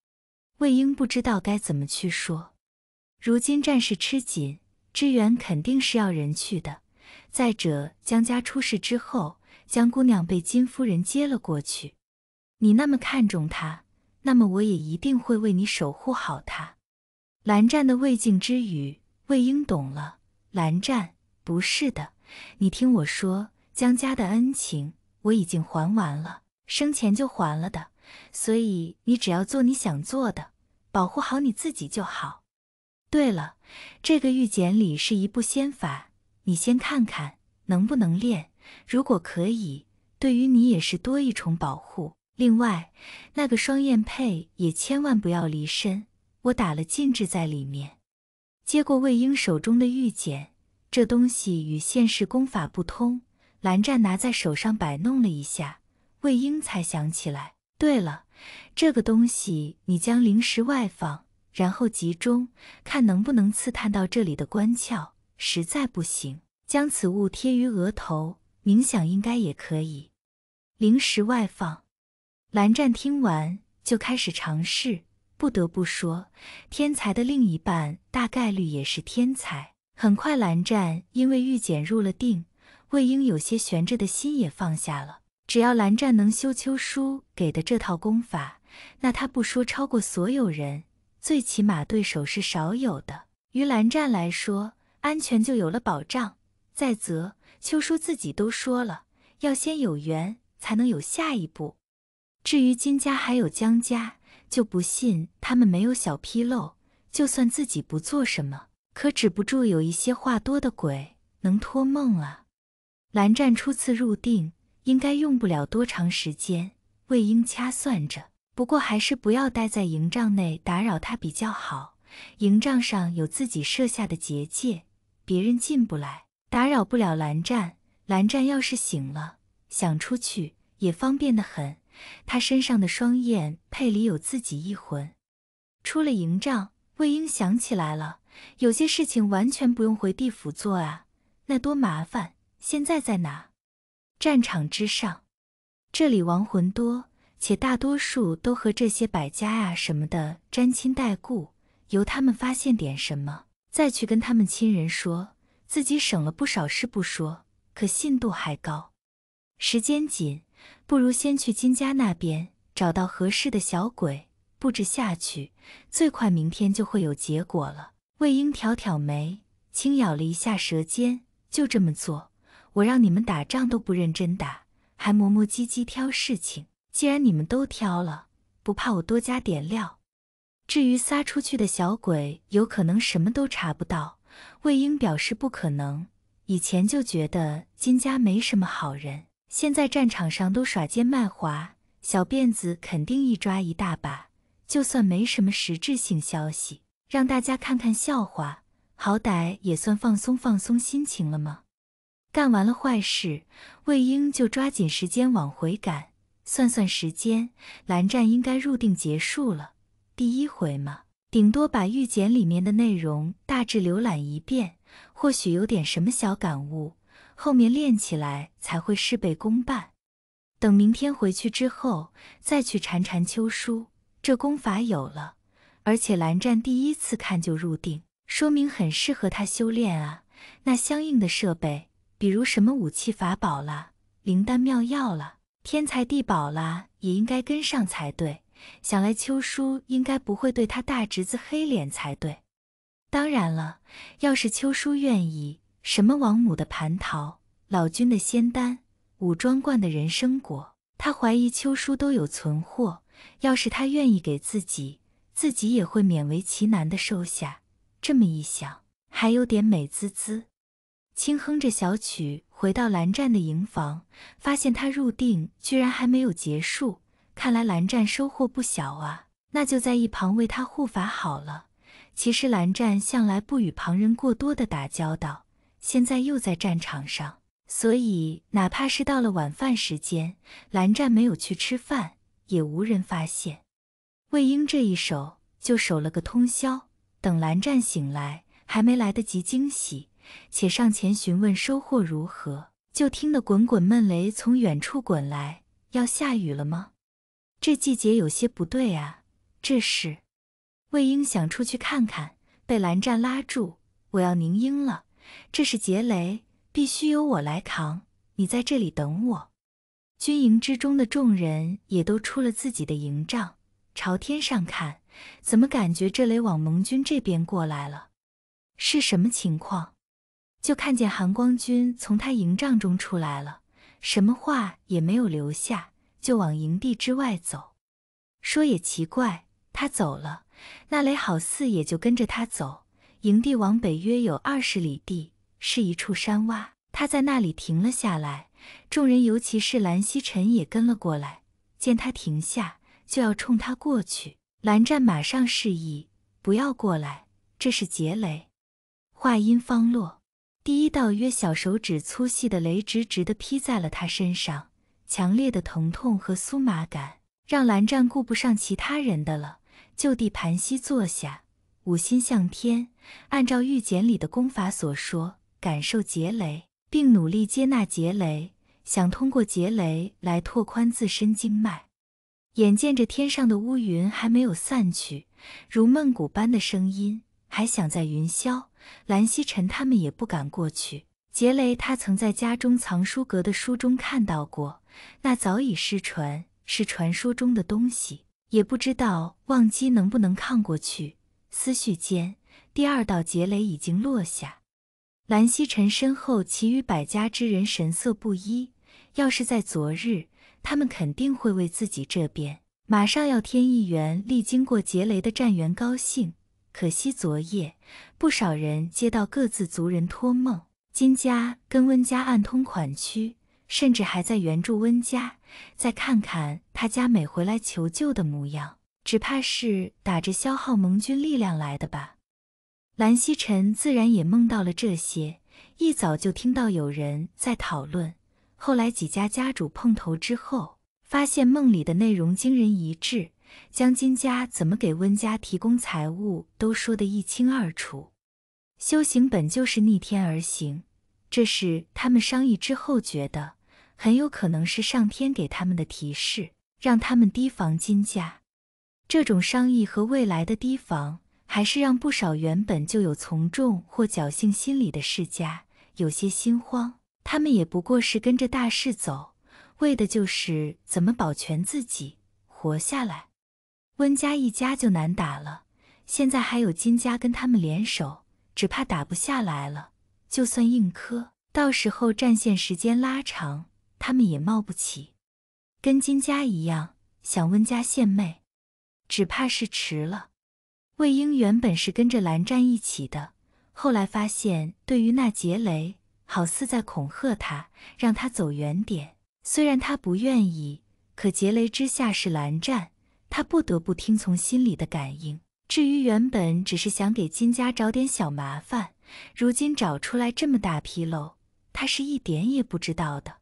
魏婴不知道该怎么去说。如今战事吃紧，支援肯定是要人去的。再者，江家出事之后，江姑娘被金夫人接了过去，你那么看重她。那么我也一定会为你守护好它。蓝湛的未尽之语，魏婴懂了。蓝湛，不是的，你听我说，江家的恩情我已经还完了，生前就还了的。所以你只要做你想做的，保护好你自己就好。对了，这个玉简里是一部仙法，你先看看能不能练。如果可以，对于你也是多一重保护。另外，那个双燕佩也千万不要离身，我打了禁制在里面。接过魏婴手中的玉简，这东西与现世功法不通。蓝湛拿在手上摆弄了一下，魏婴才想起来。对了，这个东西你将灵石外放，然后集中，看能不能刺探到这里的关窍。实在不行，将此物贴于额头冥想，应该也可以。灵石外放。蓝湛听完就开始尝试。不得不说，天才的另一半大概率也是天才。很快，蓝湛因为御简入了定，魏婴有些悬着的心也放下了。只要蓝湛能修秋书给的这套功法，那他不说超过所有人，最起码对手是少有的。于蓝湛来说，安全就有了保障。再则，秋书自己都说了，要先有缘才能有下一步。至于金家还有江家，就不信他们没有小纰漏。就算自己不做什么，可止不住有一些话多的鬼能托梦啊。蓝湛初次入定，应该用不了多长时间。魏婴掐算着，不过还是不要待在营帐内打扰他比较好。营帐上有自己设下的结界，别人进不来，打扰不了蓝湛。蓝湛要是醒了，想出去也方便的很。他身上的双燕配里有自己一魂。出了营帐，魏婴想起来了，有些事情完全不用回地府做啊，那多麻烦。现在在哪？战场之上。这里亡魂多，且大多数都和这些百家呀什么的沾亲带故，由他们发现点什么，再去跟他们亲人说，自己省了不少事不说，可信度还高。时间紧。不如先去金家那边找到合适的小鬼布置下去，最快明天就会有结果了。魏婴挑挑眉，轻咬了一下舌尖，就这么做。我让你们打仗都不认真打，还磨磨唧唧挑事情。既然你们都挑了，不怕我多加点料？至于撒出去的小鬼，有可能什么都查不到。魏婴表示不可能，以前就觉得金家没什么好人。现在战场上都耍奸卖滑，小辫子肯定一抓一大把。就算没什么实质性消息，让大家看看笑话，好歹也算放松放松心情了吗？干完了坏事，魏婴就抓紧时间往回赶。算算时间，蓝湛应该入定结束了。第一回嘛，顶多把预检里面的内容大致浏览一遍，或许有点什么小感悟。后面练起来才会事倍功半。等明天回去之后再去缠缠秋叔，这功法有了，而且蓝湛第一次看就入定，说明很适合他修炼啊。那相应的设备，比如什么武器法宝啦、灵丹妙药啦、天材地宝啦，也应该跟上才对。想来秋叔应该不会对他大侄子黑脸才对。当然了，要是秋叔愿意。什么王母的蟠桃，老君的仙丹，五庄观的人参果，他怀疑秋叔都有存货。要是他愿意给自己，自己也会勉为其难的收下。这么一想，还有点美滋滋，轻哼着小曲回到蓝湛的营房，发现他入定居然还没有结束。看来蓝湛收获不小啊，那就在一旁为他护法好了。其实蓝湛向来不与旁人过多的打交道。现在又在战场上，所以哪怕是到了晚饭时间，蓝湛没有去吃饭，也无人发现。魏婴这一守就守了个通宵，等蓝湛醒来，还没来得及惊喜，且上前询问收获如何，就听得滚滚闷雷从远处滚来，要下雨了吗？这季节有些不对啊！这是。魏婴想出去看看，被蓝湛拉住：“我要凝英了。”这是劫雷，必须由我来扛。你在这里等我。军营之中的众人也都出了自己的营帐，朝天上看，怎么感觉这雷往盟军这边过来了？是什么情况？就看见韩光军从他营帐中出来了，什么话也没有留下，就往营地之外走。说也奇怪，他走了，那雷好似也就跟着他走。营地往北约有二十里地，是一处山洼。他在那里停了下来，众人尤其是蓝曦臣也跟了过来。见他停下，就要冲他过去。蓝湛马上示意不要过来，这是劫雷。话音方落，第一道约小手指粗细的雷直直的劈在了他身上，强烈的疼痛和酥麻感让蓝湛顾不上其他人的了，就地盘膝坐下。五心向天，按照玉简里的功法所说，感受劫雷，并努力接纳劫雷，想通过劫雷来拓宽自身经脉。眼见着天上的乌云还没有散去，如闷鼓般的声音还响在云霄。蓝曦臣他们也不敢过去。劫雷，他曾在家中藏书阁的书中看到过，那早已失传，是传说中的东西，也不知道忘机能不能抗过去。思绪间，第二道劫雷已经落下。蓝曦臣身后，其余百家之人神色不一。要是在昨日，他们肯定会为自己这边马上要添一员历经过劫雷的战员高兴。可惜昨夜，不少人接到各自族人托梦，金家跟温家暗通款曲，甚至还在援助温家。再看看他家每回来求救的模样。只怕是打着消耗盟军力量来的吧。蓝曦臣自然也梦到了这些，一早就听到有人在讨论。后来几家家主碰头之后，发现梦里的内容惊人一致，将金家怎么给温家提供财物都说得一清二楚。修行本就是逆天而行，这是他们商议之后觉得很有可能是上天给他们的提示，让他们提防金家。这种商议和未来的提防，还是让不少原本就有从众或侥幸心理的世家有些心慌。他们也不过是跟着大势走，为的就是怎么保全自己，活下来。温家一家就难打了，现在还有金家跟他们联手，只怕打不下来了。就算硬磕，到时候战线时间拉长，他们也冒不起。跟金家一样，想温家献媚。只怕是迟了。魏婴原本是跟着蓝湛一起的，后来发现，对于那劫雷，好似在恐吓他，让他走远点。虽然他不愿意，可劫雷之下是蓝湛，他不得不听从心里的感应。至于原本只是想给金家找点小麻烦，如今找出来这么大纰漏，他是一点也不知道的。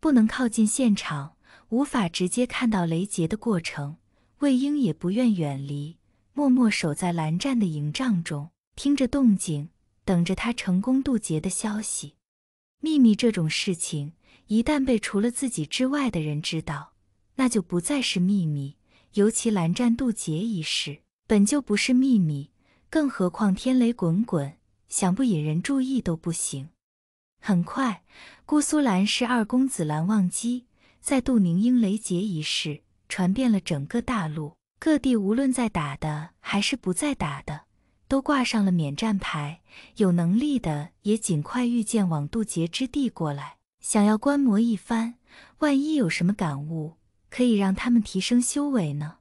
不能靠近现场，无法直接看到雷劫的过程。魏婴也不愿远离，默默守在蓝湛的营帐中，听着动静，等着他成功渡劫的消息。秘密这种事情，一旦被除了自己之外的人知道，那就不再是秘密。尤其蓝湛渡劫一事，本就不是秘密，更何况天雷滚滚，想不引人注意都不行。很快，姑苏蓝氏二公子蓝忘机在渡凝英雷劫一事。传遍了整个大陆，各地无论在打的还是不在打的，都挂上了免战牌。有能力的也尽快御剑往渡劫之地过来，想要观摩一番，万一有什么感悟，可以让他们提升修为呢。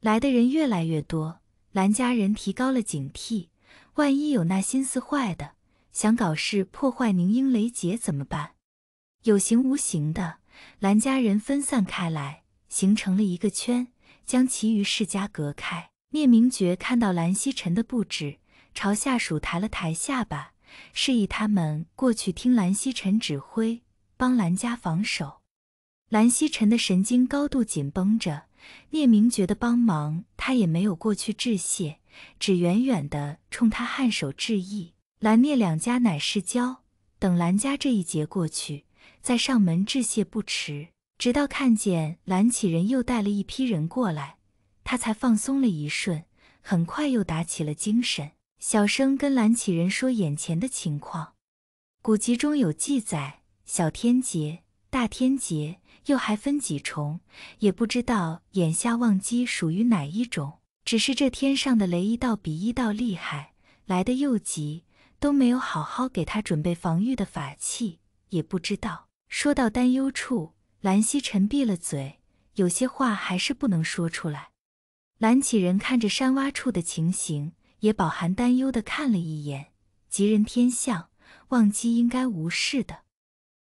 来的人越来越多，蓝家人提高了警惕，万一有那心思坏的想搞事破坏凝英雷劫怎么办？有形无形的，蓝家人分散开来。形成了一个圈，将其余世家隔开。聂明觉看到蓝曦臣的布置，朝下属抬了抬下巴，示意他们过去听蓝曦臣指挥，帮蓝家防守。蓝曦臣的神经高度紧绷着，聂明觉的帮忙他也没有过去致谢，只远远的冲他颔首致意。蓝聂两家乃是交，等蓝家这一劫过去，再上门致谢不迟。直到看见蓝启仁又带了一批人过来，他才放松了一瞬，很快又打起了精神。小声跟蓝启仁说眼前的情况：古籍中有记载，小天劫、大天劫又还分几重，也不知道眼下忘机属于哪一种。只是这天上的雷一道比一道厉害，来的又急，都没有好好给他准备防御的法器，也不知道。说到担忧处。兰溪沉闭了嘴，有些话还是不能说出来。蓝启仁看着山洼处的情形，也饱含担忧的看了一眼。吉人天相，忘机应该无事的。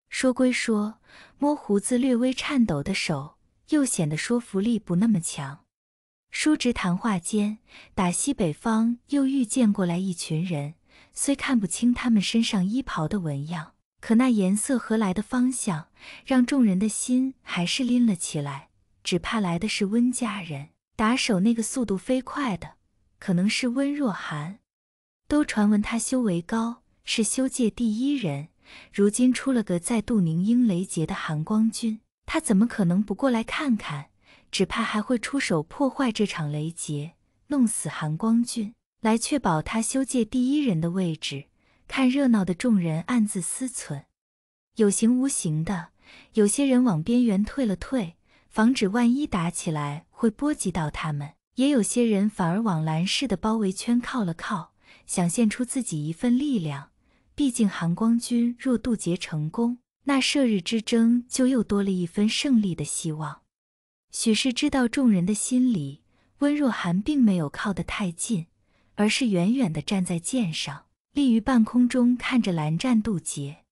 说归说，摸胡子略微颤抖的手，又显得说服力不那么强。叔侄谈话间，打西北方又遇见过来一群人，虽看不清他们身上衣袍的纹样。可那颜色和来的方向，让众人的心还是拎了起来。只怕来的是温家人打手，那个速度飞快的，可能是温若寒。都传闻他修为高，是修界第一人。如今出了个在度凝英雷劫的寒光君，他怎么可能不过来看看？只怕还会出手破坏这场雷劫，弄死寒光君，来确保他修界第一人的位置。看热闹的众人暗自思忖，有形无形的，有些人往边缘退了退，防止万一打起来会波及到他们；也有些人反而往蓝氏的包围圈靠了靠，想献出自己一份力量。毕竟韩光君若渡劫成功，那射日之争就又多了一分胜利的希望。许是知道众人的心里，温若寒并没有靠得太近，而是远远地站在剑上。立于半空中，看着蓝湛渡劫，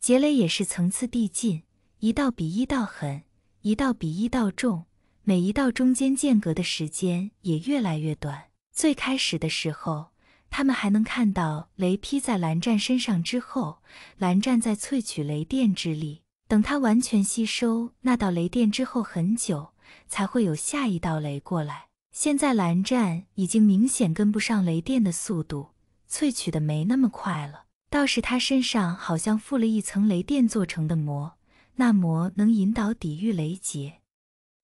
劫雷也是层次递进，一道比一道狠，一道比一道重，每一道中间间隔的时间也越来越短。最开始的时候，他们还能看到雷劈在蓝湛身上之后，蓝湛在萃取雷电之力。等他完全吸收那道雷电之后，很久才会有下一道雷过来。现在蓝湛已经明显跟不上雷电的速度。萃取的没那么快了，倒是他身上好像附了一层雷电做成的膜，那膜能引导抵御雷劫。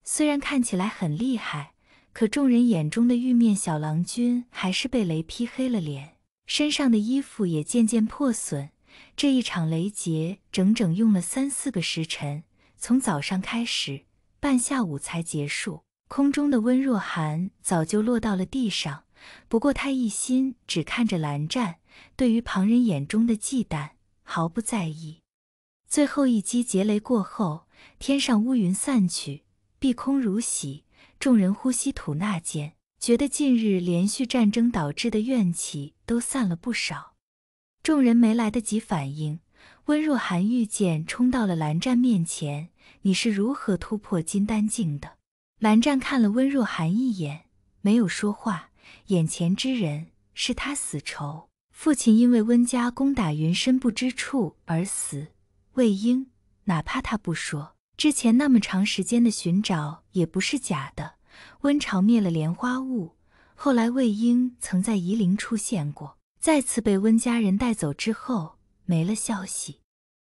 虽然看起来很厉害，可众人眼中的玉面小郎君还是被雷劈黑了脸，身上的衣服也渐渐破损。这一场雷劫整整用了三四个时辰，从早上开始，半下午才结束。空中的温若寒早就落到了地上。不过他一心只看着蓝湛，对于旁人眼中的忌惮毫不在意。最后一击劫雷过后，天上乌云散去，碧空如洗。众人呼吸吐纳间，觉得近日连续战争导致的怨气都散了不少。众人没来得及反应，温若寒御剑冲到了蓝湛面前：“你是如何突破金丹境的？”蓝湛看了温若寒一眼，没有说话。眼前之人是他死仇，父亲因为温家攻打云深不知处而死。魏婴，哪怕他不说，之前那么长时间的寻找也不是假的。温晁灭了莲花坞，后来魏婴曾在夷陵出现过，再次被温家人带走之后没了消息，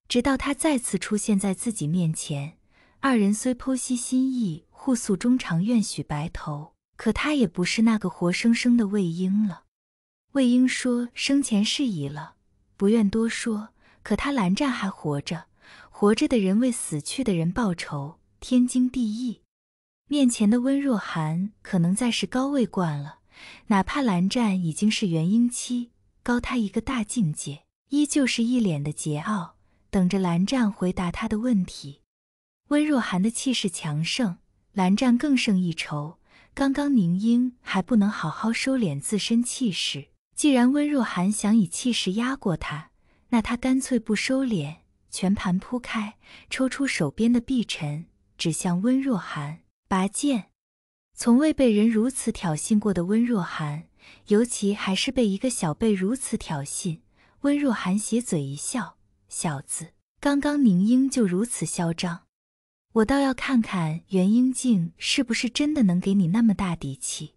直到他再次出现在自己面前。二人虽剖析心意，互诉衷肠，愿许白头。可他也不是那个活生生的魏婴了。魏婴说生前事已了，不愿多说。可他蓝湛还活着，活着的人为死去的人报仇，天经地义。面前的温若寒可能在是高位惯了，哪怕蓝湛已经是元婴期，高他一个大境界，依旧是一脸的桀骜，等着蓝湛回答他的问题。温若寒的气势强盛，蓝湛更胜一筹。刚刚宁英还不能好好收敛自身气势，既然温若寒想以气势压过他，那他干脆不收敛，全盘铺开，抽出手边的碧晨，指向温若寒，拔剑。从未被人如此挑衅过的温若寒，尤其还是被一个小辈如此挑衅，温若寒邪嘴一笑，小子，刚刚宁英就如此嚣张。我倒要看看元英境是不是真的能给你那么大底气。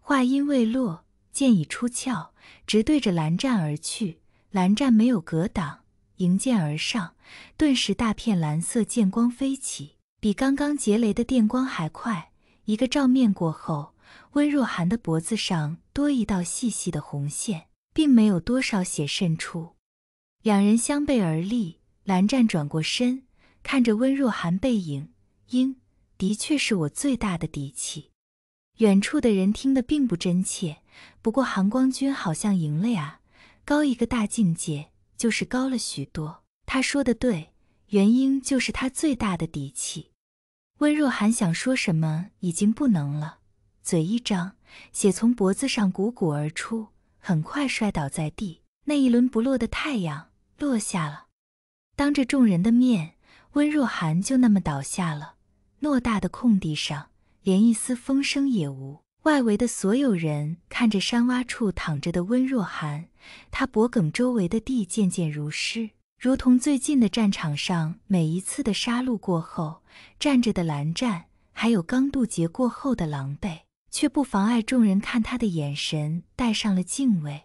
话音未落，剑已出鞘，直对着蓝湛而去。蓝湛没有格挡，迎剑而上，顿时大片蓝色剑光飞起，比刚刚劫雷的电光还快。一个照面过后，温若寒的脖子上多一道细细的红线，并没有多少血渗出。两人相背而立，蓝湛转过身。看着温若寒背影，英的确是我最大的底气。远处的人听得并不真切，不过含光君好像赢了呀，高一个大境界就是高了许多。他说的对，元婴就是他最大的底气。温若寒想说什么已经不能了，嘴一张，血从脖子上汩汩而出，很快摔倒在地。那一轮不落的太阳落下了，当着众人的面。温若寒就那么倒下了，偌大的空地上连一丝风声也无。外围的所有人看着山洼处躺着的温若寒，他脖颈周围的地渐渐如湿，如同最近的战场上每一次的杀戮过后。站着的蓝湛，还有刚渡劫过后的狼狈，却不妨碍众人看他的眼神带上了敬畏。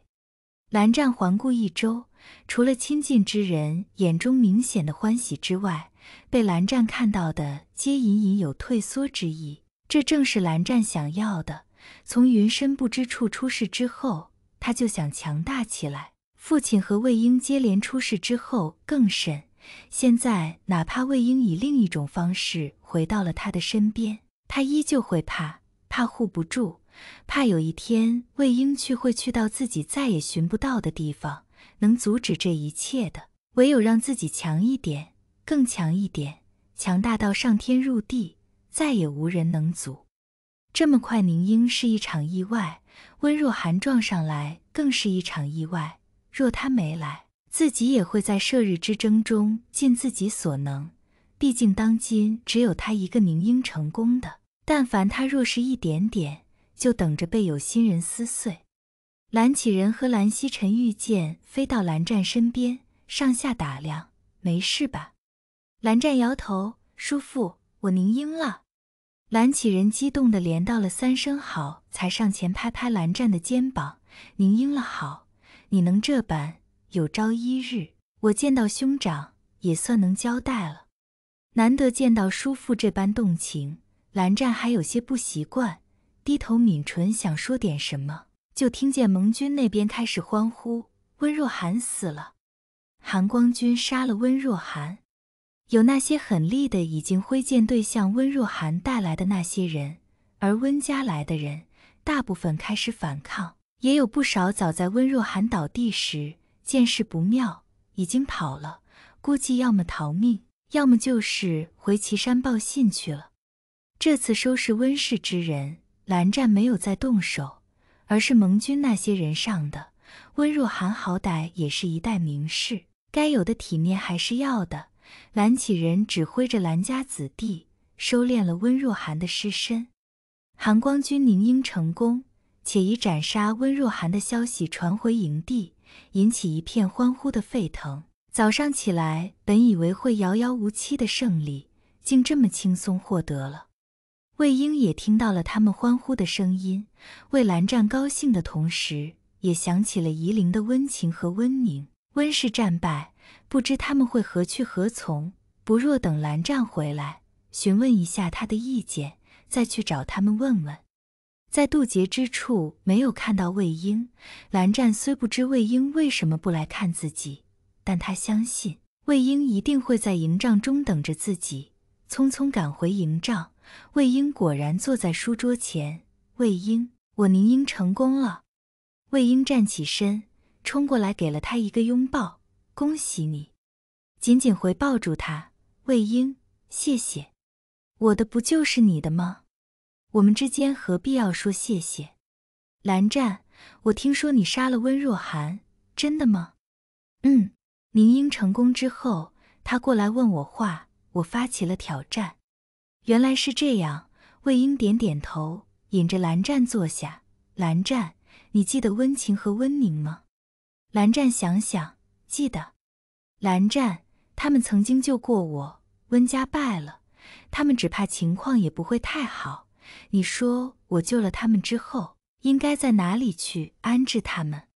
蓝湛环顾一周，除了亲近之人眼中明显的欢喜之外，被蓝湛看到的，皆隐隐有退缩之意。这正是蓝湛想要的。从云深不知处出事之后，他就想强大起来。父亲和魏婴接连出事之后更甚。现在，哪怕魏婴以另一种方式回到了他的身边，他依旧会怕，怕护不住，怕有一天魏婴去会去到自己再也寻不到的地方。能阻止这一切的，唯有让自己强一点。更强一点，强大到上天入地，再也无人能阻。这么快，宁英是一场意外，温若寒撞上来更是一场意外。若他没来，自己也会在射日之争中尽自己所能。毕竟当今只有他一个宁英成功的。但凡他若是一点点，就等着被有心人撕碎。蓝启仁和蓝曦臣御剑飞到蓝湛身边，上下打量：“没事吧？”蓝湛摇头，叔父，我宁英了。蓝启仁激动的连道了三声好，才上前拍拍蓝湛的肩膀：“宁英了好，你能这般，有朝一日我见到兄长，也算能交代了。”难得见到叔父这般动情，蓝湛还有些不习惯，低头抿唇想说点什么，就听见盟军那边开始欢呼：“温若寒死了，含光君杀了温若寒。”有那些狠厉的，已经挥剑对向温若寒带来的那些人，而温家来的人，大部分开始反抗，也有不少早在温若寒倒地时见势不妙，已经跑了，估计要么逃命，要么就是回岐山报信去了。这次收拾温氏之人，蓝湛没有再动手，而是盟军那些人上的。温若寒好歹也是一代名士，该有的体面还是要的。蓝启仁指挥着蓝家子弟，收敛了温若寒的尸身。韩光君凝英成功，且已斩杀温若寒的消息传回营地，引起一片欢呼的沸腾。早上起来，本以为会遥遥无期的胜利，竟这么轻松获得了。魏婴也听到了他们欢呼的声音，为蓝湛高兴的同时，也想起了夷陵的温情和温宁。温氏战败。不知他们会何去何从，不若等蓝湛回来，询问一下他的意见，再去找他们问问。在渡劫之处没有看到魏婴，蓝湛虽不知魏婴为什么不来看自己，但他相信魏婴一定会在营帐中等着自己。匆匆赶回营帐，魏婴果然坐在书桌前。魏婴，我凝婴成功了。魏婴站起身，冲过来给了他一个拥抱。恭喜你，紧紧回抱住他。魏婴，谢谢，我的不就是你的吗？我们之间何必要说谢谢？蓝湛，我听说你杀了温若寒，真的吗？嗯，宁英成功之后，他过来问我话，我发起了挑战。原来是这样。魏婴点点头，引着蓝湛坐下。蓝湛，你记得温情和温宁吗？蓝湛想想。记得，蓝湛他们曾经救过我。温家败了，他们只怕情况也不会太好。你说我救了他们之后，应该在哪里去安置他们？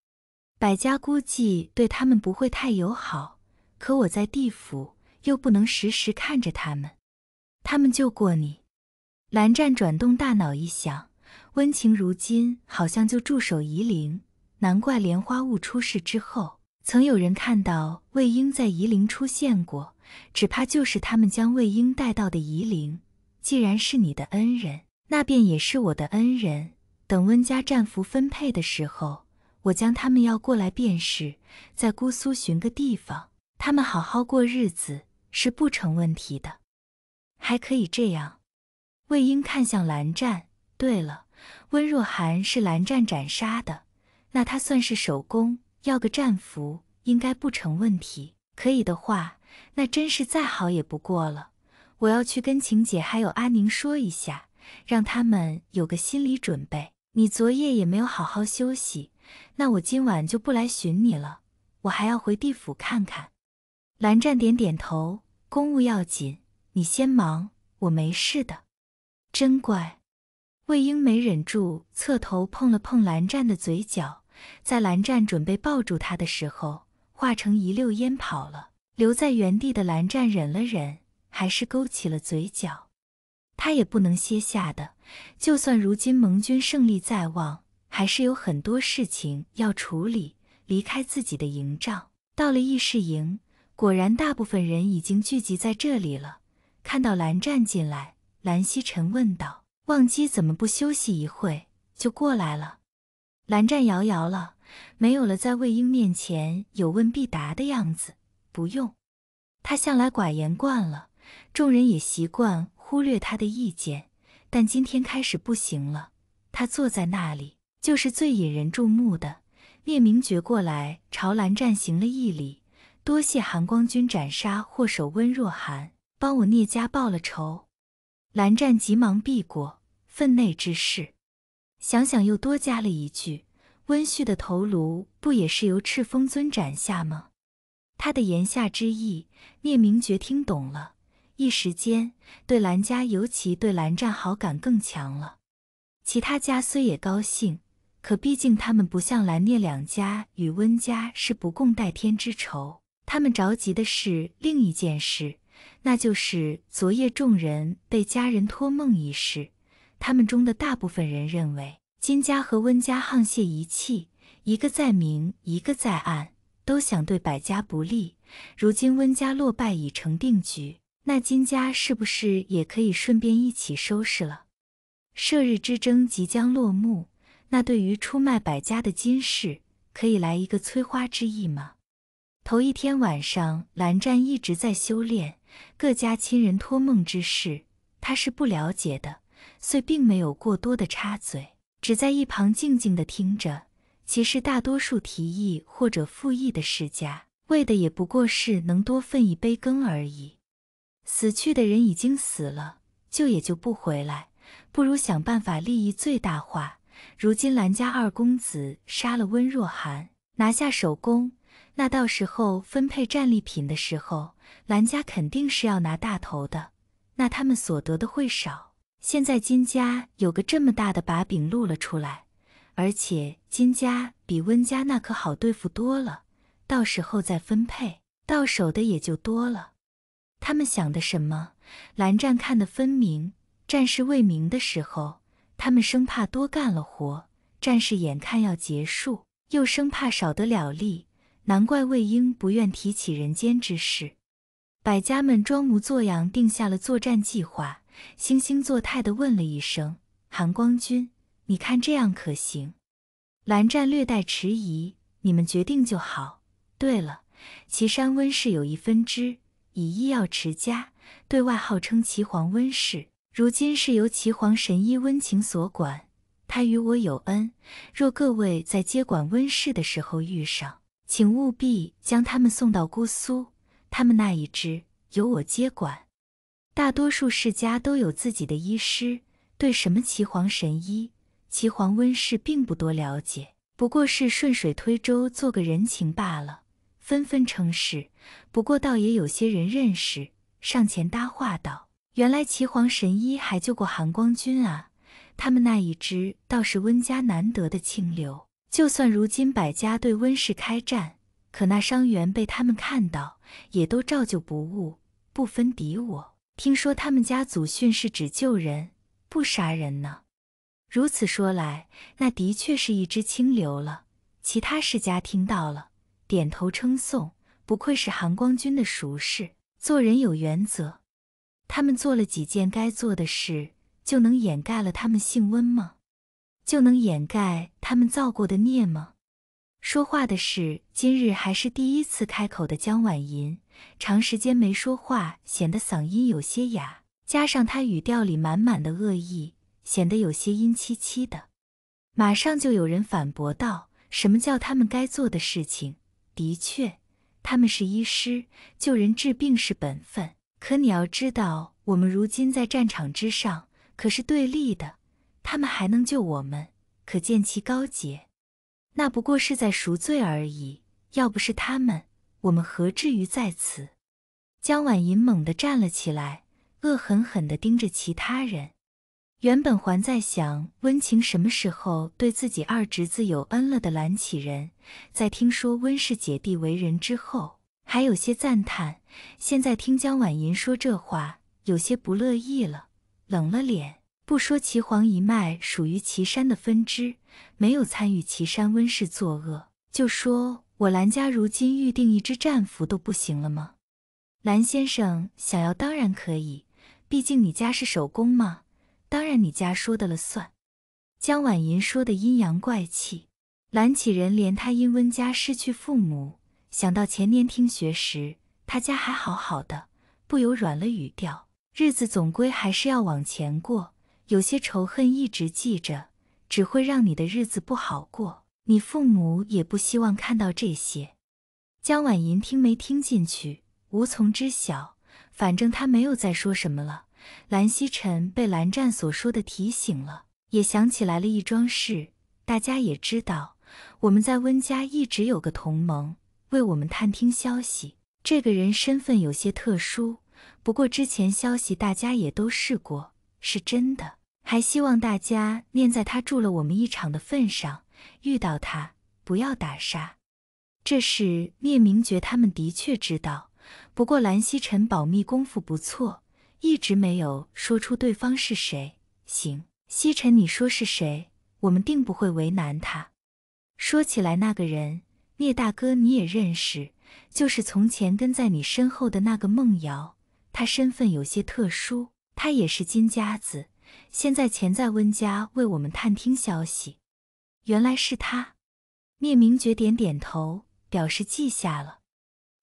百家估计对他们不会太友好，可我在地府又不能时时看着他们。他们救过你，蓝湛转动大脑一想，温情如今好像就驻守夷陵，难怪莲花坞出事之后。曾有人看到魏婴在夷陵出现过，只怕就是他们将魏婴带到的夷陵。既然是你的恩人，那便也是我的恩人。等温家战俘分配的时候，我将他们要过来便是。在姑苏寻个地方，他们好好过日子是不成问题的。还可以这样。魏婴看向蓝湛，对了，温若寒是蓝湛斩杀的，那他算是首功。要个战俘应该不成问题。可以的话，那真是再好也不过了。我要去跟晴姐还有阿宁说一下，让他们有个心理准备。你昨夜也没有好好休息，那我今晚就不来寻你了。我还要回地府看看。蓝湛点点头，公务要紧，你先忙，我没事的。真乖。魏婴没忍住，侧头碰了碰蓝湛的嘴角。在蓝湛准备抱住他的时候，化成一溜烟跑了。留在原地的蓝湛忍了忍，还是勾起了嘴角。他也不能歇下的，就算如今盟军胜利在望，还是有很多事情要处理。离开自己的营帐，到了议事营，果然大部分人已经聚集在这里了。看到蓝湛进来，蓝曦臣问道：“忘机怎么不休息一会就过来了？”蓝湛摇摇了，没有了在魏婴面前有问必答的样子。不用，他向来寡言惯了，众人也习惯忽略他的意见。但今天开始不行了，他坐在那里就是最引人注目的。聂明觉过来朝蓝湛行了一礼：“多谢含光君斩杀祸首温若寒，帮我聂家报了仇。”蓝湛急忙避过，分内之事。想想又多加了一句：“温煦的头颅不也是由赤峰尊斩下吗？”他的言下之意，聂明觉听懂了，一时间对蓝家，尤其对蓝湛好感更强了。其他家虽也高兴，可毕竟他们不像蓝聂两家与温家是不共戴天之仇，他们着急的是另一件事，那就是昨夜众人被家人托梦一事。他们中的大部分人认为，金家和温家沆瀣一气，一个在明，一个在暗，都想对百家不利。如今温家落败已成定局，那金家是不是也可以顺便一起收拾了？射日之争即将落幕，那对于出卖百家的金氏，可以来一个摧花之意吗？头一天晚上，蓝湛一直在修炼。各家亲人托梦之事，他是不了解的。虽并没有过多的插嘴，只在一旁静静的听着。其实大多数提议或者附议的世家，为的也不过是能多分一杯羹而已。死去的人已经死了，就也就不回来，不如想办法利益最大化。如今兰家二公子杀了温若寒，拿下首功，那到时候分配战利品的时候，兰家肯定是要拿大头的，那他们所得的会少。现在金家有个这么大的把柄露了出来，而且金家比温家那可好对付多了，到时候再分配到手的也就多了。他们想的什么？蓝湛看得分明。战事未明的时候，他们生怕多干了活；战事眼看要结束，又生怕少得了力。难怪魏婴不愿提起人间之事。百家们装模作样定下了作战计划。惺惺作态地问了一声：“韩光君，你看这样可行？”蓝湛略带迟疑：“你们决定就好。对了，岐山温氏有一分支以医药持家，对外号称岐皇温氏，如今是由岐皇神医温情所管。他与我有恩，若各位在接管温氏的时候遇上，请务必将他们送到姑苏，他们那一支由我接管。”大多数世家都有自己的医师，对什么岐黄神医、岐黄温氏并不多了解，不过是顺水推舟做个人情罢了，纷纷称是。不过倒也有些人认识，上前搭话道：“原来岐黄神医还救过韩光君啊！他们那一支倒是温家难得的清流，就算如今百家对温氏开战，可那伤员被他们看到，也都照旧不误，不分敌我。”听说他们家祖训是只救人不杀人呢。如此说来，那的确是一只清流了。其他世家听到了，点头称颂，不愧是韩光君的熟识，做人有原则。他们做了几件该做的事，就能掩盖了他们姓温吗？就能掩盖他们造过的孽吗？说话的是今日还是第一次开口的江婉银，长时间没说话，显得嗓音有些哑，加上他语调里满满的恶意，显得有些阴凄凄的。马上就有人反驳道：“什么叫他们该做的事情？的确，他们是医师，救人治病是本分。可你要知道，我们如今在战场之上，可是对立的，他们还能救我们，可见其高洁。”那不过是在赎罪而已。要不是他们，我们何至于在此？江婉银猛地站了起来，恶狠狠地盯着其他人。原本还在想温情什么时候对自己二侄子有恩了的蓝启仁，在听说温氏姐弟为人之后，还有些赞叹。现在听江婉银说这话，有些不乐意了，冷了脸。不说岐黄一脉属于岐山的分支，没有参与岐山温氏作恶，就说我兰家如今预定一支战俘都不行了吗？兰先生想要当然可以，毕竟你家是手工嘛，当然你家说的了算。江婉莹说的阴阳怪气，兰启仁连他因温家失去父母，想到前年听学时他家还好好的，不由软了语调。日子总归还是要往前过。有些仇恨一直记着，只会让你的日子不好过。你父母也不希望看到这些。江婉莹听没听进去，无从知晓。反正他没有再说什么了。蓝曦臣被蓝湛所说的提醒了，也想起来了一桩事。大家也知道，我们在温家一直有个同盟，为我们探听消息。这个人身份有些特殊，不过之前消息大家也都试过。是真的，还希望大家念在他助了我们一场的份上，遇到他不要打杀。这事聂明觉他们的确知道，不过蓝曦臣保密功夫不错，一直没有说出对方是谁。行，曦臣你说是谁，我们定不会为难他。说起来，那个人聂大哥你也认识，就是从前跟在你身后的那个梦瑶，他身份有些特殊。他也是金家子，现在潜在温家为我们探听消息。原来是他，聂明觉点点头，表示记下了。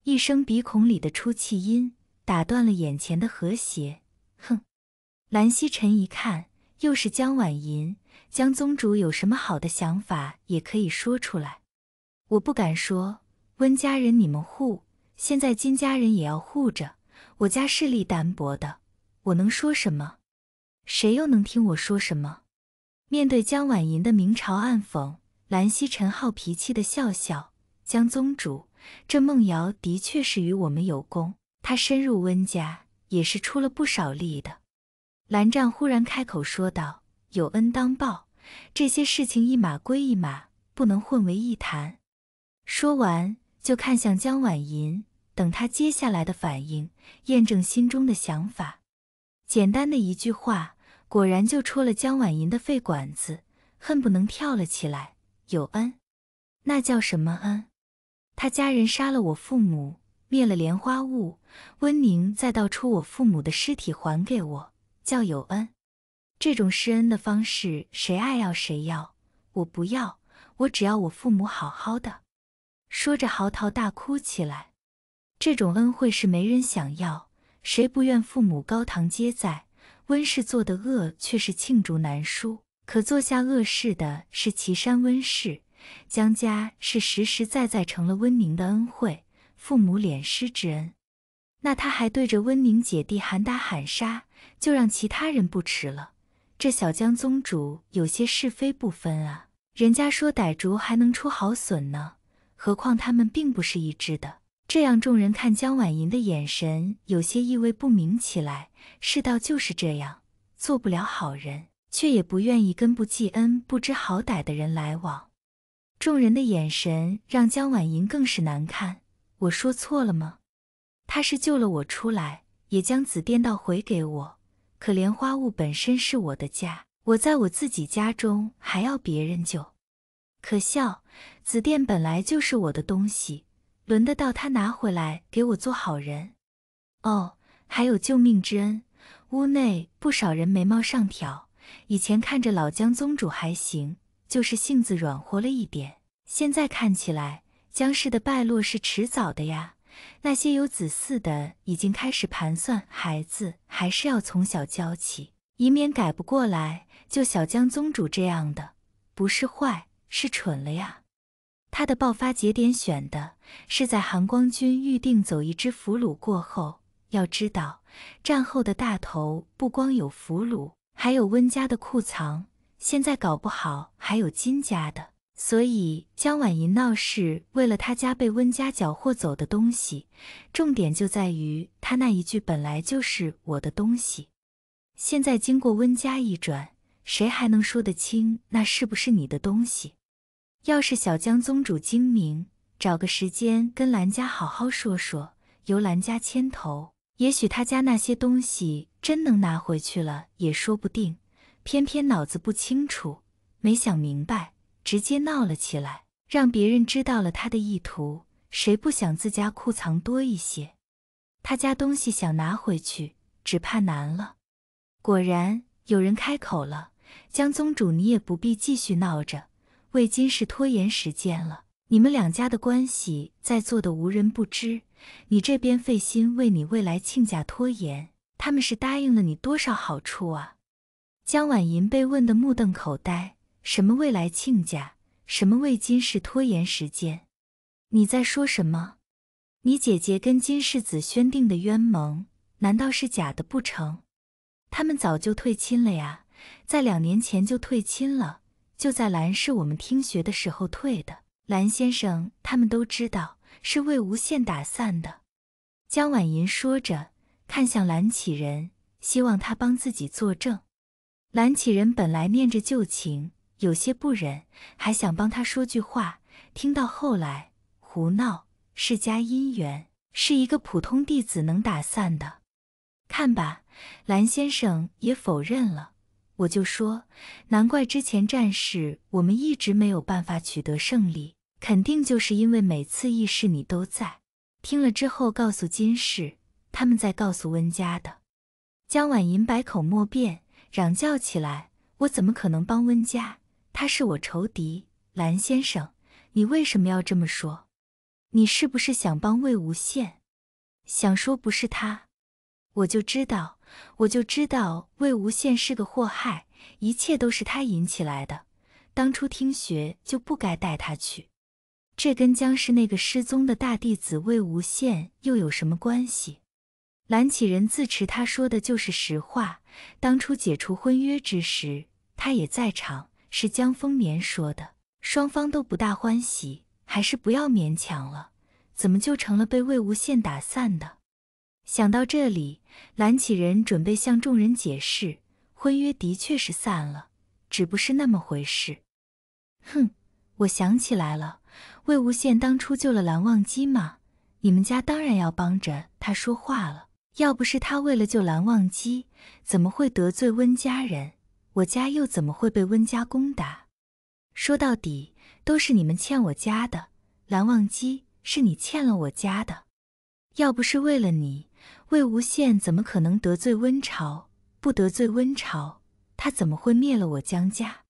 一声鼻孔里的出气音打断了眼前的和谐。哼！兰曦晨一看，又是江婉银。江宗主有什么好的想法，也可以说出来。我不敢说，温家人你们护，现在金家人也要护着。我家势力单薄的。我能说什么？谁又能听我说什么？面对江婉吟的明嘲暗讽，蓝曦臣好脾气的笑笑：“江宗主，这梦瑶的确是与我们有功，他深入温家也是出了不少力的。”蓝湛忽然开口说道：“有恩当报，这些事情一码归一码，不能混为一谈。”说完，就看向江婉吟，等他接下来的反应，验证心中的想法。简单的一句话，果然就戳了江婉莹的肺管子，恨不能跳了起来。有恩，那叫什么恩？他家人杀了我父母，灭了莲花坞，温宁再倒出我父母的尸体还给我，叫有恩？这种施恩的方式，谁爱要谁要，我不要，我只要我父母好好的。说着嚎啕大哭起来。这种恩惠是没人想要。谁不愿父母高堂皆在？温氏做的恶却是罄竹难书。可做下恶事的是岐山温氏，江家是实实在在成了温宁的恩惠，父母敛尸之恩。那他还对着温宁姐弟喊打喊杀，就让其他人不迟了。这小江宗主有些是非不分啊！人家说歹竹还能出好笋呢，何况他们并不是一致的。这样，众人看江婉莹的眼神有些意味不明起来。世道就是这样，做不了好人，却也不愿意跟不记恩、不知好歹的人来往。众人的眼神让江婉莹更是难堪。我说错了吗？他是救了我出来，也将紫电道回给我。可莲花坞本身是我的家，我在我自己家中还要别人救，可笑！紫电本来就是我的东西。轮得到他拿回来给我做好人？哦，还有救命之恩。屋内不少人眉毛上挑。以前看着老江宗主还行，就是性子软和了一点。现在看起来，江氏的败落是迟早的呀。那些有子嗣的已经开始盘算，孩子还是要从小教起，以免改不过来。就小江宗主这样的，不是坏，是蠢了呀。他的爆发节点选的是在韩光军预定走一支俘虏过后。要知道，战后的大头不光有俘虏，还有温家的库藏，现在搞不好还有金家的。所以，江婉莹闹事，为了他家被温家缴获走的东西，重点就在于他那一句“本来就是我的东西”，现在经过温家一转，谁还能说得清那是不是你的东西？要是小江宗主精明，找个时间跟兰家好好说说，由兰家牵头，也许他家那些东西真能拿回去了，也说不定。偏偏脑子不清楚，没想明白，直接闹了起来，让别人知道了他的意图。谁不想自家库藏多一些？他家东西想拿回去，只怕难了。果然有人开口了：“江宗主，你也不必继续闹着。”为金氏拖延时间了，你们两家的关系在座的无人不知。你这边费心为你未来亲家拖延，他们是答应了你多少好处啊？江婉莹被问得目瞪口呆：“什么未来亲家？什么为今世拖延时间？你在说什么？你姐姐跟金世子宣定的冤盟，难道是假的不成？他们早就退亲了呀，在两年前就退亲了。”就在蓝氏，我们听学的时候退的。蓝先生他们都知道是魏无羡打散的。江婉莹说着，看向蓝启仁，希望他帮自己作证。蓝启仁本来念着旧情，有些不忍，还想帮他说句话，听到后来胡闹，世家姻缘是一个普通弟子能打散的。看吧，蓝先生也否认了。我就说，难怪之前战事我们一直没有办法取得胜利，肯定就是因为每次议事你都在。听了之后，告诉金氏，他们在告诉温家的。江婉莹百口莫辩，嚷叫起来：“我怎么可能帮温家？他是我仇敌！蓝先生，你为什么要这么说？你是不是想帮魏无羡？想说不是他，我就知道。”我就知道魏无羡是个祸害，一切都是他引起来的。当初听学就不该带他去，这跟江氏那个失踪的大弟子魏无羡又有什么关系？蓝启仁自持他说的就是实话，当初解除婚约之时，他也在场，是江丰年说的，双方都不大欢喜，还是不要勉强了。怎么就成了被魏无羡打散的？想到这里，蓝启仁准备向众人解释，婚约的确是散了，只不是那么回事。哼，我想起来了，魏无羡当初救了蓝忘机嘛，你们家当然要帮着他说话了。要不是他为了救蓝忘机，怎么会得罪温家人？我家又怎么会被温家攻打？说到底，都是你们欠我家的。蓝忘机是你欠了我家的，要不是为了你。魏无羡怎么可能得罪温晁？不得罪温晁，他怎么会灭了我江家？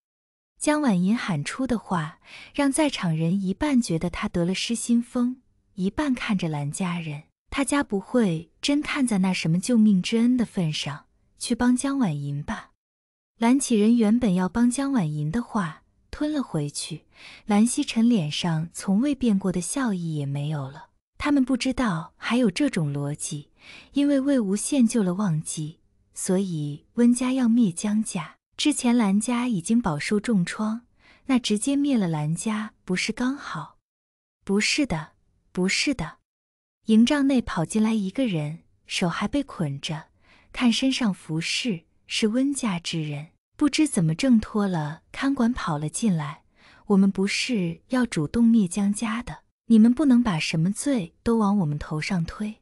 江婉莹喊出的话，让在场人一半觉得他得了失心疯，一半看着蓝家人，他家不会真看在那什么救命之恩的份上去帮江婉莹吧？蓝启仁原本要帮江婉莹的话吞了回去，蓝曦臣脸上从未变过的笑意也没有了。他们不知道还有这种逻辑。因为魏无羡救了忘机，所以温家要灭江家。之前兰家已经饱受重创，那直接灭了兰家不是刚好？不是的，不是的。营帐内跑进来一个人，手还被捆着。看身上服饰是温家之人，不知怎么挣脱了看管跑了进来。我们不是要主动灭江家的，你们不能把什么罪都往我们头上推。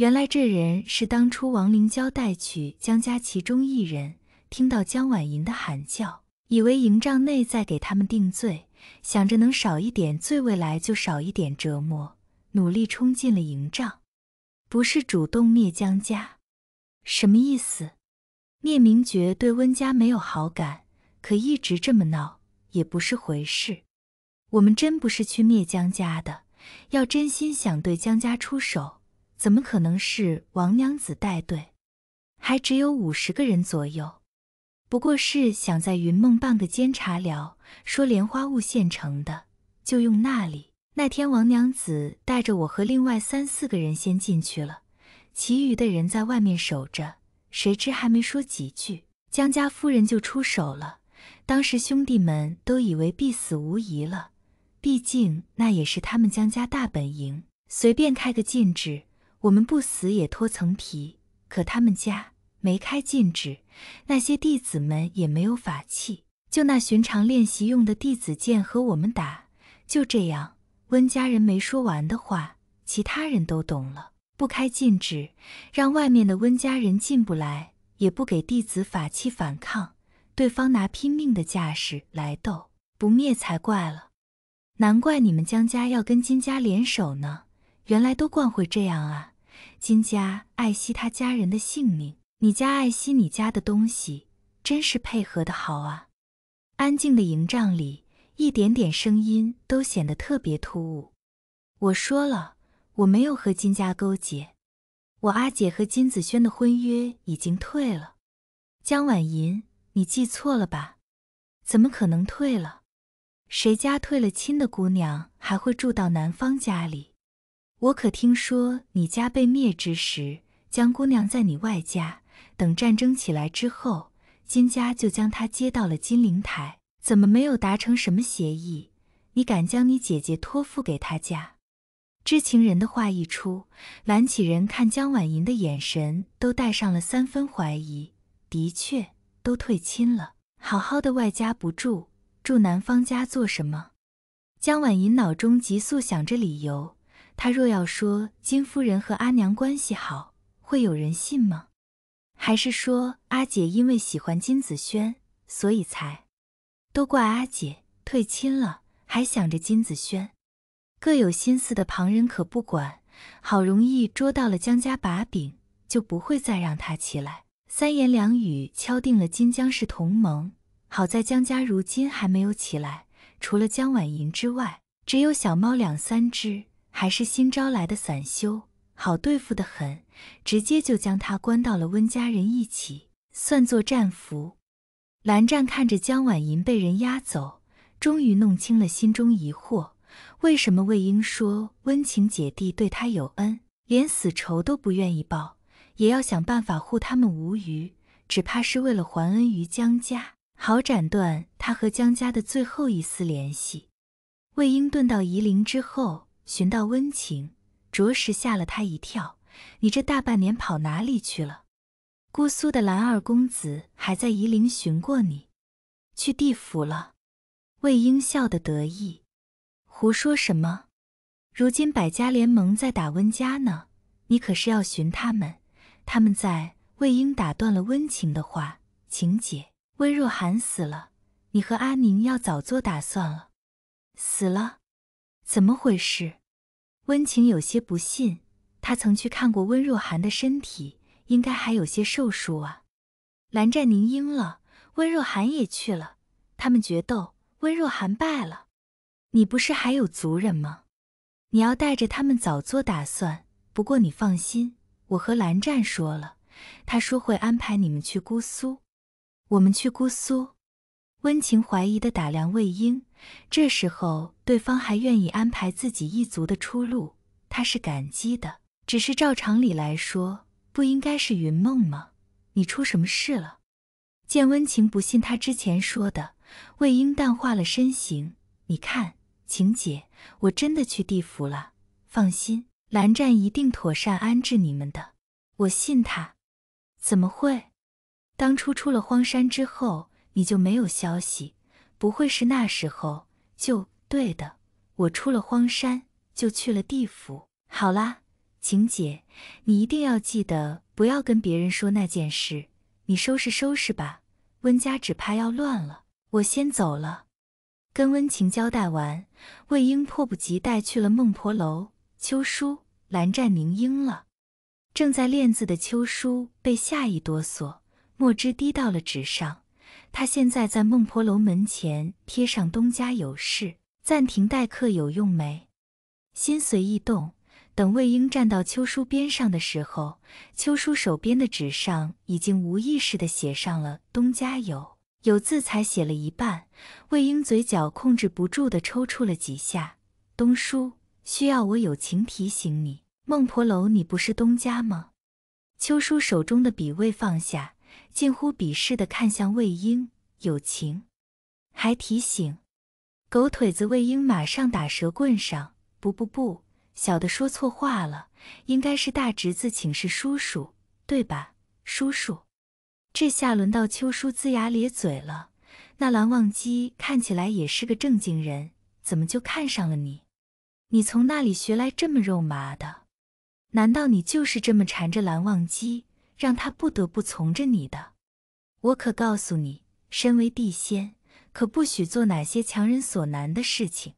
原来这人是当初王灵娇带去江家其中一人，听到江婉莹的喊叫，以为营帐内在给他们定罪，想着能少一点罪，未来就少一点折磨，努力冲进了营帐。不是主动灭江家，什么意思？聂明觉对温家没有好感，可一直这么闹也不是回事。我们真不是去灭江家的，要真心想对江家出手。怎么可能是王娘子带队？还只有五十个人左右，不过是想在云梦办个监察聊，说莲花坞现成的，就用那里。那天王娘子带着我和另外三四个人先进去了，其余的人在外面守着。谁知还没说几句，江家夫人就出手了。当时兄弟们都以为必死无疑了，毕竟那也是他们江家大本营，随便开个禁制。我们不死也脱层皮，可他们家没开禁制，那些弟子们也没有法器，就那寻常练习用的弟子剑和我们打。就这样，温家人没说完的话，其他人都懂了。不开禁制，让外面的温家人进不来，也不给弟子法器反抗，对方拿拼命的架势来斗，不灭才怪了。难怪你们江家要跟金家联手呢，原来都惯会这样啊。金家爱惜他家人的性命，你家爱惜你家的东西，真是配合的好啊！安静的营帐里，一点点声音都显得特别突兀。我说了，我没有和金家勾结。我阿姐和金子轩的婚约已经退了。江婉莹，你记错了吧？怎么可能退了？谁家退了亲的姑娘还会住到男方家里？我可听说你家被灭之时，江姑娘在你外家。等战争起来之后，金家就将她接到了金陵台。怎么没有达成什么协议？你敢将你姐姐托付给他家？知情人的话一出，蓝启仁看江婉莹的眼神都带上了三分怀疑。的确，都退亲了，好好的外家不住，住男方家做什么？江婉莹脑中急速想着理由。他若要说金夫人和阿娘关系好，会有人信吗？还是说阿姐因为喜欢金子轩，所以才……都怪阿姐退亲了，还想着金子轩。各有心思的旁人可不管。好容易捉到了江家把柄，就不会再让他起来。三言两语敲定了金江氏同盟。好在江家如今还没有起来，除了江婉莹之外，只有小猫两三只。还是新招来的散修好对付的很，直接就将他关到了温家人一起算作战俘。蓝湛看着江婉莹被人押走，终于弄清了心中疑惑：为什么魏婴说温晴姐弟对他有恩，连死仇都不愿意报，也要想办法护他们无虞？只怕是为了还恩于江家，好斩断他和江家的最后一丝联系。魏婴遁到夷陵之后。寻到温情，着实吓了他一跳。你这大半年跑哪里去了？姑苏的蓝二公子还在夷陵寻过你。去地府了？魏婴笑得得意。胡说什么？如今百家联盟在打温家呢，你可是要寻他们？他们在魏婴打断了温情的话。晴姐，温若寒死了，你和阿宁要早做打算了。死了？怎么回事？温情有些不信，他曾去看过温若寒的身体，应该还有些瘦数啊。蓝湛宁应了，温若寒也去了，他们决斗，温若寒败了。你不是还有族人吗？你要带着他们早做打算。不过你放心，我和蓝湛说了，他说会安排你们去姑苏。我们去姑苏。温情怀疑地打量魏婴，这时候对方还愿意安排自己一族的出路，他是感激的。只是照常理来说，不应该是云梦吗？你出什么事了？见温情不信他之前说的，魏婴淡化了身形。你看，晴姐，我真的去地府了。放心，蓝湛一定妥善安置你们的。我信他，怎么会？当初出了荒山之后。你就没有消息，不会是那时候就对的。我出了荒山，就去了地府。好啦，晴姐，你一定要记得，不要跟别人说那件事。你收拾收拾吧，温家只怕要乱了。我先走了。跟温情交代完，魏婴迫不及待去了孟婆楼。秋叔、蓝湛、宁英了，正在练字的秋叔被吓一哆嗦，墨汁滴到了纸上。他现在在孟婆楼门前贴上“东家有事，暂停待客”，有用没？心随意动。等魏婴站到秋叔边上的时候，秋叔手边的纸上已经无意识地写上了“东家有”，有字才写了一半。魏婴嘴角控制不住地抽搐了几下。东叔，需要我友情提醒你，孟婆楼你不是东家吗？秋叔手中的笔未放下。近乎鄙视的看向魏婴，友情，还提醒狗腿子魏婴马上打蛇棍上。不不不，小的说错话了，应该是大侄子请示叔叔，对吧，叔叔？这下轮到秋叔龇牙咧嘴了。那蓝忘机看起来也是个正经人，怎么就看上了你？你从那里学来这么肉麻的？难道你就是这么缠着蓝忘机？让他不得不从着你的，我可告诉你，身为帝仙，可不许做哪些强人所难的事情。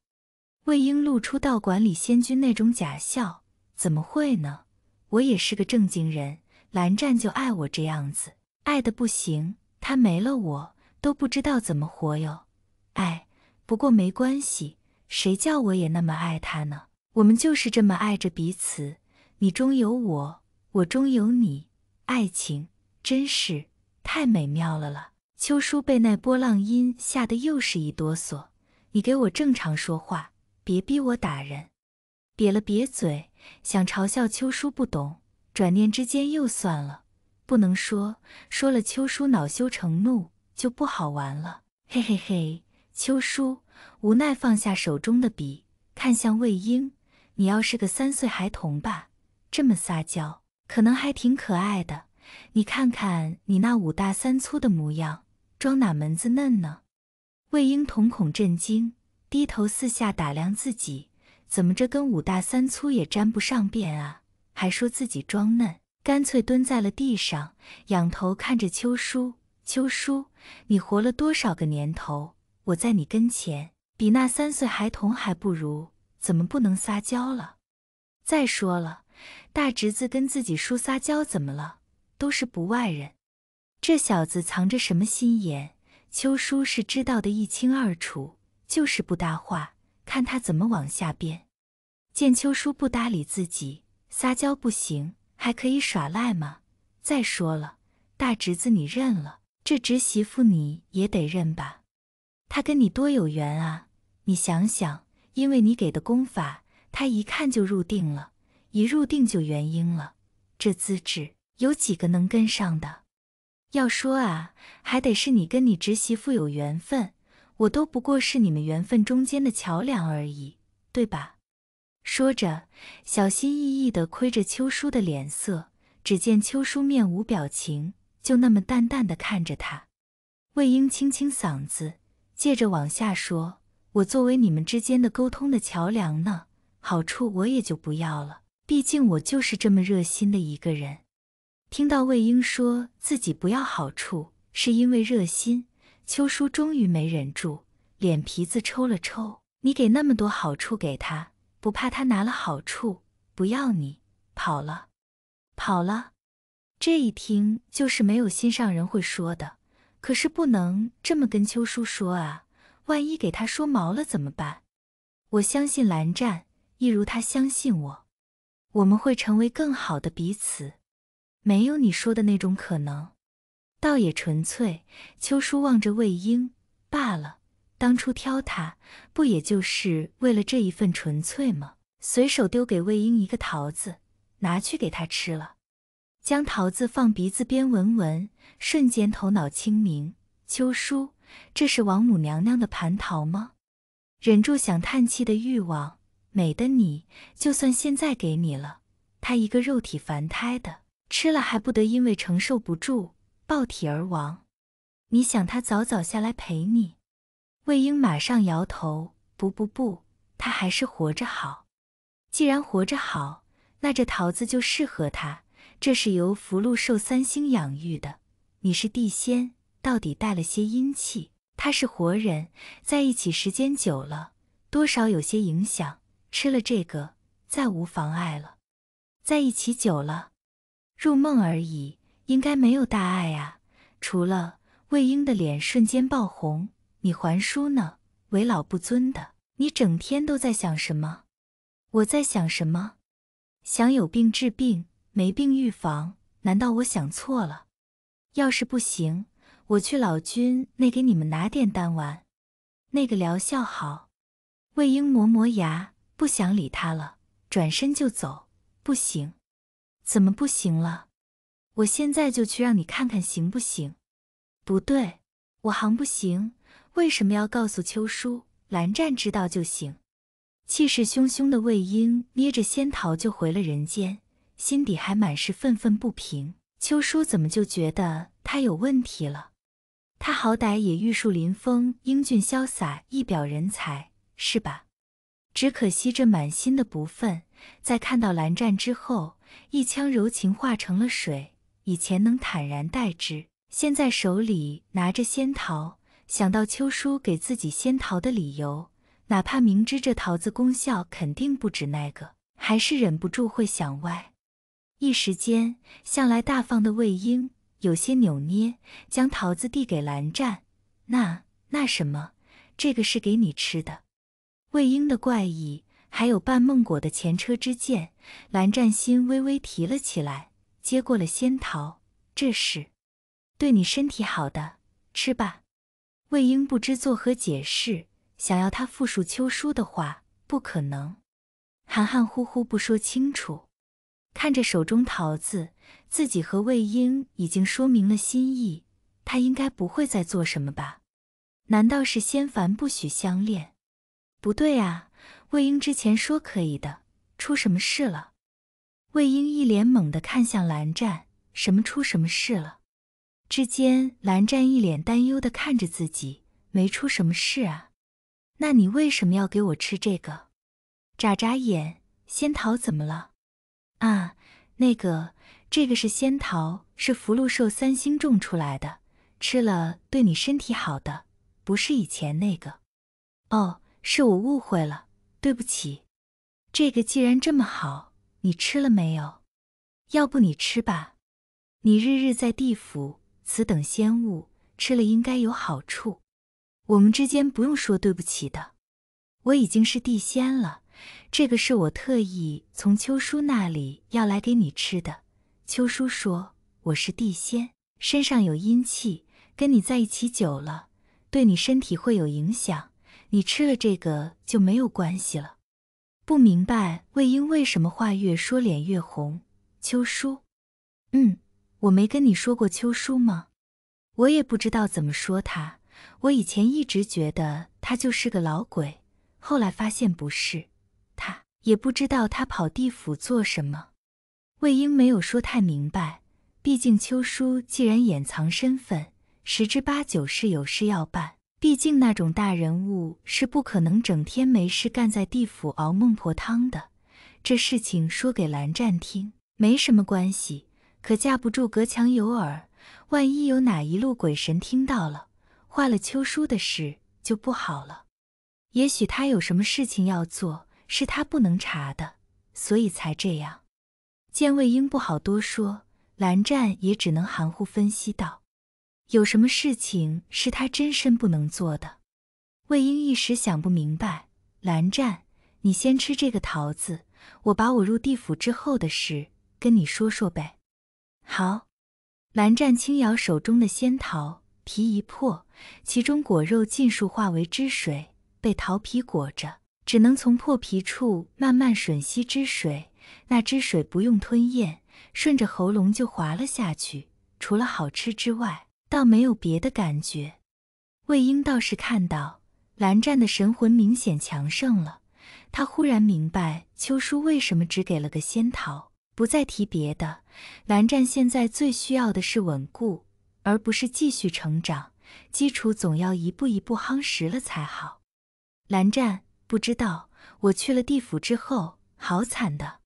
魏婴露出道馆里仙君那种假笑，怎么会呢？我也是个正经人，蓝湛就爱我这样子，爱的不行。他没了我都不知道怎么活哟。哎，不过没关系，谁叫我也那么爱他呢？我们就是这么爱着彼此，你中有我，我中有你。爱情真是太美妙了了。秋叔被那波浪音吓得又是一哆嗦。你给我正常说话，别逼我打人！瘪了瘪嘴，想嘲笑秋叔不懂，转念之间又算了，不能说，说了秋叔恼羞成怒就不好玩了。嘿嘿嘿！秋叔无奈放下手中的笔，看向魏婴：“你要是个三岁孩童吧，这么撒娇。”可能还挺可爱的，你看看你那五大三粗的模样，装哪门子嫩呢？魏婴瞳孔震惊，低头四下打量自己，怎么这跟五大三粗也沾不上边啊？还说自己装嫩，干脆蹲在了地上，仰头看着秋叔。秋叔，你活了多少个年头？我在你跟前比那三岁孩童还不如，怎么不能撒娇了？再说了。大侄子跟自己叔撒娇怎么了？都是不外人，这小子藏着什么心眼，秋叔是知道的一清二楚，就是不搭话，看他怎么往下编。见秋叔不搭理自己，撒娇不行，还可以耍赖吗？再说了，大侄子你认了，这侄媳妇你也得认吧？他跟你多有缘啊！你想想，因为你给的功法，他一看就入定了。一入定就元婴了，这资质有几个能跟上的？要说啊，还得是你跟你侄媳妇有缘分，我都不过是你们缘分中间的桥梁而已，对吧？说着，小心翼翼的窥着秋叔的脸色，只见秋叔面无表情，就那么淡淡的看着他。魏婴清清嗓子，接着往下说：“我作为你们之间的沟通的桥梁呢，好处我也就不要了。”毕竟我就是这么热心的一个人。听到魏婴说自己不要好处，是因为热心，秋叔终于没忍住，脸皮子抽了抽。你给那么多好处给他，不怕他拿了好处不要你跑了？跑了？这一听就是没有心上人会说的。可是不能这么跟秋叔说啊，万一给他说毛了怎么办？我相信蓝湛，一如他相信我。我们会成为更好的彼此，没有你说的那种可能，倒也纯粹。秋叔望着魏婴，罢了，当初挑他不也就是为了这一份纯粹吗？随手丢给魏婴一个桃子，拿去给他吃了。将桃子放鼻子边闻闻，瞬间头脑清明。秋叔，这是王母娘娘的蟠桃吗？忍住想叹气的欲望。美的你，就算现在给你了，他一个肉体凡胎的，吃了还不得因为承受不住爆体而亡？你想他早早下来陪你？魏婴马上摇头：“不不不，他还是活着好。既然活着好，那这桃子就适合他。这是由福禄寿三星养育的。你是地仙，到底带了些阴气；他是活人，在一起时间久了，多少有些影响。”吃了这个再无妨碍了，在一起久了，入梦而已，应该没有大碍啊。除了魏婴的脸瞬间爆红，你还书呢，为老不尊的，你整天都在想什么？我在想什么？想有病治病，没病预防。难道我想错了？要是不行，我去老君那给你们拿点丹丸，那个疗效好。魏婴磨磨牙。不想理他了，转身就走。不行，怎么不行了？我现在就去，让你看看行不行？不对，我行不行？为什么要告诉秋叔？蓝湛知道就行。气势汹汹的魏婴捏着仙桃就回了人间，心底还满是愤愤不平。秋叔怎么就觉得他有问题了？他好歹也玉树临风、英俊潇洒、一表人才，是吧？只可惜，这满心的不忿，在看到蓝湛之后，一腔柔情化成了水。以前能坦然待之，现在手里拿着仙桃，想到秋叔给自己仙桃的理由，哪怕明知这桃子功效肯定不止那个，还是忍不住会想歪。一时间，向来大方的魏婴有些扭捏，将桃子递给蓝湛：“那、那什么，这个是给你吃的。”魏婴的怪异，还有半梦果的前车之鉴，蓝湛心微微提了起来，接过了仙桃。这是对你身体好的，吃吧。魏婴不知作何解释，想要他复述秋叔的话，不可能，含含糊糊不说清楚。看着手中桃子，自己和魏婴已经说明了心意，他应该不会再做什么吧？难道是仙凡不许相恋？不对啊，魏婴之前说可以的，出什么事了？魏婴一脸懵的看向蓝湛，什么出什么事了？之间，蓝湛一脸担忧的看着自己，没出什么事啊。那你为什么要给我吃这个？眨眨眼，仙桃怎么了？啊，那个，这个是仙桃，是福禄寿三星种出来的，吃了对你身体好的，不是以前那个。哦。是我误会了，对不起。这个既然这么好，你吃了没有？要不你吃吧。你日日在地府，此等仙物吃了应该有好处。我们之间不用说对不起的。我已经是地仙了，这个是我特意从秋叔那里要来给你吃的。秋叔说我是地仙，身上有阴气，跟你在一起久了，对你身体会有影响。你吃了这个就没有关系了。不明白魏婴为什么话越说脸越红？秋叔，嗯，我没跟你说过秋叔吗？我也不知道怎么说他。我以前一直觉得他就是个老鬼，后来发现不是。他也不知道他跑地府做什么。魏婴没有说太明白，毕竟秋叔既然掩藏身份，十之八九是有事要办。毕竟那种大人物是不可能整天没事干在地府熬孟婆汤的。这事情说给蓝湛听没什么关系，可架不住隔墙有耳，万一有哪一路鬼神听到了，坏了秋叔的事就不好了。也许他有什么事情要做，是他不能查的，所以才这样。见魏婴不好多说，蓝湛也只能含糊分析道。有什么事情是他真身不能做的？魏婴一时想不明白。蓝湛，你先吃这个桃子，我把我入地府之后的事跟你说说呗。好。蓝湛轻摇手中的仙桃，皮一破，其中果肉尽数化为汁水，被桃皮裹着，只能从破皮处慢慢吮吸汁水。那汁水不用吞咽，顺着喉咙就滑了下去。除了好吃之外，倒没有别的感觉，魏婴倒是看到蓝湛的神魂明显强盛了。他忽然明白秋叔为什么只给了个仙桃，不再提别的。蓝湛现在最需要的是稳固，而不是继续成长。基础总要一步一步夯实了才好。蓝湛不知道我去了地府之后，好惨的。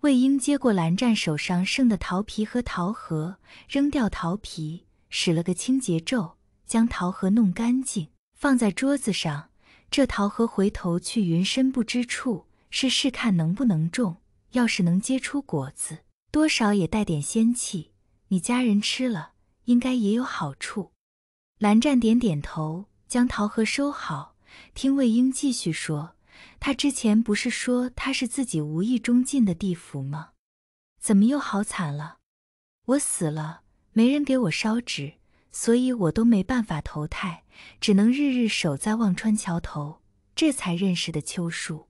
魏婴接过蓝湛手上剩的桃皮和桃核，扔掉桃皮。使了个清洁咒，将桃核弄干净，放在桌子上。这桃核回头去云深不知处，试试看能不能种。要是能结出果子，多少也带点仙气，你家人吃了应该也有好处。蓝湛点点头，将桃核收好，听魏婴继续说：“他之前不是说他是自己无意中进的地府吗？怎么又好惨了？我死了。”没人给我烧纸，所以我都没办法投胎，只能日日守在忘川桥头。这才认识的秋树，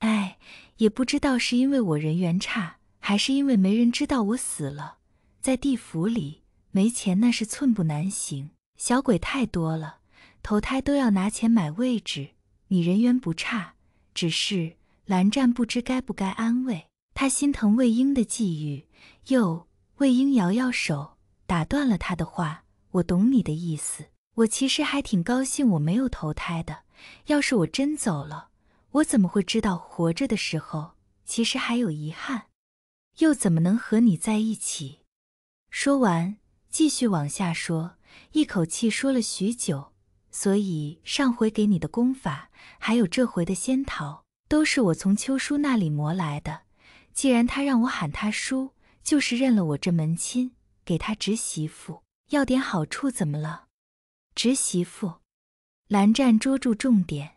哎，也不知道是因为我人缘差，还是因为没人知道我死了，在地府里没钱那是寸步难行，小鬼太多了，投胎都要拿钱买位置。你人缘不差，只是蓝湛不知该不该安慰他，心疼魏婴的际遇。又，魏婴摇摇手。打断了他的话，我懂你的意思。我其实还挺高兴，我没有投胎的。要是我真走了，我怎么会知道活着的时候其实还有遗憾，又怎么能和你在一起？说完，继续往下说，一口气说了许久。所以上回给你的功法，还有这回的仙桃，都是我从秋叔那里磨来的。既然他让我喊他叔，就是认了我这门亲。给他侄媳妇要点好处，怎么了？侄媳妇，蓝湛捉住重点，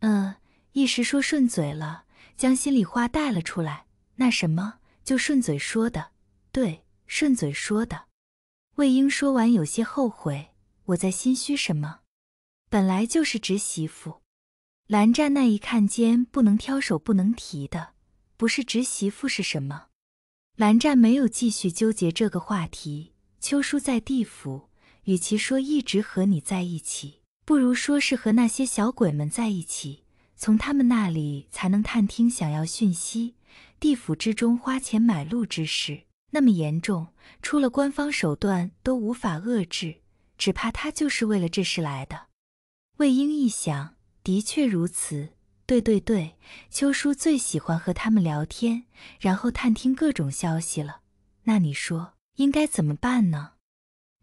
呃，一时说顺嘴了，将心里话带了出来。那什么，就顺嘴说的，对，顺嘴说的。魏婴说完有些后悔，我在心虚什么？本来就是侄媳妇，蓝湛那一看见不能挑手不能提的，不是侄媳妇是什么？蓝湛没有继续纠结这个话题。秋叔在地府，与其说一直和你在一起，不如说是和那些小鬼们在一起。从他们那里才能探听想要讯息。地府之中花钱买路之事那么严重，出了官方手段都无法遏制，只怕他就是为了这事来的。魏婴一想，的确如此。对对对，秋叔最喜欢和他们聊天，然后探听各种消息了。那你说应该怎么办呢？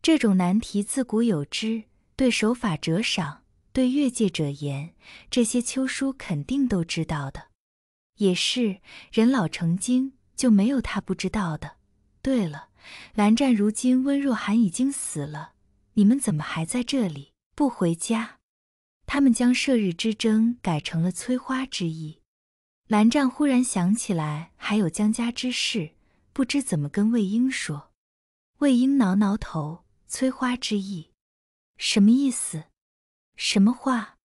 这种难题自古有之，对守法者赏，对越界者严，这些秋叔肯定都知道的。也是人老成精，就没有他不知道的。对了，蓝湛，如今温若寒已经死了，你们怎么还在这里？不回家？他们将射日之争改成了催花之意。蓝湛忽然想起来还有江家之事，不知怎么跟魏婴说。魏婴挠挠头：“催花之意，什么意思？什么花？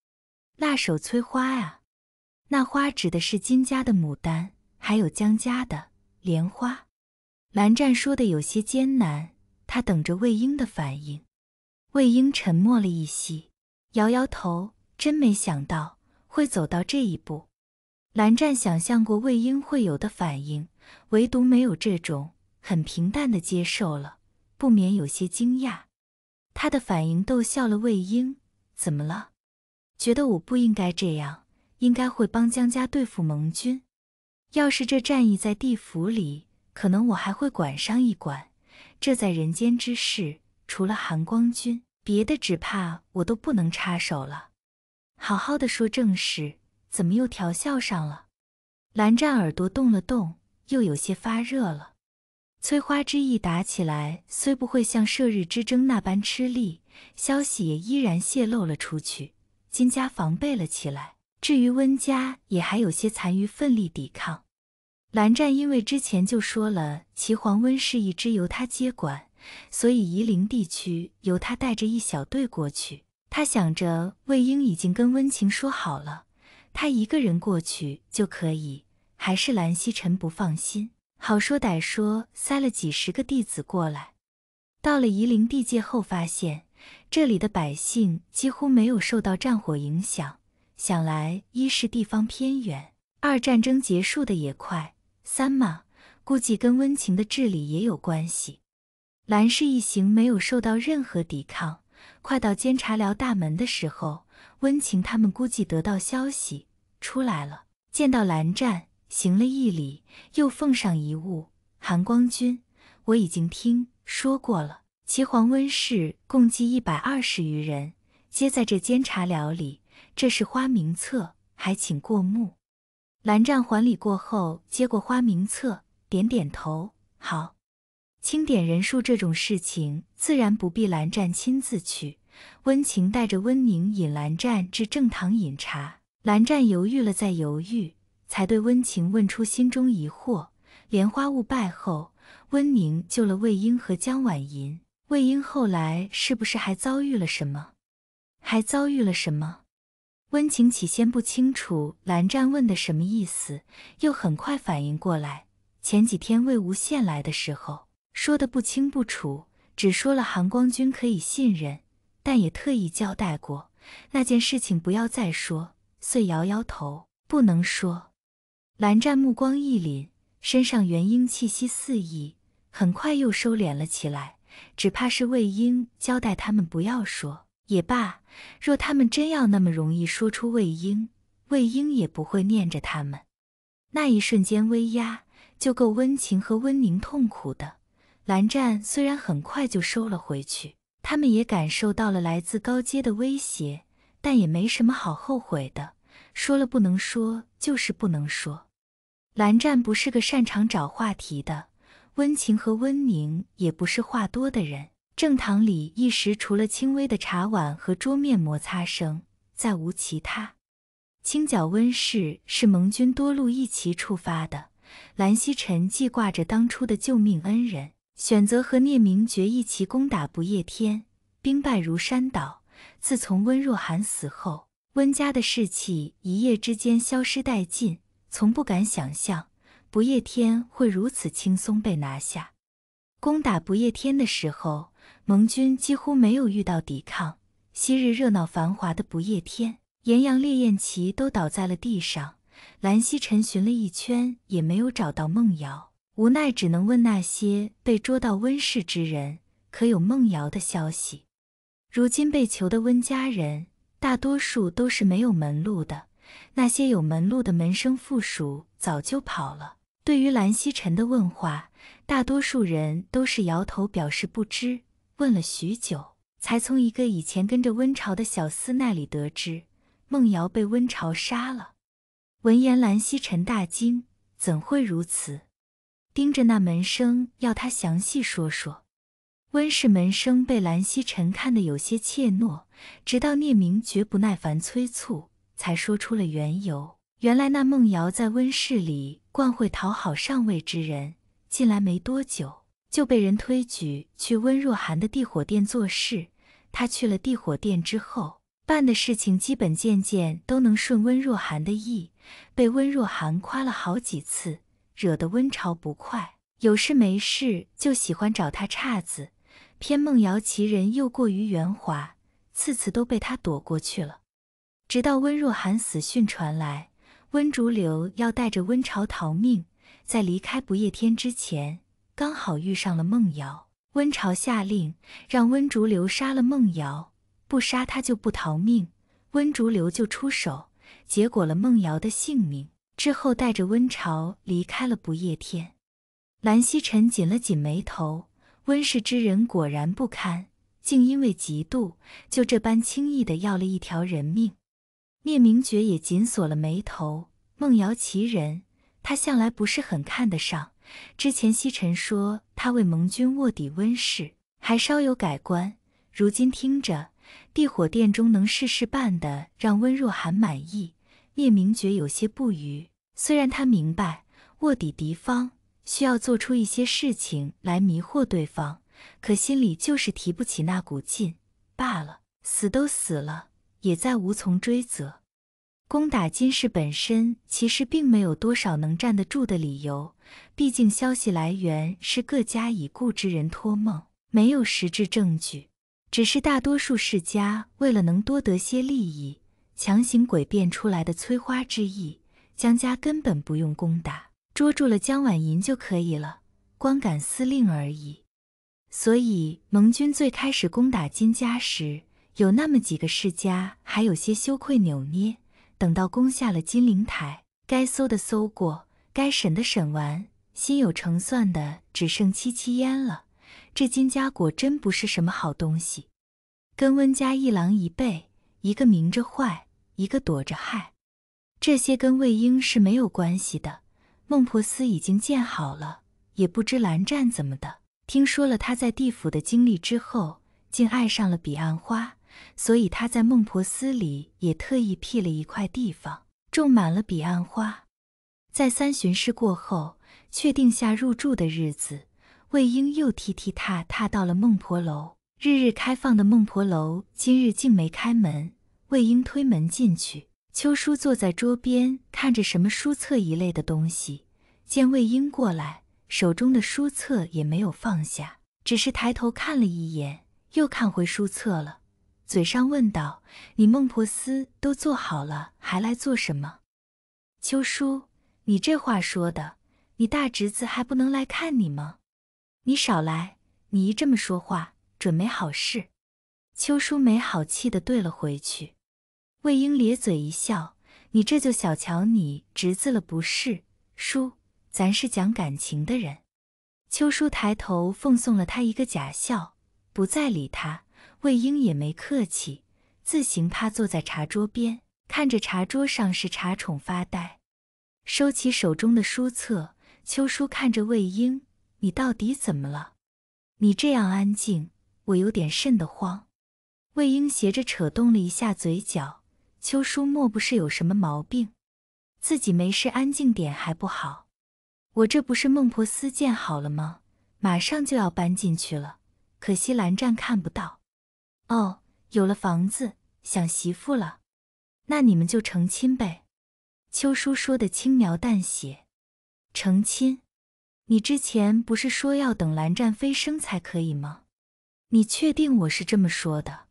辣手催花啊？那花指的是金家的牡丹，还有江家的莲花。”蓝湛说的有些艰难，他等着魏婴的反应。魏婴沉默了一息，摇摇头。真没想到会走到这一步。蓝湛想象过魏婴会有的反应，唯独没有这种很平淡的接受了，不免有些惊讶。他的反应逗笑了魏婴。怎么了？觉得我不应该这样，应该会帮江家对付盟军。要是这战役在地府里，可能我还会管上一管。这在人间之事，除了寒光君，别的只怕我都不能插手了。好好的说正事，怎么又调笑上了？蓝湛耳朵动了动，又有些发热了。催花之意打起来，虽不会像射日之争那般吃力，消息也依然泄露了出去，金家防备了起来。至于温家，也还有些残余奋力抵抗。蓝湛因为之前就说了，齐黄温氏一支由他接管，所以夷陵地区由他带着一小队过去。他想着，魏婴已经跟温情说好了，他一个人过去就可以。还是蓝曦臣不放心，好说歹说塞了几十个弟子过来。到了夷陵地界后，发现这里的百姓几乎没有受到战火影响。想来，一是地方偏远，二战争结束的也快，三嘛，估计跟温情的治理也有关系。蓝氏一行没有受到任何抵抗。快到监察寮大门的时候，温情他们估计得到消息出来了，见到蓝湛行了一礼，又奉上一物。韩光君，我已经听说过了，齐黄温氏共计一百二十余人，皆在这监察寮里。这是花名册，还请过目。蓝湛还礼过后，接过花名册，点点头，好。清点人数这种事情，自然不必蓝湛亲自去。温情带着温宁引蓝湛至正堂饮茶。蓝湛犹豫了，再犹豫，才对温情问出心中疑惑：莲花坞败后，温宁救了魏婴和江婉吟。魏婴后来是不是还遭遇了什么？还遭遇了什么？温情起先不清楚蓝湛问的什么意思，又很快反应过来，前几天魏无羡来的时候。说的不清不楚，只说了韩光君可以信任，但也特意交代过那件事情不要再说。遂摇摇头，不能说。蓝湛目光一凛，身上元婴气息四溢，很快又收敛了起来。只怕是魏婴交代他们不要说也罢。若他们真要那么容易说出魏婴，魏婴也不会念着他们。那一瞬间威压就够温情和温宁痛苦的。蓝湛虽然很快就收了回去，他们也感受到了来自高阶的威胁，但也没什么好后悔的。说了不能说，就是不能说。蓝湛不是个擅长找话题的，温情和温宁也不是话多的人。正堂里一时除了轻微的茶碗和桌面摩擦声，再无其他。清剿温氏是盟军多路一齐出发的，蓝曦臣记挂着当初的救命恩人。选择和聂明觉一起攻打不夜天，兵败如山倒。自从温若寒死后，温家的士气一夜之间消失殆尽。从不敢想象，不夜天会如此轻松被拿下。攻打不夜天的时候，盟军几乎没有遇到抵抗。昔日热闹繁华的不夜天，炎阳烈焰旗都倒在了地上。蓝曦臣寻了一圈，也没有找到孟瑶。无奈，只能问那些被捉到温室之人，可有孟瑶的消息。如今被囚的温家人，大多数都是没有门路的，那些有门路的门生附属早就跑了。对于蓝曦臣的问话，大多数人都是摇头表示不知。问了许久，才从一个以前跟着温朝的小厮那里得知，孟瑶被温朝杀了。闻言，蓝曦臣大惊：怎会如此？盯着那门生，要他详细说说。温氏门生被兰溪晨看得有些怯懦，直到聂明绝不耐烦催促，才说出了缘由。原来那孟瑶在温室里惯会讨好上位之人，进来没多久，就被人推举去温若寒的地火殿做事。他去了地火殿之后，办的事情基本件件都能顺温若寒的意，被温若寒夸了好几次。惹得温潮不快，有事没事就喜欢找他岔子，偏孟瑶其人又过于圆滑，次次都被他躲过去了。直到温若寒死讯传来，温竹流要带着温潮逃命，在离开不夜天之前，刚好遇上了孟瑶。温潮下令让温竹流杀了孟瑶，不杀他就不逃命。温竹流就出手，结果了孟瑶的性命。之后带着温潮离开了不夜天，兰曦晨紧了紧眉头，温氏之人果然不堪，竟因为嫉妒就这般轻易的要了一条人命。聂明觉也紧锁了眉头，孟瑶其人，他向来不是很看得上。之前西晨说他为盟军卧底，温氏还稍有改观，如今听着地火殿中能事事办的让温若寒满意。叶明觉有些不愉，虽然他明白卧底敌方需要做出一些事情来迷惑对方，可心里就是提不起那股劲罢了。死都死了，也再无从追责。攻打金氏本身其实并没有多少能站得住的理由，毕竟消息来源是各家已故之人托梦，没有实质证据，只是大多数世家为了能多得些利益。强行诡辩出来的催花之意，江家根本不用攻打，捉住了江婉莹就可以了，光杆司令而已。所以盟军最开始攻打金家时，有那么几个世家还有些羞愧扭捏。等到攻下了金陵台，该搜的搜过，该审的审完，心有成算的只剩戚戚焉了。这金家果真不是什么好东西，跟温家一狼一狈，一个明着坏。一个躲着害，这些跟魏婴是没有关系的。孟婆司已经建好了，也不知蓝湛怎么的，听说了他在地府的经历之后，竟爱上了彼岸花，所以他在孟婆司里也特意辟了一块地方，种满了彼岸花。在三巡视过后，确定下入住的日子，魏婴又踢踢踏踏到了孟婆楼。日日开放的孟婆楼，今日竟没开门。魏婴推门进去，秋叔坐在桌边看着什么书册一类的东西，见魏婴过来，手中的书册也没有放下，只是抬头看了一眼，又看回书册了，嘴上问道：“你孟婆丝都做好了，还来做什么？”秋叔，你这话说的，你大侄子还不能来看你吗？你少来，你一这么说话，准没好事。秋叔没好气的怼了回去。魏婴咧嘴一笑：“你这就小瞧你侄子了，不是？叔，咱是讲感情的人。”秋叔抬头奉送了他一个假笑，不再理他。魏婴也没客气，自行趴坐在茶桌边，看着茶桌上是茶宠发呆。收起手中的书册，秋叔看着魏婴：“你到底怎么了？你这样安静，我有点瘆得慌。”魏婴斜着扯动了一下嘴角。秋叔，莫不是有什么毛病？自己没事，安静点还不好？我这不是孟婆司建好了吗？马上就要搬进去了，可惜蓝湛看不到。哦，有了房子，想媳妇了？那你们就成亲呗。秋叔说的轻描淡写。成亲？你之前不是说要等蓝湛飞升才可以吗？你确定我是这么说的？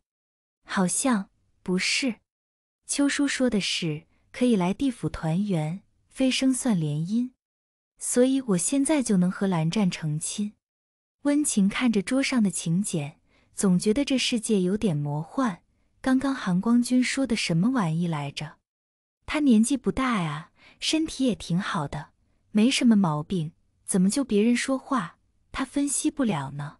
好像不是。秋叔说的是可以来地府团圆、飞升算联姻，所以我现在就能和蓝湛成亲。温情看着桌上的请柬，总觉得这世界有点魔幻。刚刚韩光君说的什么玩意来着？他年纪不大呀，身体也挺好的，没什么毛病，怎么就别人说话他分析不了呢？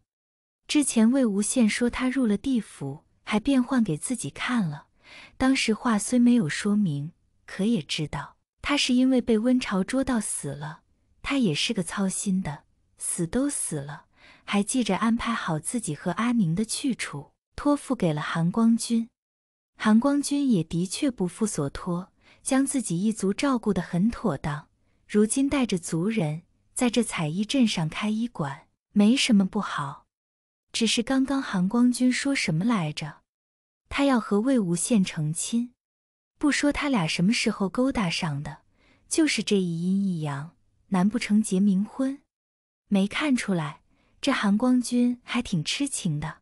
之前魏无羡说他入了地府，还变换给自己看了。当时话虽没有说明，可也知道他是因为被温巢捉到死了。他也是个操心的，死都死了，还记着安排好自己和阿宁的去处，托付给了韩光君。韩光君也的确不负所托，将自己一族照顾得很妥当。如今带着族人在这彩衣镇上开医馆，没什么不好。只是刚刚韩光君说什么来着？他要和魏无羡成亲，不说他俩什么时候勾搭上的，就是这一阴一阳，难不成结冥婚？没看出来，这韩光君还挺痴情的。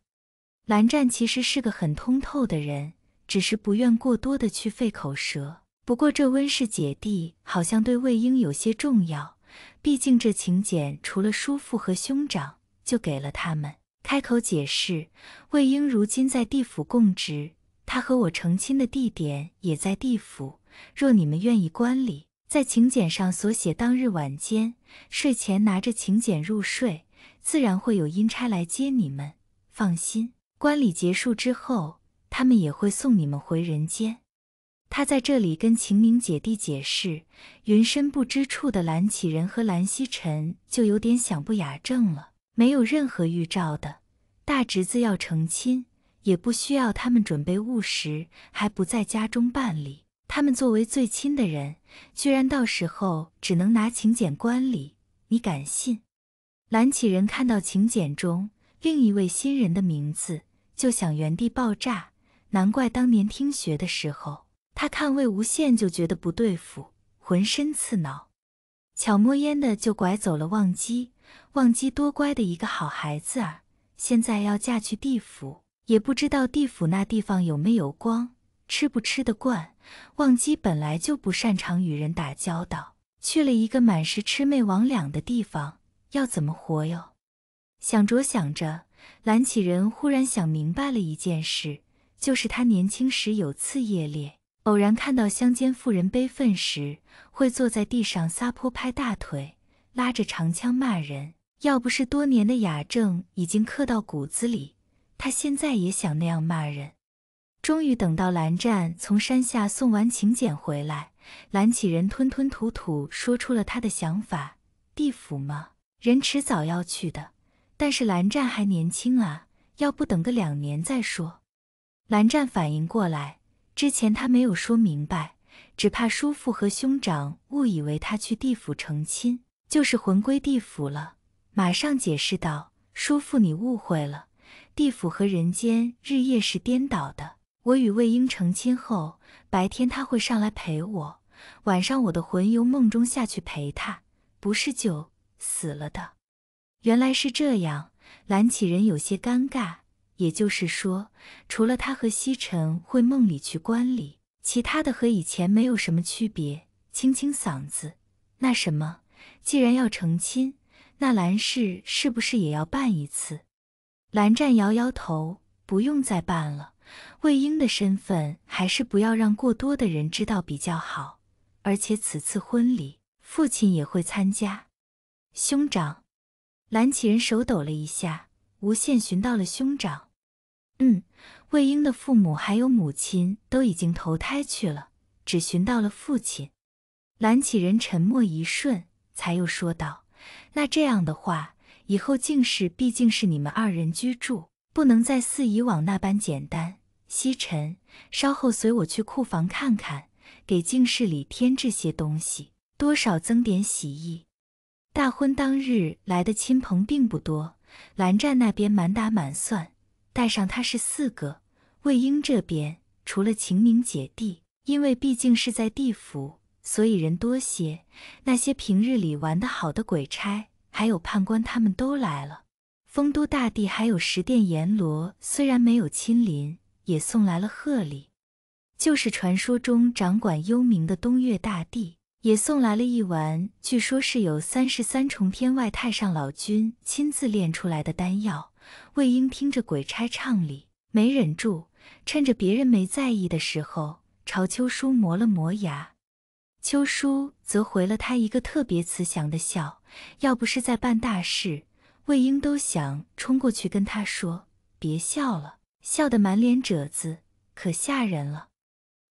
蓝湛其实是个很通透的人，只是不愿过多的去费口舌。不过这温氏姐弟好像对魏婴有些重要，毕竟这请柬除了叔父和兄长，就给了他们。开口解释，魏婴如今在地府供职，他和我成亲的地点也在地府。若你们愿意观礼，在请柬上所写当日晚间，睡前拿着请柬入睡，自然会有阴差来接你们。放心，观礼结束之后，他们也会送你们回人间。他在这里跟秦明姐弟解释，云深不知处的蓝启仁和蓝曦臣就有点想不雅正了。没有任何预兆的大侄子要成亲，也不需要他们准备物什，还不在家中办理。他们作为最亲的人，居然到时候只能拿请柬观礼，你敢信？蓝启仁看到请柬中另一位新人的名字，就想原地爆炸。难怪当年听学的时候，他看魏无羡就觉得不对付，浑身刺挠。巧摸烟的就拐走了忘机。忘机多乖的一个好孩子啊！现在要嫁去地府，也不知道地府那地方有没有光，吃不吃得惯。忘机本来就不擅长与人打交道，去了一个满是魑魅魍魉的地方，要怎么活哟？想着想着，蓝启仁忽然想明白了一件事，就是他年轻时有次夜猎，偶然看到乡间妇人悲愤时会坐在地上撒泼拍大腿。拉着长枪骂人，要不是多年的雅正已经刻到骨子里，他现在也想那样骂人。终于等到蓝湛从山下送完请柬回来，蓝启仁吞吞吐吐说出了他的想法：地府嘛，人迟早要去的，但是蓝湛还年轻啊，要不等个两年再说。蓝湛反应过来，之前他没有说明白，只怕叔父和兄长误以为他去地府成亲。就是魂归地府了，马上解释道：“叔父，你误会了。地府和人间日夜是颠倒的。我与魏婴成亲后，白天他会上来陪我，晚上我的魂由梦中下去陪他，不是就死了的。原来是这样。”蓝启仁有些尴尬。也就是说，除了他和西沉会梦里去观礼，其他的和以前没有什么区别。清清嗓子，那什么？既然要成亲，那兰氏是不是也要办一次？蓝湛摇摇头，不用再办了。魏婴的身份还是不要让过多的人知道比较好。而且此次婚礼，父亲也会参加。兄长，蓝启仁手抖了一下，无限寻到了兄长。嗯，魏婴的父母还有母亲都已经投胎去了，只寻到了父亲。蓝启仁沉默一瞬。才又说道：“那这样的话，以后静室毕竟是你们二人居住，不能再似以往那般简单。西沉，稍后随我去库房看看，给静室里添置些东西，多少增点喜意。大婚当日来的亲朋并不多，蓝湛那边满打满算带上他是四个，魏婴这边除了晴明姐弟，因为毕竟是在地府。”所以人多些，那些平日里玩得好的鬼差，还有判官，他们都来了。丰都大帝还有十殿阎罗虽然没有亲临，也送来了贺礼。就是传说中掌管幽冥的东岳大帝也送来了一丸，据说是有三十三重天外太上老君亲自炼出来的丹药。魏婴听着鬼差唱礼，没忍住，趁着别人没在意的时候，朝秋叔磨了磨牙。秋叔则回了他一个特别慈祥的笑，要不是在办大事，魏婴都想冲过去跟他说：“别笑了，笑得满脸褶子，可吓人了。”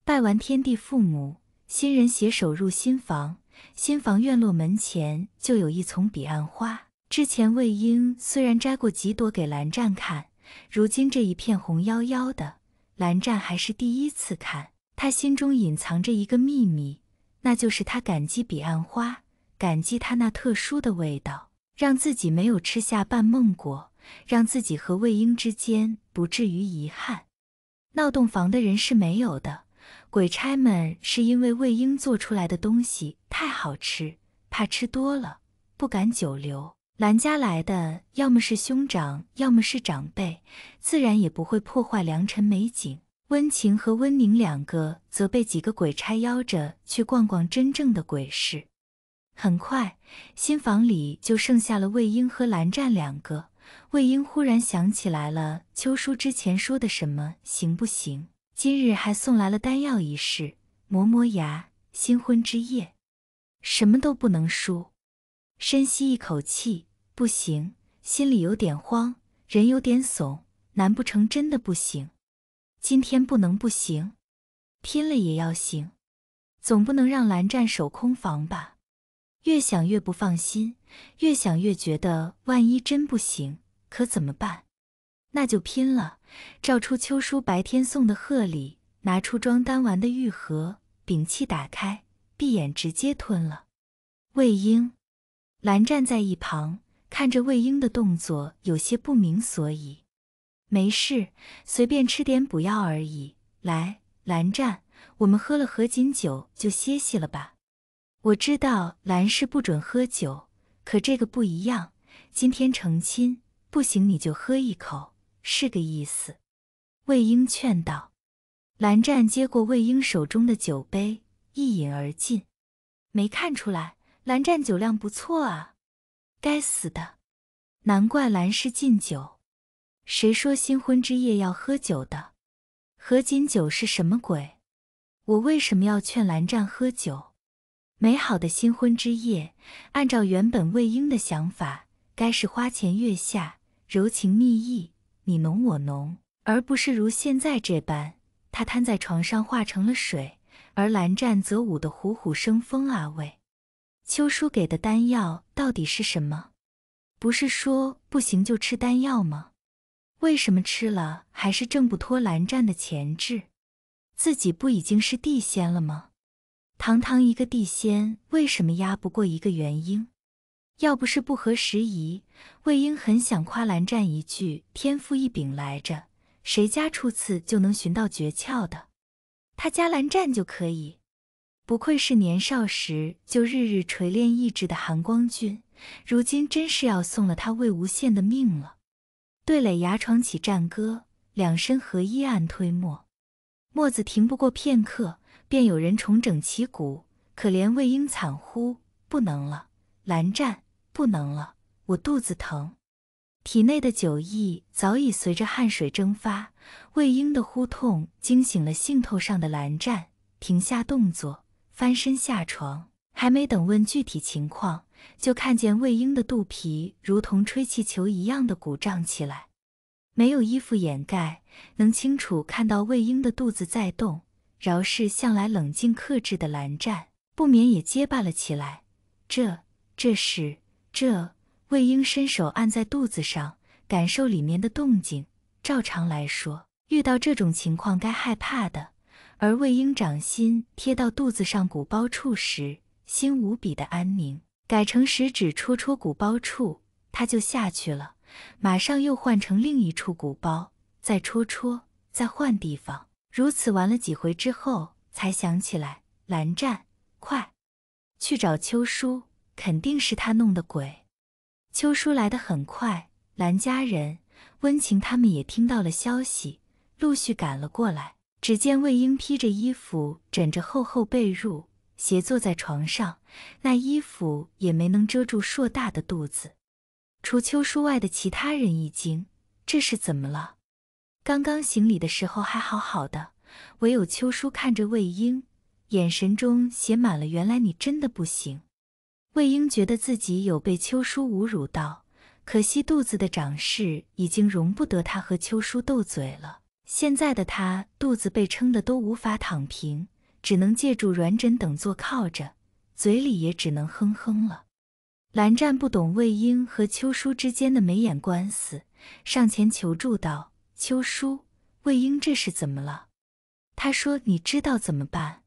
拜完天地父母，新人携手入新房，新房院落门前就有一丛彼岸花。之前魏婴虽然摘过几朵给蓝湛看，如今这一片红妖妖的，蓝湛还是第一次看。他心中隐藏着一个秘密。那就是他感激彼岸花，感激他那特殊的味道，让自己没有吃下半梦果，让自己和魏婴之间不至于遗憾。闹洞房的人是没有的，鬼差们是因为魏婴做出来的东西太好吃，怕吃多了，不敢久留。兰家来的，要么是兄长，要么是长辈，自然也不会破坏良辰美景。温情和温宁两个则被几个鬼差邀着去逛逛真正的鬼市。很快，新房里就剩下了魏婴和蓝湛两个。魏婴忽然想起来了秋叔之前说的什么行不行？今日还送来了丹药一事。磨磨牙，新婚之夜，什么都不能输。深吸一口气，不行，心里有点慌，人有点怂。难不成真的不行？今天不能不行，拼了也要行，总不能让蓝湛守空房吧？越想越不放心，越想越觉得万一真不行，可怎么办？那就拼了！照出秋叔白天送的贺礼，拿出装丹丸的玉盒，屏气打开，闭眼直接吞了。魏婴，蓝湛在一旁看着魏婴的动作，有些不明所以。没事，随便吃点补药而已。来，蓝湛，我们喝了合卺酒就歇息了吧。我知道蓝氏不准喝酒，可这个不一样。今天成亲，不行你就喝一口，是个意思。魏婴劝道。蓝湛接过魏婴手中的酒杯，一饮而尽。没看出来，蓝湛酒量不错啊。该死的，难怪蓝氏禁酒。谁说新婚之夜要喝酒的？何锦酒是什么鬼？我为什么要劝蓝湛喝酒？美好的新婚之夜，按照原本魏婴的想法，该是花前月下，柔情蜜意，你侬我侬，而不是如现在这般，他瘫在床上化成了水，而蓝湛则舞得虎虎生风啊！喂，秋叔给的丹药到底是什么？不是说不行就吃丹药吗？为什么吃了还是挣不脱蓝湛的钳制？自己不已经是地仙了吗？堂堂一个地仙，为什么压不过一个元婴？要不是不合时宜，魏婴很想夸蓝湛一句天赋异禀来着。谁家初次就能寻到诀窍的？他家蓝湛就可以。不愧是年少时就日日锤炼意志的含光君，如今真是要送了他魏无羡的命了。对垒牙床起战歌，两身合一按推磨。墨子停不过片刻，便有人重整旗鼓。可怜魏婴惨呼：“不能了，蓝湛，不能了，我肚子疼。”体内的酒意早已随着汗水蒸发，魏婴的呼痛惊醒了兴头上的蓝湛，停下动作，翻身下床。还没等问具体情况，就看见魏婴的肚皮如同吹气球一样的鼓胀起来，没有衣服掩盖，能清楚看到魏婴的肚子在动。饶是向来冷静克制的蓝湛，不免也结巴了起来。这、这是、这……魏婴伸手按在肚子上，感受里面的动静。照常来说，遇到这种情况该害怕的，而魏婴掌心贴到肚子上鼓包处时，心无比的安宁，改成食指戳戳鼓包处，他就下去了。马上又换成另一处鼓包，再戳戳，再换地方，如此玩了几回之后，才想起来，蓝湛，快去找秋叔，肯定是他弄的鬼。秋叔来的很快，蓝家人、温情他们也听到了消息，陆续赶了过来。只见魏婴披着衣服，枕着厚厚被褥。斜坐在床上，那衣服也没能遮住硕大的肚子。除秋叔外的其他人一惊：“这是怎么了？刚刚行礼的时候还好好的。”唯有秋叔看着魏婴，眼神中写满了“原来你真的不行”。魏婴觉得自己有被秋叔侮辱到，可惜肚子的长势已经容不得他和秋叔斗嘴了。现在的他肚子被撑得都无法躺平。只能借助软枕等坐靠着，嘴里也只能哼哼了。蓝湛不懂魏婴和秋叔之间的眉眼官司，上前求助道：“秋叔，魏婴这是怎么了？”他说：“你知道怎么办？”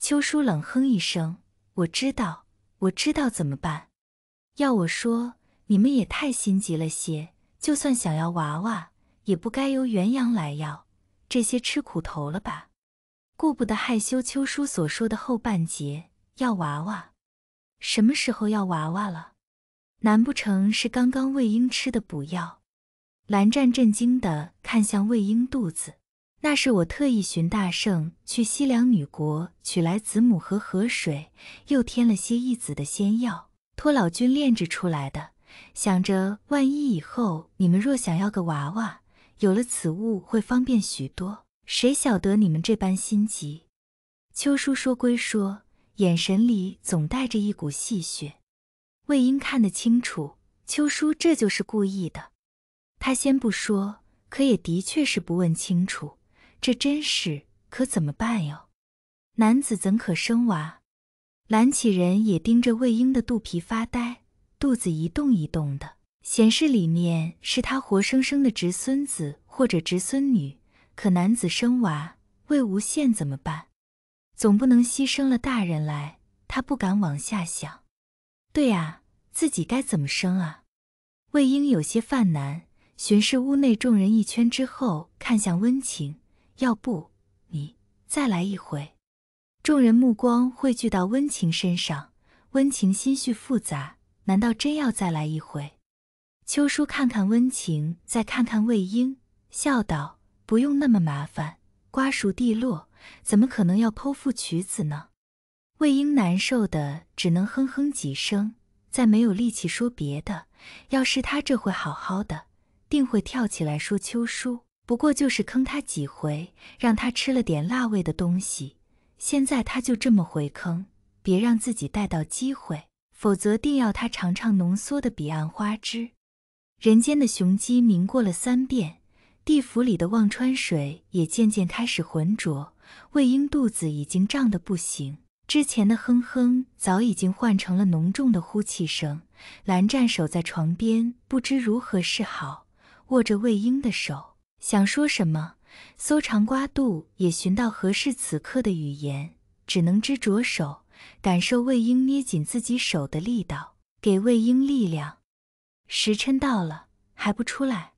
秋叔冷哼一声：“我知道，我知道怎么办。要我说，你们也太心急了些。就算想要娃娃，也不该由元阳来要，这些吃苦头了吧？”顾不得害羞，秋叔所说的后半截要娃娃，什么时候要娃娃了？难不成是刚刚魏婴吃的补药？蓝湛震惊的看向魏婴肚子，那是我特意寻大圣去西凉女国取来子母河河水，又添了些义子的仙药，托老君炼制出来的。想着万一以后你们若想要个娃娃，有了此物会方便许多。谁晓得你们这般心急？秋叔说归说，眼神里总带着一股戏谑。魏婴看得清楚，秋叔这就是故意的。他先不说，可也的确是不问清楚。这真是可怎么办哟？男子怎可生娃？蓝启仁也盯着魏婴的肚皮发呆，肚子一动一动的，显示里面是他活生生的侄孙子或者侄孙女。可男子生娃，魏无羡怎么办？总不能牺牲了大人来，他不敢往下想。对啊，自己该怎么生啊？魏婴有些犯难，巡视屋内众人一圈之后，看向温情：“要不你再来一回？”众人目光汇聚到温情身上，温情心绪复杂，难道真要再来一回？秋叔看看温情，再看看魏婴，笑道。不用那么麻烦，瓜熟蒂落，怎么可能要剖腹取子呢？魏婴难受的只能哼哼几声，再没有力气说别的。要是他这回好好的，定会跳起来说秋叔。不过就是坑他几回，让他吃了点辣味的东西。现在他就这么回坑，别让自己带到机会，否则定要他尝尝浓缩的彼岸花汁。人间的雄鸡鸣过了三遍。地府里的忘川水也渐渐开始浑浊，魏婴肚子已经胀得不行，之前的哼哼早已经换成了浓重的呼气声。蓝湛守在床边，不知如何是好，握着魏婴的手，想说什么，搜肠刮肚也寻到合适此刻的语言，只能执着手，感受魏婴捏紧自己手的力道，给魏婴力量。时辰到了，还不出来？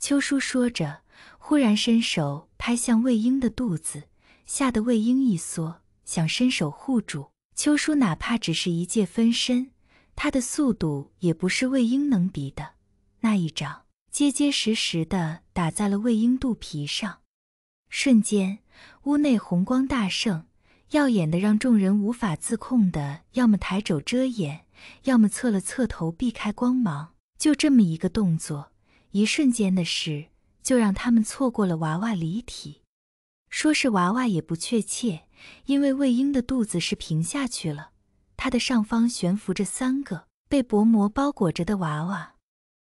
秋叔说着，忽然伸手拍向魏婴的肚子，吓得魏婴一缩，想伸手护住。秋叔哪怕只是一介分身，他的速度也不是魏婴能比的。那一掌结结实实的打在了魏婴肚皮上，瞬间屋内红光大盛，耀眼的让众人无法自控的，要么抬肘遮掩，要么侧了侧头避开光芒。就这么一个动作。一瞬间的事，就让他们错过了娃娃离体。说是娃娃也不确切，因为魏婴的肚子是平下去了，他的上方悬浮着三个被薄膜包裹着的娃娃。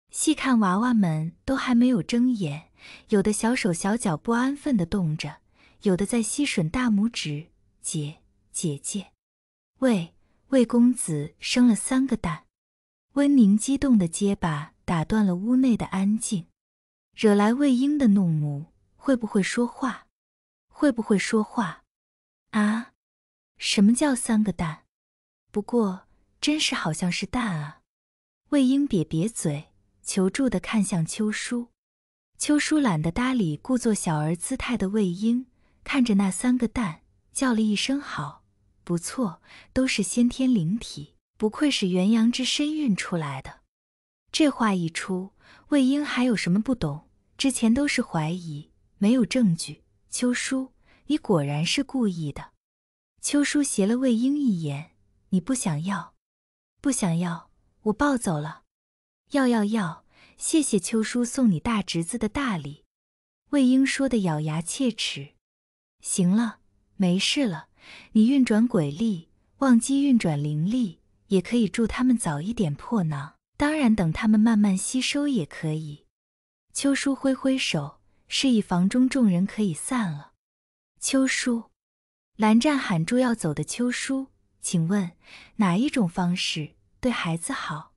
细看，娃娃们都还没有睁眼，有的小手小脚不安分地动着，有的在吸吮大拇指。姐姐姐，魏魏公子生了三个蛋！温宁激动的结巴。打断了屋内的安静，惹来魏婴的怒目。会不会说话？会不会说话？啊？什么叫三个蛋？不过，真是好像是蛋啊！魏婴瘪瘪嘴，求助的看向秋叔。秋叔懒得搭理，故作小儿姿态的魏婴，看着那三个蛋，叫了一声好。不错，都是先天灵体，不愧是元阳之身运出来的。这话一出，魏婴还有什么不懂？之前都是怀疑，没有证据。秋叔，你果然是故意的。秋叔斜了魏婴一眼：“你不想要？不想要？我抱走了。要要要！谢谢秋叔送你大侄子的大礼。”魏婴说的咬牙切齿：“行了，没事了。你运转鬼力，忘机运转灵力，也可以助他们早一点破囊。”当然，等他们慢慢吸收也可以。秋叔挥挥手，示意房中众人可以散了。秋叔，蓝湛喊住要走的秋叔，请问哪一种方式对孩子好？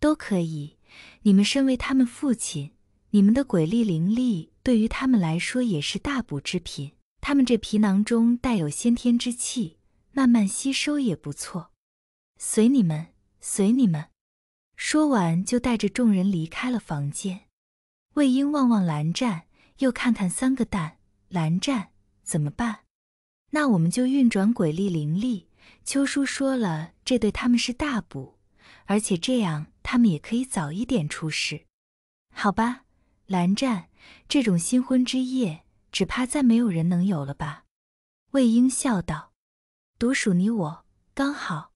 都可以。你们身为他们父亲，你们的鬼力灵力对于他们来说也是大补之品。他们这皮囊中带有先天之气，慢慢吸收也不错。随你们，随你们。说完，就带着众人离开了房间。魏婴望望蓝湛，又看看三个蛋，蓝湛怎么办？那我们就运转鬼力、灵力。秋叔说了，这对他们是大补，而且这样他们也可以早一点出世。好吧，蓝湛，这种新婚之夜，只怕再没有人能有了吧？魏婴笑道：“独属你我，刚好。”